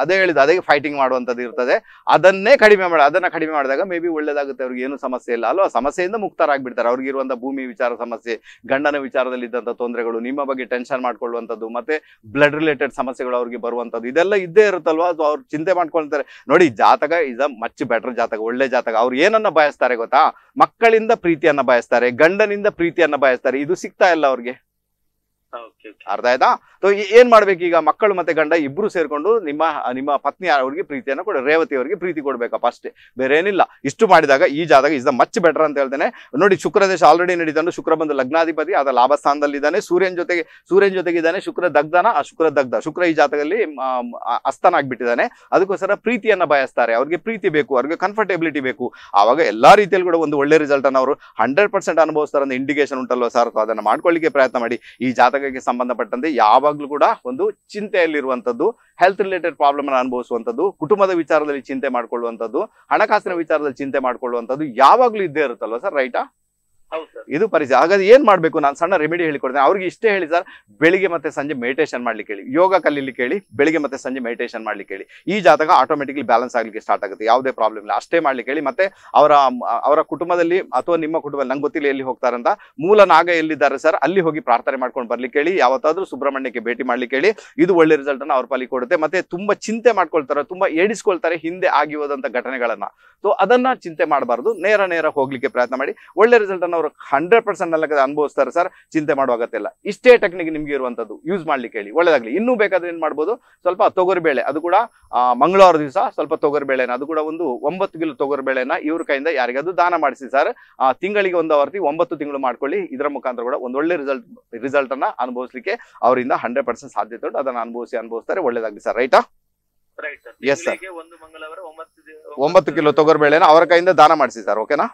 ಅದೇ ಹೇಳಿದ ಅದೇ ಫೈಟಿಂಗ್ ಮಾಡುವಂತದ್ದು ಇರ್ತದೆ ಅದನ್ನೇ ಕಡಿಮೆ ಮಾಡಿ ಅದನ್ನ ಕಡಿಮೆ ಮಾಡಿದಾಗ ಮೇ ಬಿ ಒಳ್ಳೇದಾಗುತ್ತೆ ಅವ್ರಿಗೆ ಏನು ಸಮಸ್ಯೆ ಇಲ್ಲ ಅಲ್ವಾ ಸಮಸ್ಯೆಯಿಂದ ಮುಕ್ತರಾಗ್ಬಿಡ್ತಾರೆ ಅವ್ರಿಗಿರುವಂತ ಭೂಮಿ ವಿಚಾರ ಸಮಸ್ಯೆ ಗಂಡನ ವಿಚಾರದಲ್ಲಿ ಇದ್ದಂತ ತೊಂದರೆಗಳು ನಿಮ್ಮ ಬಗ್ಗೆ ಟೆನ್ಷನ್ ಮಾಡ್ಕೊಳ್ಳುವಂಥದ್ದು ಮತ್ತೆ ಬ್ಲಡ್ ರಿಲೇಟೆಡ್ ಸಮಸ್ಯೆಗಳು ಅವ್ರಿಗೆ ಬರುವಂತದ್ದು ಇದೆಲ್ಲ ಇದ್ದೇ ಇರುತ್ತಲ್ವಾ ಅದು ಅವ್ರು ಚಿಂತೆ ಮಾಡ್ಕೊಳ್ತಾರೆ ನೋಡಿ ಜಾತಕ ಇಸ್ ಅ ಮಚ್ ಬೆಟರ್ ಜಾತಕ ಒಳ್ಳೆ ಜಾತಕ ಅವ್ರು ಏನನ್ನ ಬಯಸ್ತಾರೆ ಗೊತ್ತಾ ಮಕ್ಕಳಿಂದ ಪ್ರೀತಿಯನ್ನ ಬಯಸ್ತಾರೆ ಗಂಡನಿಂದ ಪ್ರೀತಿಯನ್ನ ಬಯಸ್ತಾರೆ ಇದು ಸಿಗ್ತಾ ಇಲ್ಲ ಅವ್ರು ಅವ್ರಿಗೆ ಅರ್ಥ ಆಯ್ತಾ ಏನ್ ಮಾಡ್ಬೇಕು ಈಗ ಮಕ್ಕಳು ಮತ್ತೆ ಗಂಡ ಇಬ್ರು ಸೇರ್ಕೊಂಡು ನಿಮ್ಮ ನಿಮ್ಮ ಪತ್ನಿ ಅವ್ರಿಗೆ ಪ್ರೀತಿಯನ್ನು ಕೊಡಿ ರೇವತಿ ಅವರಿಗೆ ಪ್ರೀತಿ ಕೊಡ್ಬೇಕಪ್ಪ ಅಷ್ಟೇ ಬೇರೆ ಏನಿಲ್ಲ ಇಷ್ಟು ಮಾಡಿದಾಗ ಈ ಜಾಗ ಇಸ್ ದ ಮಚ್ ಬೆಟರ್ ಅಂತ ಹೇಳ್ತೇನೆ ನೋಡಿ ಶುಕ್ರ ದೇಶ ಆಲ್ರೆಡಿ ನಡೀತಾನೆ ಶುಕ್ರ ಬಂದು ಲಗ್ನಾಧಿಪತಿ ಆದ ಲಾಭಸ್ಥಾನದಲ್ಲಿದ್ದಾನೆ ಸೂರ್ಯನ ಜೊತೆಗೆ ಸೂರ್ಯನ ಇದ್ದಾನೆ ಶುಕ್ರ ದಗ್ಧನ ಆ ಶುಕ್ರ ದಗ್ಧ ಶುಕ್ರ ಈ ಜಾತಕದಲ್ಲಿ ಅಸ್ತನ ಆಗ್ಬಿಟ್ಟಿದ್ದಾನೆ ಅದಕ್ಕೋಸ್ಕರ ಪ್ರೀತಿಯನ್ನ ಬಯಸ್ತಾರೆ ಅವ್ರಿಗೆ ಪ್ರೀತಿ ಬೇಕು ಅವ್ರಿಗೆ ಕಂಫರ್ಟೆಬಿಲಿಟಿ ಬೇಕು ಆವಾಗ ಎಲ್ಲಾ ರೀತಿಯಲ್ಲಿ ಕೂಡ ಒಂದು ಒಳ್ಳೆ ರಿಸಲ್ಟ್ ಅನ್ನು ಅವರು ಹಂಡ್ರೆಡ್ ಪರ್ಸೆಂಟ್ ಅನುಭವಿಸ್ತಾರೆ ಇಂಡಿಕೇಶನ್ ಉಂಟಲ್ವ ಸರ್ ಅದನ್ನ ಮಾಡ್ಕೊಳ್ಳಿಕ್ಕೆ ಪ್ರಯತ್ನ ಮಾಡಿ ಈ ಜಾತಕ ಸಂಬಂಧಪಟ್ಟಂತೆ ಯಾವಾಗಲೂ ಕೂಡ ಒಂದು ಚಿಂತೆಯಲ್ಲಿರುವಂಥದ್ದು ಹೆಲ್ತ್ ರಿಲೇಟೆಡ್ ಪ್ರಾಬ್ಲಮ್ ಅನ್ನು ಅನುಭವಿಸುವಂಥದ್ದು ಕುಟುಂಬದ ವಿಚಾರದಲ್ಲಿ ಚಿಂತೆ ಮಾಡ್ಕೊಳ್ಳುವಂಥದ್ದು ಹಣಕಾಸಿನ ವಿಚಾರದಲ್ಲಿ ಚಿಂತೆ ಮಾಡ್ಕೊಳ್ಳುವಂಥದ್ದು ಯಾವಾಗಲೂ ಇದ್ದೇ ಇರುತ್ತಲ್ವ ಸರ್ ರೈಟಾ ಇದು ಪರಿಚಯ ಹಾಗಾದ್ರೆ ಏನ್ ಮಾಡ್ಬೇಕು ನಾನು ಸಣ್ಣ ರೆಮಿಡಿ ಹೇಳಿಕೊಡ್ತೇನೆ ಅವ್ರಿಗೆ ಇಷ್ಟೇ ಹೇಳಿ ಸರ್ ಬೆಳಿಗ್ಗೆ ಮತ್ತೆ ಸಂಜೆ ಮೆಡಿಟೇಷನ್ ಮಾಡ್ಲಿಕ್ಕೆ ಹೇಳಿ ಯೋಗ ಕಲೀಲಿಕ್ಕೆ ಹೇಳಿ ಬೆಳಿಗ್ಗೆ ಮತ್ತೆ ಸಂಜೆ ಮೆಡಿಟೇಷನ್ ಮಾಡ್ಲಿಕ್ಕೆ ಹೇಳಿ ಈ ಜಾತಕ ಆಟೋಮೆಟಿಕ್ಲಿ ಬ್ಯಾಲೆನ್ಸ್ ಆಗ್ಲಿಕ್ಕೆ ಸ್ಟಾರ್ಟ್ ಆಗುತ್ತೆ ಯಾವುದೇ ಪ್ರಾಬ್ಲಮ್ ಇಲ್ಲ ಅಷ್ಟೇ ಮಾಡ್ಲಿಕ್ಕೆ ಹೇಳಿ ಮತ್ತೆ ಅವರ ಅವರ ಕುಟುಂಬದಲ್ಲಿ ಅಥವಾ ನಿಮ್ಮ ಕುಟುಂಬ ನಂಗೆ ಗೊತ್ತಿಲ್ಲ ಎಲ್ಲಿ ಹೋಗ್ತಾರಂತ ಮೂಲ ನಾಗ ಎಲ್ಲಿದ್ದಾರೆ ಸರ್ ಅಲ್ಲಿ ಹೋಗಿ ಪ್ರಾರ್ಥನೆ ಮಾಡ್ಕೊಂಡು ಬರ್ಲಿಕ್ಕೆ ಹೇಳಿ ಯಾವತ್ತಾದ್ರೂ ಸುಬ್ರಹ್ಮಣ್ಯಕ್ಕೆ ಭೇಟಿ ಮಾಡ್ಲಿಕ್ಕೆ ಹೇಳಿ ಇದು ಒಳ್ಳೆ ರಿಸಲ್ಟ್ ಅನ್ನ ಅವ್ರ ಪಾಲಿ ಕೊಡುತ್ತೆ ಮತ್ತೆ ತುಂಬಾ ಚಿಂತೆ ಮಾಡ್ಕೊಳ್ತಾರೆ ತುಂಬಾ ಏಡಿಸ್ಕೊಳ್ತಾರೆ ಹಿಂದೆ ಆಗಿ ಹೋದಂತ ಘಟನೆಗಳನ್ನ ಸೊ ಅದನ್ನ ಚಿಂತೆ ಮಾಡಬಾರ್ದು ನೇರ ನೇರ ಹೋಗ್ಲಿಕ್ಕೆ ಪ್ರಯತ್ನ ಮಾಡಿ ಒಳ್ಳೆ ರಿಸಲ್ಟ್ ಅನ್ನ ಅವರು ಹಂಡ್ರೆಡ್ ಪರ್ಸೆಂಟ್ ನಲ್ಲಿ ಅನುಭವಿಸ್ತಾರೆ ಸರ್ ಚಿಂತೆ ಮಾಡುವ ಅಗತ್ಯ ಇಷ್ಟೇ ಟೆಕ್ನಿಕ್ ನಿಮ್ಗೆ ಇರುವಂತದ್ದು ಯೂಸ್ ಮಾಡ್ಲಿಕ್ಕೆ ಹೇಳಿ ಒಳ್ಳೇದಾಗ್ಲಿ ಇನ್ನೂ ಬೇಕಾದ್ರೆ ಏನ್ ಮಾಡ್ಬೋದು ಸ್ವಲ್ಪ ತೊಗರಿ ಬೇಳೆ ಅದು ಕೂಡ ಮಂಗಳವಾರ ದಿವಸ ಸ್ವಲ್ಪ ತೊಗರಿ ಬೇಳೆನ ಅದು ಕೂಡ ಒಂದು ಒಂಬತ್ತು ಕಿಲೋ ತೊಗರಿ ಬೇಳೆನ ಇವ್ರ ಕೈಯಿಂದ ಯಾರಿಗಾದ್ರೂ ದಾನ ಮಾಡಿಸಿ ಸರ್ ತಿಂಗಳಿಗೆ ಒಂದು ಅವರ್ತಿ ಒಂಬತ್ತು ತಿಂಗಳು ಮಾಡ್ಕೊಳ್ಳಿ ಇದರ ಮುಖಾಂತರ ಕೂಡ ಒಂದು ಒಳ್ಳೆ ರಿಸಲ್ಟ್ ರಿಸಲ್ಟ್ ಅನ್ನ ಅನುಭವಿಸಲಿಕ್ಕೆ ಅವರಿಂದ ಹಂಡ್ರೆಡ್ ಪರ್ಸೆಂಟ್ ಸಾಧ್ಯತೆ ಉಂಟು ಅದನ್ನ ಅನುಭವಿಸಿ ಅನುಭವಿಸ್ತಾರೆ ಒಳ್ಳೇದಾಗ್ಲಿ ಸರ್ ರೈಟಾ ಎಸ್ ಸರ್ ಒಂಬತ್ತು ಕಿಲೋ ತೊಗರಿ ಬೇಳೆನ ಅವರ ಕೈಯಿಂದ ದಾನ ಮಾಡಿಸಿ ಸರ್ ಓಕೆನಾ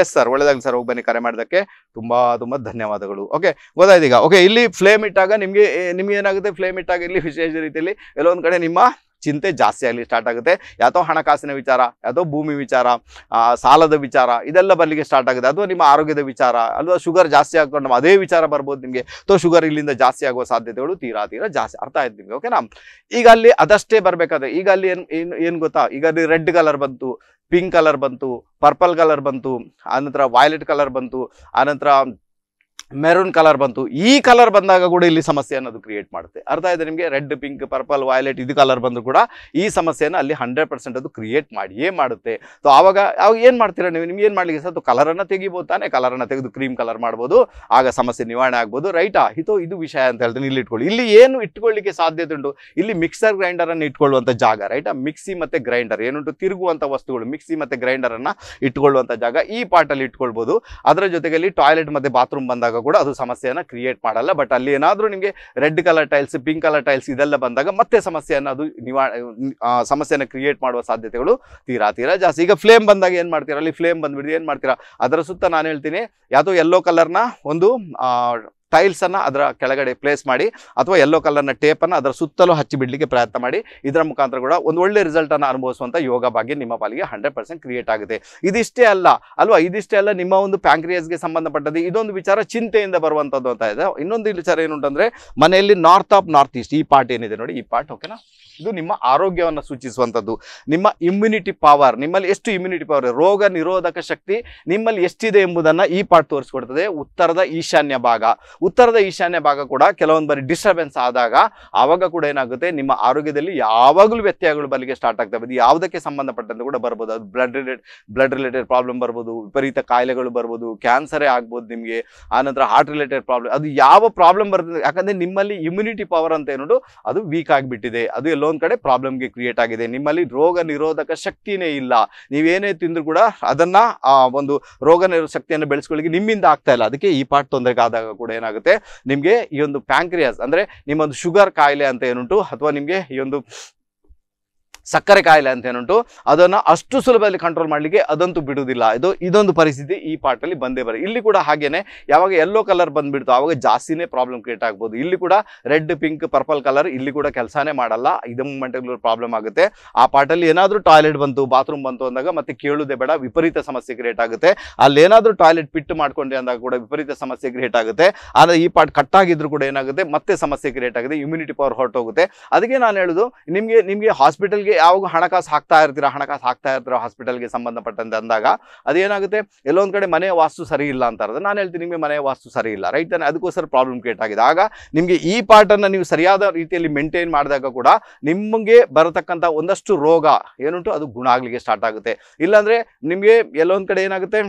ಎಸ್ ಸರ್ ಒಳ್ಳೇದಾಗಲಿ ಸರ್ ಹೋಗಿ ಬನ್ನಿ ಕರೆ ಮಾಡೋದಕ್ಕೆ ತುಂಬಾ ತುಂಬಾ ಧನ್ಯವಾದಗಳು ಓಕೆ ಗೊತ್ತಾಯ್ತು ಈಗ ಓಕೆ ಇಲ್ಲಿ ಫ್ಲೇಮ್ ಇಟ್ಟಾಗ ನಿಮಗೆ ನಿಮ್ಗೆ ಏನಾಗುತ್ತೆ ಫ್ಲೇಮ್ ಇಟ್ಟಾಗ ಇಲ್ಲಿ ವಿಶೇಷ ರೀತಿಯಲ್ಲಿ ಎಲ್ಲೊಂದ್ ಕಡೆ ನಿಮ್ಮ ಚಿಂತೆ ಜಾಸ್ತಿ ಆಗಲಿ ಸ್ಟಾರ್ಟ್ ಆಗುತ್ತೆ ಯಾತೋ ಹಣಕಾಸಿನ ವಿಚಾರ ಯಾವುದೋ ಭೂಮಿ ವಿಚಾರ ಸಾಲದ ವಿಚಾರ ಇದೆಲ್ಲ ಬರಲಿಕ್ಕೆ ಸ್ಟಾರ್ಟ್ ಆಗುತ್ತೆ ಅದು ನಿಮ್ಮ ಆರೋಗ್ಯದ ವಿಚಾರ ಅಲ್ವಾ ಶುಗರ್ ಜಾಸ್ತಿ ಆಗ್ಕೊಂಡು ಅದೇ ವಿಚಾರ ಬರ್ಬೋದು ನಿಮಗೆ ತೋ ಶುಗರ್ ಇಲ್ಲಿಂದ ಜಾಸ್ತಿ ಆಗುವ ಸಾಧ್ಯತೆಗಳು ತೀರಾ ತೀರಾ ಜಾಸ್ತಿ ಅರ್ಥ ಆಯ್ತು ನಿಮಗೆ ಓಕೆನಾ ಈಗ ಅಲ್ಲಿ ಅದಷ್ಟೇ ಬರಬೇಕಾದ್ರೆ ಈಗ ಅಲ್ಲಿ ಏನು ಏನು ಏನು ಗೊತ್ತಾ ಈಗ ಅಲ್ಲಿ ರೆಡ್ ಕಲರ್ ಬಂತು ಪಿಂಕ್ ಕಲರ್ ಬಂತು ಪರ್ಪಲ್ ಕಲರ್ ಬಂತು ಆನಂತರ ವೈಲೆಟ್ ಕಲರ್ ಬಂತು ಆನಂತರ ಮೆರೂನ್ ಕಲರ್ ಬಂತು ಈ ಕಲರ್ ಬಂದಾಗ ಕೂಡ ಇಲ್ಲಿ ಸಮಸ್ಯೆಯನ್ನು ಅದು ಕ್ರಿಯೇಟ್ ಮಾಡುತ್ತೆ ಅರ್ಥ ಇದೆ ನಿಮಗೆ ರೆಡ್ ಪಿಂಕ್ ಪರ್ಪಲ್ ವಾಯ್ಲೆಟ್ ಇದು ಕಲರ್ ಬಂದು ಕೂಡ ಈ ಸಮಸ್ಯೆಯನ್ನು ಅಲ್ಲಿ ಹಂಡ್ರೆಡ್ ಪರ್ಸೆಂಟ್ ಅದು ಕ್ರಿಯೇಟ್ ಮಾಡಿಯೇ ಮಾಡುತ್ತೆ ಸೊ ಆವಾಗ ಅವಾಗ ಏನು ಮಾಡ್ತೀರಾ ನೀವು ನಿಮ್ಗೆ ಏನು ಮಾಡಲಿಕ್ಕೆ ಸರ್ ಅದು ಕಲರನ್ನು ತೆಗಿಬೋದು ತಾನೇ ಕಲರನ್ನು ತೆಗೆದು ಕ್ರೀಮ್ ಕಲರ್ ಮಾಡ್ಬೋದು ಆಗ ಸಮಸ್ಯೆ ನಿವಾರಣೆ ಆಗ್ಬೋದು ರೈಟಾ ಇದು ಇದು ವಿಷಯ ಅಂತ ಹೇಳ್ತೀನಿ ಇಲ್ಲಿ ಇಟ್ಕೊಳ್ಳಿ ಇಲ್ಲಿ ಏನು ಇಟ್ಕೊಳ್ಳಿಕ್ಕೆ ಸಾಧ್ಯತೆ ಉಂಟು ಇಲ್ಲಿ ಮಿಕ್ಸರ್ ಗ್ರೈಂಡರನ್ನು ಇಟ್ಕೊಳ್ಳುವಂಥ ಜಾಗ ರೈಟಾ ಮಿಕ್ಸಿ ಮತ್ತು ಗ್ರೈಂಡರ್ ಏನುಂಟು ತಿರುಗುವಂಥ ವಸ್ತುಗಳು ಮಿಕ್ಸಿ ಮತ್ತು ಗ್ರೈಂಡರನ್ನು ಇಟ್ಕೊಳ್ಳುವಂಥ ಜಾಗ ಈ ಪಾಟಲ್ಲಿ ಇಟ್ಕೊಳ್ಬೋದು ಅದರ ಜೊತೆಗೆ ಟಾಯ್ಲೆಟ್ ಮತ್ತು ಬಾತ್ರೂಮ್ ಬಂದಾಗ ಬಂದಾಗ ಕೂಡ ಅದು ಸಮಸ್ಯೆಯನ್ನು ಕ್ರಿಯೇಟ್ ಮಾಡಲ್ಲ ಬಟ್ ಅಲ್ಲಿ ಏನಾದರೂ ನಿಮಗೆ red colour tiles pink colour tiles ಇದೆಲ್ಲ ಬಂದಾಗ ಮತ್ತೆ ಸಮಸ್ಯೆಯನ್ನು ಅದು ನಿವಾ ಸಮಸ್ಯೆಯನ್ನು ಕ್ರಿಯೇಟ್ ಮಾಡುವ ಸಾಧ್ಯತೆಗಳು ತೀರಾ ತೀರಾ ಜಾಸ್ತಿ ಈಗ ಫ್ಲೇಮ್ ಬಂದಾಗ ಏನು ಮಾಡ್ತೀರಾ ಅಲ್ಲಿ ಫ್ಲೇಮ್ ಬಂದ್ಬಿಟ್ಟು ಏನು ಮಾಡ್ತೀರಾ ಅದರ ಸುತ್ತ ನಾನು ಹೇಳ್ತೀನಿ ಯಾವುದೋ ಯೆಲ್ಲೋ ಕಲರ್ನ ಒಂದು ಟೈಲ್ಸ್ ಅದರ ಕೆಳಗಡೆ ಪ್ಲೇಸ್ ಮಾಡಿ ಅಥವಾ ಯೆಲ್ಲೋ ಕಲರ್ನ ಟೇಪನ್ನು ಅದರ ಸುತ್ತಲೂ ಹಚ್ಚಿ ಬಿಡಲಿಕ್ಕೆ ಪ್ರಯತ್ನ ಮಾಡಿ ಇದರ ಮುಖಾಂತರ ಕೂಡ ಒಂದು ಒಳ್ಳೆ ರಿಸಲ್ಟ್ ಅನುಭವಿಸುವಂಥ ಅನುಭವಿಸುವಂತ ಯೋಗ ಭಾಗ್ಯ ನಿಮ್ಮ ಪಾಲಿಗೆ ಹಂಡ್ರೆಡ್ ಪರ್ಸೆಂಟ್ ಕ್ರಿಯೇಟ್ ಆಗುತ್ತೆ ಇದಿಷ್ಟೇ ಅಲ್ಲ ಅಲ್ವಾ ಇದಿಷ್ಟೇ ಅಲ್ಲ ನಿಮ್ಮ ಒಂದು ಪ್ಯಾಂಕ್ರಿಯಸ್ಗೆ ಸಂಬಂಧಪಟ್ಟದ್ದು ಇದೊಂದು ವಿಚಾರ ಚಿಂತೆಯಿಂದ ಬರುವಂತದ್ದು ಅಂತ ಇದೆ ಇನ್ನೊಂದು ವಿಚಾರ ಏನು ಅಂತಂದ್ರೆ ಮನೆಯಲ್ಲಿ ನಾರ್ತ್ ಆಫ್ ನಾರ್ತ್ ಈಸ್ಟ್ ಈ ಪಾರ್ಟ್ ಏನಿದೆ ನೋಡಿ ಈ ಪಾರ್ಟ್ ಓಕೆನಾ ಇದು ನಿಮ್ಮ ಆರೋಗ್ಯವನ್ನು ಸೂಚಿಸುವಂಥದ್ದು ನಿಮ್ಮ ಇಮ್ಯುನಿಟಿ ಪವರ್ ನಿಮ್ಮಲ್ಲಿ ಎಷ್ಟು ಇಮ್ಯುನಿಟಿ ಪವರ್ ರೋಗ ನಿರೋಧಕ ಶಕ್ತಿ ನಿಮ್ಮಲ್ಲಿ ಎಷ್ಟಿದೆ ಎಂಬುದನ್ನು ಈ ಪಾರ್ಟ್ ತೋರಿಸ್ಕೊಡ್ತದೆ ಉತ್ತರದ ಈಶಾನ್ಯ ಭಾಗ ಉತ್ತರದ ಈಶಾನ್ಯ ಭಾಗ ಕೂಡ ಕೆಲವೊಂದು ಬಾರಿ ಡಿಸ್ಟರ್ಬೆನ್ಸ್ ಆದಾಗ ಆವಾಗ ಕೂಡ ಏನಾಗುತ್ತೆ ನಿಮ್ಮ ಆರೋಗ್ಯದಲ್ಲಿ ಯಾವಾಗಲೂ ವ್ಯತ್ಯಯಗಳು ಬಲಿಗೆ ಸ್ಟಾರ್ಟ್ ಆಗ್ತಾ ಇದೆ ಯಾವುದಕ್ಕೆ ಸಂಬಂಧಪಟ್ಟಂತೆ ಕೂಡ ಬರ್ಬೋದು ಅದು blood relate blood related problem ಬರ್ಬೋದು ವಿಪರೀತ ಕಾಯಿಲೆಗಳು ಬರ್ಬೋದು ಕ್ಯಾನ್ಸರೇ ಆಗ್ಬೋದು ನಿಮಗೆ ಆನಂತರ ಹಾರ್ಟ್ ರಿಲೇಟೆಡ್ ಪ್ರಾಬ್ಲಮ್ ಅದು ಯಾವ ಪ್ರಾಬ್ಲಮ್ ಬರ್ತದೆ ಯಾಕಂದರೆ ನಿಮ್ಮಲ್ಲಿ ಇಮ್ಯುನಿಟಿ ಪವರ್ ಅಂತ ಏನೋ ಅದು ವೀಕ್ ಆಗಿಬಿಟ್ಟಿದೆ ಅದು ಎಲ್ಲೊಂದು ಕಡೆ ಪ್ರಾಬ್ಲಮ್ಗೆ ಕ್ರಿಯೇಟ್ ಆಗಿದೆ ನಿಮ್ಮಲ್ಲಿ ರೋಗ ನಿರೋಧಕ ಶಕ್ತಿನೇ ಇಲ್ಲ ನೀವೇನೇ ತಿಂದರೂ ಕೂಡ ಅದನ್ನು ಒಂದು ರೋಗ ನಿರೋಧಕ ಶಕ್ತಿಯನ್ನು ಬೆಳೆಸ್ಕೊಳ್ಳಿಕ್ಕೆ ನಿಮ್ಮಿಂದ ಆಗ್ತಾ ಇಲ್ಲ ಅದಕ್ಕೆ ಈ ಪಾರ್ಟ್ ತೊಂದರೆಗಾದಾಗ ಕೂಡ ಏನಾಗುತ್ತೆ ನಿಮಗೆ ಈ ಒಂದು ಪ್ಯಾಂಕ್ರಿಯಾಸ್ ಅಂದರೆ ನಿಮ್ಮೊಂದು ಶುಗರ್ ಕಾಯಿಲೆ ಅಂತ ಏನುಂಟು ಅಥವಾ ನಿಮಗೆ ಈ ಒಂದು ಸಕ್ಕರೆ ಕಾಯಿಲೆ ಅಂತ ಏನುಂಟು ಅದನ್ನು ಅಷ್ಟು ಸುಲಭದಲ್ಲಿ ಕಂಟ್ರೋಲ್ ಮಾಡಲಿಕ್ಕೆ ಅದಂತೂ ಬಿಡುವುದಿಲ್ಲ ಇದು ಇದೊಂದು ಪರಿಸ್ಥಿತಿ ಈ ಪಾರ್ಟಲ್ಲಿ ಬಂದೇ ಬರ ಇಲ್ಲಿ ಕೂಡ ಹಾಗೇನೆ ಯಾವಾಗ ಎಲ್ಲೋ ಕಲರ್ ಬಂದುಬಿಡ್ತು ಆವಾಗ ಜಾಸ್ತಿನೇ ಪ್ರಾಬ್ಲಮ್ ಕ್ರಿಯೇಟ್ ಆಗ್ಬೋದು ಇಲ್ಲಿ ಕೂಡ ರೆಡ್ ಪಿಂಕ್ ಪರ್ಪಲ್ ಕಲರ್ ಇಲ್ಲಿ ಕೂಡ ಕೆಲಸನೇ ಮಾಡಲ್ಲ ಇದು ಮೂಮೆಂಟಲ್ಲಿ ಪ್ರಾಬ್ಲಮ್ ಆಗುತ್ತೆ ಆ ಪಾರ್ಟಲ್ಲಿ ಏನಾದರೂ ಟಾಯ್ಲೆಟ್ ಬಂತು ಬಾತ್ರೂಮ್ ಬಂತು ಅಂದಾಗ ಮತ್ತೆ ಕೇಳುವುದೇ ಬೇಡ ವಿಪರೀತ ಸಮಸ್ಯೆ ಕ್ರಿಯೇಟ್ ಆಗುತ್ತೆ ಅಲ್ಲಿ ಟಾಯ್ಲೆಟ್ ಪಿಟ್ ಮಾಡ್ಕೊಂಡ್ರೆ ಅಂದಾಗ ಕೂಡ ವಿಪರೀತ ಸಮಸ್ಯೆ ಕ್ರಿಯೇಟ್ ಆಗುತ್ತೆ ಆದರೆ ಈ ಪಾರ್ಟ್ ಕಟ್ ಆಗಿದ್ರು ಕೂಡ ಏನಾಗುತ್ತೆ ಮತ್ತೆ ಸಮಸ್ಯೆ ಕ್ರಿಯೇಟ್ ಆಗುತ್ತೆ ಇಮ್ಯುನಿಟಿ ಪವರ್ ಹೊರಟೋಗುತ್ತೆ ಅದಕ್ಕೆ ನಾನು ಹೇಳೋದು ನಿಮಗೆ ನಿಮಗೆ ಹಾಸ್ಪಿಟಲ್ಗೆ ಯಾವಾಗ ಹಣಕಾಸು ಹಾಕ್ತಾ ಇರ್ತೀರ ಹಣಕಾಸು ಹಾಕ್ತಾ ಇರ್ತೀರ ಹಾಸ್ಪಿಟಲ್ಗೆ ಸಂಬಂಧಪಟ್ಟಂತೆ ಅಂದಾಗ ಅದೇನಾಗುತ್ತೆ ಎಲ್ಲೊಂದು ಕಡೆ ಮನೆಯ ವಾಸ್ತು ಸರಿ ಇಲ್ಲ ಅಂತ ಇರೋದು ನಾನು ಹೇಳ್ತೀನಿ ನಿಮಗೆ ಮನೆ ವಾಸ್ತು ಸರಿ ಇಲ್ಲ ರೈಟ್ ತಾನೆ ಅದಕ್ಕೋಸ್ಕರ ಪ್ರಾಬ್ಲಮ್ ಕ್ರಿಯೇಟ್ ಆಗಿದೆ ಆಗ ನಿಮಗೆ ಈ ಪಾರ್ಟನ್ನು ನೀವು ಸರಿಯಾದ ರೀತಿಯಲ್ಲಿ ಮೇಂಟೈನ್ ಮಾಡಿದಾಗ ಕೂಡ ನಿಮಗೆ ಬರತಕ್ಕಂಥ ಒಂದಷ್ಟು ರೋಗ ಏನುಂಟು ಅದು ಗುಣ ಆಗಲಿಕ್ಕೆ ಸ್ಟಾರ್ಟ್ ಆಗುತ್ತೆ ಇಲ್ಲಾಂದರೆ ನಿಮಗೆ ಎಲ್ಲೊಂದು ಕಡೆ ಏನಾಗುತ್ತೆ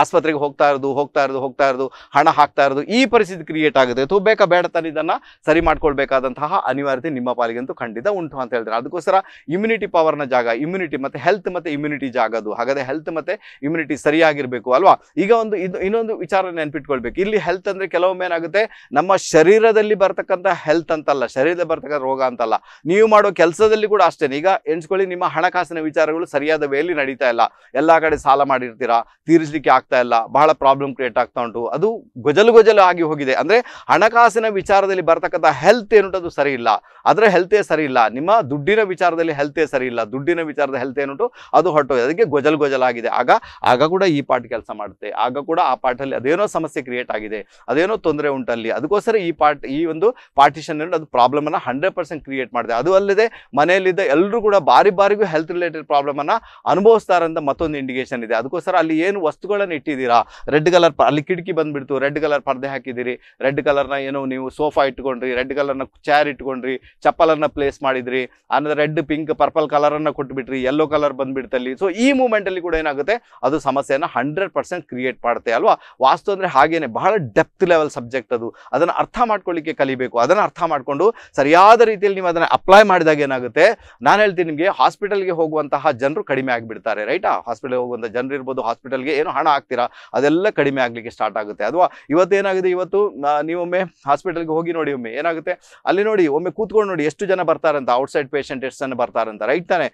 ಆಸ್ಪತ್ರೆಗೆ ಹೋಗ್ತಾ ಇರೋದು ಹೋಗ್ತಾ ಇರೋದು ಹೋಗ್ತಾ ಇರೋದು ಹಣ ಹಾಕ್ತಾ ಇರೋದು ಈ ಪರಿಸ್ಥಿತಿ ಕ್ರಿಯೇಟ್ ಆಗುತ್ತೆ ಅಥವಾ ಬೇಕಾ ಬೇಡ ತಾನೆ ಇದನ್ನು ಸರಿ ಮಾಡ್ಕೊಳ್ಬೇಕಾದಂತಹ ಅನಿವಾರ್ಯತೆ ನಿಮ್ಮ ಪಾಲಿಗಂತೂ ಖಂಡಿತ ಉಂಟು ಅಂತ ಹೇಳ್ತಾರೆ ಅದಕ್ಕೋಸ್ಕರ ಇಮ್ಯುನಿಟಿ ಪವರ್ನ ಜಾಗ ಇಮ್ಯುನಿಟಿ ಮತ್ತು ಹೆಲ್ತ್ ಮತ್ತು ಇಮ್ಯುನಿಟಿ ಜಾಗ ಅದು ಹಾಗಾದರೆ ಹೆಲ್ತ್ ಮತ್ತು ಇಮ್ಯುನಿಟಿ ಸರಿಯಾಗಿರಬೇಕು ಅಲ್ವಾ ಈಗ ಒಂದು ಇದು ಇನ್ನೊಂದು ವಿಚಾರ ನೆನ್ಪಿಟ್ಕೊಳ್ಬೇಕು ಇಲ್ಲಿ ಹೆಲ್ತ್ ಅಂದರೆ ಕೆಲವೊಮ್ಮೆ ಏನಾಗುತ್ತೆ ನಮ್ಮ ಶರೀರದಲ್ಲಿ ಬರ್ತಕ್ಕಂಥ ಹೆಲ್ತ್ ಅಂತಲ್ಲ ಶರೀರದಲ್ಲಿ ಬರ್ತಕ್ಕಂಥ ರೋಗ ಅಂತಲ್ಲ ನೀವು ಮಾಡೋ ಕೆಲಸದಲ್ಲಿ ಕೂಡ ಅಷ್ಟೇ ಈಗ ಎಣಿಸ್ಕೊಳ್ಳಿ ನಿಮ್ಮ ಹಣಕಾಸಿನ ವಿಚಾರಗಳು ಸರಿಯಾದ ವೇಲಿ ನಡೀತಾ ಇಲ್ಲ ಎಲ್ಲ ಕಡೆ ಸಾಲ ಮಾಡಿರ್ತೀರಾ ತೀರಿಸಲಿಕ್ಕೆ ಆಗ್ತಾ ಇಲ್ಲ ಬಹಳ ಪ್ರಾಬ್ಲಮ್ ಕ್ರಿಯೇಟ್ ಆಗ್ತಾ ಉಂಟು ಅದು ಗೊಜಲು ಗೊಜಲು ಆಗಿ ಹೋಗಿದೆ ಅಂದರೆ ಹಣಕಾಸಿನ ವಿಚಾರದಲ್ಲಿ ಬರ್ತಕ್ಕಂಥ ಹೆಲ್ತ್ ಏನುಂಟು ಸರಿ ಇಲ್ಲ ಅದರ ಹೆಲ್ತೇ ಸರಿ ಇಲ್ಲ ನಿಮ್ಮ ದುಡ್ಡಿನ ವಿಚಾರದಲ್ಲಿ ಹೆಲ್ತೇ ಸರಿ ಇಲ್ಲ ದುಡ್ಡಿನ ವಿಚಾರದ ಹೆಲ್ತ್ ಏನುಂಟು ಅದು ಹೊರಟೋಗಿದೆ ಅದಕ್ಕೆ ಗೊಜಲು ಗೊಜಲಾಗಿದೆ ಆಗ ಆಗ ಕೂಡ ಈ ಪಾರ್ಟ್ ಕೆಲಸ ಮಾಡುತ್ತೆ ಆಗ ಕೂಡ ಆ ಪಾರ್ಟಲ್ಲಿ ಅದೇನೋ ಸಮಸ್ಯೆ ಕ್ರಿಯೇಟ್ ಆಗಿದೆ ಅದೇನೋ ತೊಂದರೆ ಉಂಟಲ್ಲಿ ಅದಕ್ಕೋಸ್ಕರ ಈ ಪಾರ್ಟ್ ಈ ಒಂದು ಪಾರ್ಟಿಷನ್ ಅದು ಪ್ರಾಬ್ಲಮನ್ನು ಹಂಡ್ರೆಡ್ ಪರ್ಸೆಂಟ್ ಕ್ರಿಯೇಟ್ ಮಾಡಿದೆ ಅದು ಅಲ್ಲದೆ ಮನೆಯಲ್ಲಿದ್ದ ಎಲ್ಲರೂ ಕೂಡ ಬಾರಿ ಬಾರಿಗೂ ಹೆಲ್ತ್ ರಿಲೇಟೆಡ್ ಪ್ರಾಬ್ಲಮನ್ನು ಅನುಭವಿಸ್ತಾರಂತ ಮತ್ತೊಂದು ಇಂಡಿಕೇಶನ್ ಇದೆ ಅದಕ್ಕೋಸ್ಕರ ಅಲ್ಲಿ ಏನು ಏನು ವಸ್ತುಗಳನ್ನು ಇಟ್ಟಿದ್ದೀರಾ ರೆಡ್ ಕಲರ್ ಅಲ್ಲಿ ಕಿಟಕಿ ಬಂದ್ಬಿಡ್ತು ರೆಡ್ ಕಲರ್ ಪರ್ದೆ ಹಾಕಿದಿರಿ ರೆಡ್ ಕಲರ್ನ ಏನೋ ನೀವು ಸೋಫಾ ಇಟ್ಕೊಂಡ್ರಿ ರೆಡ್ ಕಲರ್ನ ಚೇರ್ ಇಟ್ಕೊಂಡ್ರಿ ಚಪ್ಪಲನ್ನು ಪ್ಲೇಸ್ ಮಾಡಿದ್ರಿ ಅಂದ್ರೆ ರೆಡ್ ಪಿಂಕ್ ಪರ್ಪಲ್ ಅನ್ನ ಕೊಟ್ಬಿಟ್ರಿ ಯೆಲ್ಲೋ ಕಲರ್ ಬಂದ್ಬಿಡ್ತಲ್ಲಿ ಸೊ ಈ ಮೂಮೆಂಟಲ್ಲಿ ಕೂಡ ಏನಾಗುತ್ತೆ ಅದು ಸಮಸ್ಯೆಯನ್ನು ಹಂಡ್ರೆಡ್ ಪರ್ಸೆಂಟ್ ಕ್ರಿಯೇಟ್ ಮಾಡುತ್ತೆ ಅಲ್ವಾ ವಾಸ್ತು ಅಂದ್ರೆ ಹಾಗೇನೆ ಬಹಳ ಡೆಪ್ತ್ ಲೆವೆಲ್ ಸಬ್ಜೆಕ್ಟ್ ಅದು ಅದನ್ನು ಅರ್ಥ ಮಾಡ್ಕೊಳ್ಳಿಕ್ಕೆ ಕಲಿಬೇಕು ಅದನ್ನ ಅರ್ಥ ಮಾಡಿಕೊಂಡು ಸರಿಯಾದ ರೀತಿಯಲ್ಲಿ ನೀವು ಅದನ್ನ ಅಪ್ಲೈ ಮಾಡಿದಾಗ ಏನಾಗುತ್ತೆ ನಾನು ಹೇಳ್ತೀನಿ ನಿಮಗೆ ಹಾಸ್ಪಿಟಲ್ಗೆ ಹೋಗುವಂತಹ ಜನರು ಕಡಿಮೆ ಆಗಿಬಿಡ್ತಾರೆ ರೈಟಾ ಹಾಸ್ಪಿಟಲ್ ಹೋಗುವಂಥ ಜನರು ಇರ್ಬೋದು ಹಾಸ್ಪಿಟಲ್ ಏನು ಹಣ ಹಾಕ್ತೀರಾ ಅದೆಲ್ಲ ಕಡಿಮೆ ಆಗಲಿಕ್ಕೆ ಸ್ಟಾರ್ಟ್ ಆಗುತ್ತೆ ಅಥವಾ ಇವತ್ತೇನಾಗಿದೆ ಇವತ್ತು ನೀವೊಮ್ಮೆ ಹಾಸ್ಪಿಟಲ್ಗೆ ಹೋಗಿ ನೋಡಿ ಒಮ್ಮೆ ಏನಾಗುತ್ತೆ ಅಲ್ಲಿ ನೋಡಿ ಒಮ್ಮೆ ಕೂತ್ಕೊಂಡು ನೋಡಿ ಎಷ್ಟು ಜನ ಬರ್ತಾರಂತ ಔಟ್ಸೈಡ್ ಪೇಷಂಟ್ ಎಷ್ಟು ಜನ ಬರ್ತಾರಂತ ರೈಟ್ ತಾನೆ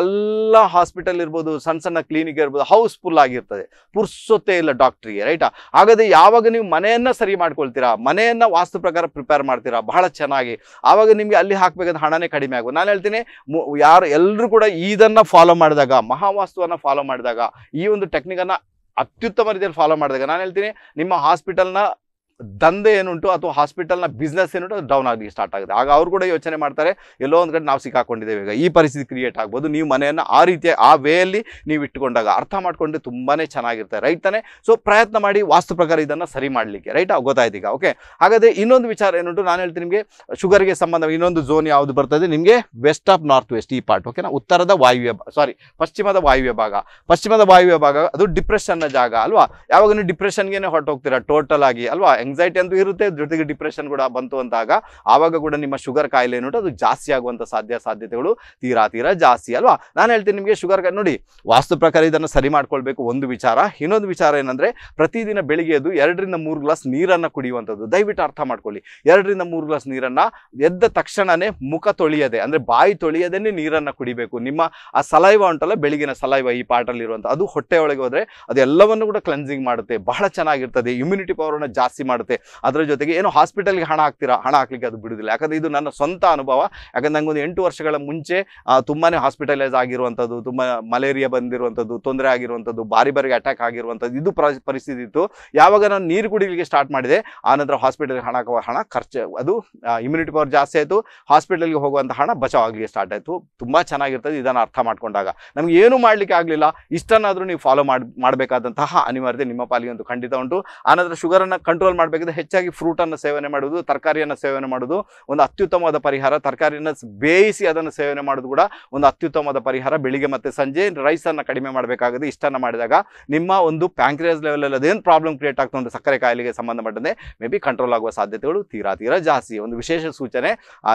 ಎಲ್ಲ ಹಾಸ್ಪಿಟಲ್ ಇರ್ಬೋದು ಸಣ್ಣ ಸಣ್ಣ ಕ್ಲಿನಿಕ್ ಇರ್ಬೋದು ಹೌಸ್ ಫುಲ್ ಆಗಿರ್ತದೆ ಪುರ್ಸೊತ್ತೇ ಇಲ್ಲ ಡಾಕ್ಟ್ರಿಗೆ ರೈಟಾ ಹಾಗಾದ್ರೆ ಯಾವಾಗ ನೀವು ಮನೆಯನ್ನ ಸರಿ ಮಾಡ್ಕೊಳ್ತೀರಾ ಮನೆಯನ್ನ ವಾಸ್ತು ಪ್ರಕಾರ ಪ್ರಿಪೇರ್ ಮಾಡ್ತೀರಾ ಬಹಳ ಚೆನ್ನಾಗಿ ಆವಾಗ ನಿಮಗೆ ಅಲ್ಲಿ ಹಾಕಬೇಕಾದ ಹಣನೇ ಕಡಿಮೆ ಆಗ್ಬೋದು ನಾನು ಹೇಳ್ತೀನಿ ಯಾರು ಎಲ್ಲರೂ ಕೂಡ ಇದನ್ನ ಫಾಲೋ ಮಾಡಿದಾಗ ಮಹಾವಾಸ್ತುವನ್ನು ಫಾಲೋ ಮಾಡಿದಾಗ ಈ ಒಂದು ಟೆಕ್ನಿಕನ್ನು ಅತ್ಯುತ್ತಮ ರೀತಿಯಲ್ಲಿ ಫಾಲೋ ಮಾಡಿದಾಗ ನಾನು ಹೇಳ್ತೀನಿ ನಿಮ್ಮ ಹಾಸ್ಪಿಟಲ್ನ ದಂಧೆ ಏನುಂಟು ಅಥವಾ ಹಾಸ್ಪಿಟಲ್ನ ಬಿಸ್ನೆಸ್ ಏನುಂಟು ಅದು ಡೌನ್ ಆಗಲಿಕ್ಕೆ ಸ್ಟಾರ್ಟ್ ಆಗುತ್ತೆ ಆಗ ಅವರು ಕೂಡ ಯೋಚನೆ ಮಾಡ್ತಾರೆ ಎಲ್ಲೋ ಒಂದು ಕಡೆ ನಾವು ಸಿಕ್ಕಾಕೊಂಡಿದ್ದೇವೆ ಈಗ ಈ ಪರಿಸ್ಥಿತಿ ಕ್ರಿಯೇಟ್ ಆಗ್ಬೋದು ನೀವು ಮನೆಯನ್ನು ಆ ರೀತಿಯ ಆ ವೇಯಲ್ಲಿ ನೀವು ಇಟ್ಟುಕೊಂಡಾಗ ಅರ್ಥ ಮಾಡ್ಕೊಂಡು ತುಂಬಾ ಚೆನ್ನಾಗಿರ್ತಾರೆ ರೈಟ್ ತಾನೇ ಸೊ ಪ್ರಯತ್ನ ಮಾಡಿ ವಾಸ್ತು ಪ್ರಕಾರ ಇದನ್ನು ಸರಿ ಮಾಡಲಿಕ್ಕೆ ರೈಟ್ ಗೊತ್ತಾಯ್ತು ಈಗ ಓಕೆ ಹಾಗಾದರೆ ಇನ್ನೊಂದು ವಿಚಾರ ಏನುಂಟು ನಾನು ಹೇಳ್ತೀನಿ ನಿಮಗೆ ಶುಗರ್ಗೆ ಸಂಬಂಧ ಇನ್ನೊಂದು ಝೋನ್ ಯಾವುದು ಬರ್ತದೆ ನಿಮಗೆ ವೆಸ್ಟ್ ಆಫ್ ನಾರ್ತ್ ವೆಸ್ಟ್ ಈ ಪಾರ್ಟ್ ಓಕೆನಾ ಉತ್ತರದ ವಾಯುವ್ಯ ಸಾರಿ ಪಶ್ಚಿಮದ ವಾಯುವ್ಯ ಭಾಗ ಪಶ್ಚಿಮದ ವಾಯುವ್ಯ ಭಾಗ ಅದು ಡಿಪ್ರೆಷನ್ನ ಜಾಗ ಅಲ್ವಾ ಯಾವಾಗ ನೀವು ಡಿಪ್ರೆಷನ್ಗೆ ಹೊರಟೋಗ್ತೀರಾ ಟೋಟಲ್ ಆಗಿ ಅಲ್ವಾ ಎಂಗ್ಸೈಟಿ ಅಂತೂ ಇರುತ್ತೆ ಜೊತೆಗೆ ಡಿಪ್ರೆಷನ್ ಕೂಡ ಬಂತು ಅಂದಾಗ ಆವಾಗ ಕೂಡ ನಿಮ್ಮ ಶುಗರ್ ಕಾಯಿಲೆ ಏನು ಅದು ಜಾಸ್ತಿ ಆಗುವಂಥ ಸಾಧ್ಯ ಸಾಧ್ಯತೆಗಳು ತೀರಾ ತೀರಾ ಜಾಸ್ತಿ ಅಲ್ವಾ ನಾನು ಹೇಳ್ತೀನಿ ನಿಮಗೆ ಶುಗರ್ ನೋಡಿ ವಾಸ್ತು ಪ್ರಕಾರ ಇದನ್ನು ಸರಿ ಮಾಡ್ಕೊಳ್ಬೇಕು ಒಂದು ವಿಚಾರ ಇನ್ನೊಂದು ವಿಚಾರ ಏನಂದ್ರೆ ಪ್ರತಿದಿನ ಬೆಳಿಗ್ಗೆ ಎದ್ದು ಎರಡರಿಂದ ಮೂರು ಗ್ಲಾಸ್ ನೀರನ್ನು ಕುಡಿಯುವಂಥದ್ದು ದಯವಿಟ್ಟು ಅರ್ಥ ಮಾಡ್ಕೊಳ್ಳಿ ಎರಡರಿಂದ ಮೂರು ಗ್ಲಾಸ್ ನೀರನ್ನು ಎದ್ದ ತಕ್ಷಣನೇ ಮುಖ ತೊಳೆಯದೆ ಅಂದರೆ ಬಾಯಿ ತೊಳೆಯದೇ ನೀರನ್ನು ಕುಡಿಬೇಕು ನಿಮ್ಮ ಆ ಸಲೈವ ಉಂಟಲ್ಲ ಬೆಳಗಿನ ಸಲೈವ ಈ ಪಾಟಲ್ಲಿರುವಂಥ ಅದು ಹೊಟ್ಟೆ ಒಳಗೆ ಹೋದ್ರೆ ಅದೆಲ್ಲವನ್ನು ಕೂಡ ಕ್ಲೆನ್ಸಿಂಗ್ ಮಾಡುತ್ತೆ ಬಹಳ ಚೆನ್ನಾಗಿರ್ತದೆ ಇಮ್ಯುನಿಟಿ ಪವರನ್ನು ಜಾಸ್ತಿ ಮಾಡುತ್ತೆ ಅದರ ಜೊತೆಗೆ ಏನು ಹಾಸ್ಪಿಟಲ್ಗೆ ಹಣ ಹಾಕ್ತೀರಾ ಹಣ ಹಾಕ್ಲಿಕ್ಕೆ ಅದು ಬಿಡುವುದಿಲ್ಲ ಯಾಕಂದ್ರೆ ಇದು ನನ್ನ ಸ್ವಂತ ಅನುಭವ ಯಾಕಂದ್ರೆ ಒಂದು ಎಂಟು ವರ್ಷಗಳ ಮುಂಚೆ ತುಂಬಾನೇ ಹಾಸ್ಪಿಟಲೈಸ್ ಆಗಿರುವಂಥದ್ದು ತುಂಬ ಮಲೇರಿಯಾ ಬಂದಿರುವಂತದ್ದು ತೊಂದರೆ ಆಗಿರುವಂಥದ್ದು ಬಾರಿ ಬಾರಿ ಅಟ್ಯಾಕ್ ಆಗಿರುವಂಥದ್ದು ಇದು ಪರಿಸ್ಥಿತಿ ಇತ್ತು ಯಾವಾಗ ನಾನು ನೀರು ಕುಡಿಲಿಕ್ಕೆ ಸ್ಟಾರ್ಟ್ ಮಾಡಿದೆ ಆನಂತರ ಹಾಸ್ಪಿಟಲ್ಗೆ ಹಣ ಹಾಕುವ ಹಣ ಖರ್ಚು ಅದು ಇಮ್ಯುನಿಟಿ ಪವರ್ ಜಾಸ್ತಿ ಆಯಿತು ಹಾಸ್ಪಿಟಲ್ಗೆ ಹೋಗುವಂತಹ ಹಣ ಬಚಾವ್ ಆಗಲಿಕ್ಕೆ ಸ್ಟಾರ್ಟ್ ಆಯಿತು ತುಂಬ ಚೆನ್ನಾಗಿರ್ತದೆ ಇದನ್ನು ಅರ್ಥ ಮಾಡ್ಕೊಂಡಾಗ ನಮ್ಗೆ ಏನು ಮಾಡಲಿಕ್ಕೆ ಆಗಲಿಲ್ಲ ಇಷ್ಟನ್ನಾದರೂ ನೀವು ಫಾಲೋ ಮಾಡಿ ಮಾಡಬೇಕಾದಂತಹ ಅನಿವಾರ್ಯತೆ ನಿಮ್ಮ ಪಾಲಿಗೆ ಒಂದು ಖಂಡಿತ ಉಂಟು ಆನಂತರ ಶುಗರನ್ನು ಕಂಟ್ರೋಲ್ ಮಾಡಿ ಹೆಚ್ಚಾಗಿ ಹೆಚ್ಚಾಗಿ ಫ್ರೂಟನ್ನು ಸೇವನೆ ಮಾಡುವುದು ತರಕಾರಿಯನ್ನು ಸೇವನೆ ಮಾಡುವುದು ಒಂದು ಅತ್ಯುತ್ತಮವಾದ ಪರಿಹಾರ ತರಕಾರಿಯನ್ನು ಬೇಯಿಸಿ ಅದನ್ನು ಸೇವನೆ ಮಾಡೋದು ಕೂಡ ಒಂದು ಅತ್ಯುತ್ತಮವಾದ ಪರಿಹಾರ ಬೆಳಿಗ್ಗೆ ಮತ್ತು ಸಂಜೆ ರೈಸನ್ನು ಕಡಿಮೆ ಮಾಡಬೇಕಾಗುತ್ತೆ ಇಷ್ಟನ್ನು ಮಾಡಿದಾಗ ನಿಮ್ಮ ಒಂದು ಪ್ಯಾಂಕ್ರಿಯಸ್ ಲೆವೆಲಲ್ಲಿ ಅದೇನು ಪ್ರಾಬ್ಲಮ್ ಕ್ರಿಯೇಟ್ ಆಗ್ತದೆ ಸಕ್ಕರೆ ಕಾಯಿಲೆಗೆ ಸಂಬಂಧಪಟ್ಟಂತೆ ಮೇ ಬಿ ಕಂಟ್ರೋಲ್ ಆಗುವ ಸಾಧ್ಯತೆಗಳು ತೀರಾ ತೀರಾ ಜಾಸ್ತಿ ಒಂದು ವಿಶೇಷ ಸೂಚನೆ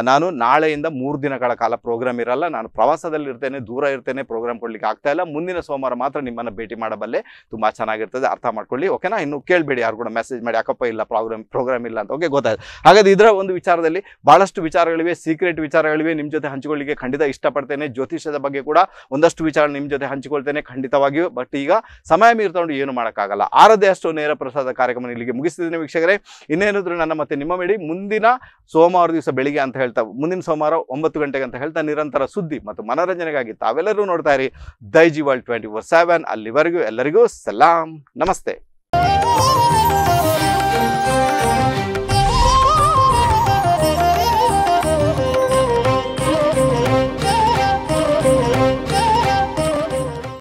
ನಾನು ನಾಳೆಯಿಂದ ಮೂರು ದಿನಗಳ ಕಾಲ ಪ್ರೋಗ್ರಾಮ್ ಇರಲ್ಲ ನಾನು ಪ್ರವಾಸದಲ್ಲಿ ಇರ್ತೇನೆ ದೂರ ಇರ್ತೇನೆ ಪ್ರೋಗ್ರಾಮ್ ಕೊಡಲಿಕ್ಕೆ ಆಗ್ತಾ ಇಲ್ಲ ಮುಂದಿನ ಸೋಮವಾರ ಮಾತ್ರ ನಿಮ್ಮನ್ನು ಭೇಟಿ ಮಾಡಬಲ್ಲೆ ತುಂಬ ಚೆನ್ನಾಗಿರ್ತದೆ ಅರ್ಥ ಮಾಡ್ಕೊಳ್ಳಿ ಓಕೆನಾ ಇನ್ನು ಕೇಳಬೇಡಿ ಯಾರು ಕೂಡ ಮೆಸೇಜ್ ಮಾಡಿ ಯಾಕಪ್ಪ ಇಲ್ಲ ಇಲ್ಲ ಪ್ರೋಗ್ರಾಮ್ ಪ್ರೋಗ್ರಾಮ್ ಇಲ್ಲ ಅಂತ ಓಕೆ ಗೊತ್ತಾಯ್ತು ಹಾಗಾದ್ರೆ ಇದರ ಒಂದು ವಿಚಾರದಲ್ಲಿ ಬಹಳಷ್ಟು ವಿಚಾರಗಳಿವೆ ಸೀಕ್ರೆಟ್ ವಿಚಾರಗಳಿವೆ ನಿಮ್ಮ ಜೊತೆ ಹಂಚಿಕೊಳ್ಳಿಕ್ಕೆ ಖಂಡಿತ ಇಷ್ಟಪಡ್ತೇನೆ ಜ್ಯೋತಿಷ್ಯದ ಬಗ್ಗೆ ಕೂಡ ಒಂದಷ್ಟು ವಿಚಾರ ನಿಮ್ಮ ಜೊತೆ ಹಂಚಿಕೊಳ್ತೇನೆ ಖಂಡಿತವಾಗಿಯೂ ಬಟ್ ಈಗ ಸಮಯ ಮೀರಿ ತಗೊಂಡು ಏನು ಮಾಡೋಕ್ಕಾಗಲ್ಲ ಆರದೇ ಅಷ್ಟು ನೇರ ಪ್ರಸಾದ ಕಾರ್ಯಕ್ರಮ ಇಲ್ಲಿಗೆ ಮುಗಿಸಿದ್ದೇನೆ ವೀಕ್ಷಕರೇ ಇನ್ನೇನಿದ್ರು ನನ್ನ ಮತ್ತೆ ನಿಮ್ಮ ಮೇಡಿ ಮುಂದಿನ ಸೋಮವಾರ ದಿವಸ ಬೆಳಿಗ್ಗೆ ಅಂತ ಹೇಳ್ತಾ ಮುಂದಿನ ಸೋಮವಾರ ಒಂಬತ್ತು ಗಂಟೆಗೆ ಅಂತ ಹೇಳ್ತಾ ನಿರಂತರ ಸುದ್ದಿ ಮತ್ತು ಮನೋರಂಜನೆಗಾಗಿ ತಾವೆಲ್ಲರೂ ನೋಡ್ತಾ ಇರಿ Daiji world twenty four seven ಅಲ್ಲಿವರೆಗೂ ಎಲ್ಲರಿಗೂ ಸಲಾಂ ನಮಸ್ತೆ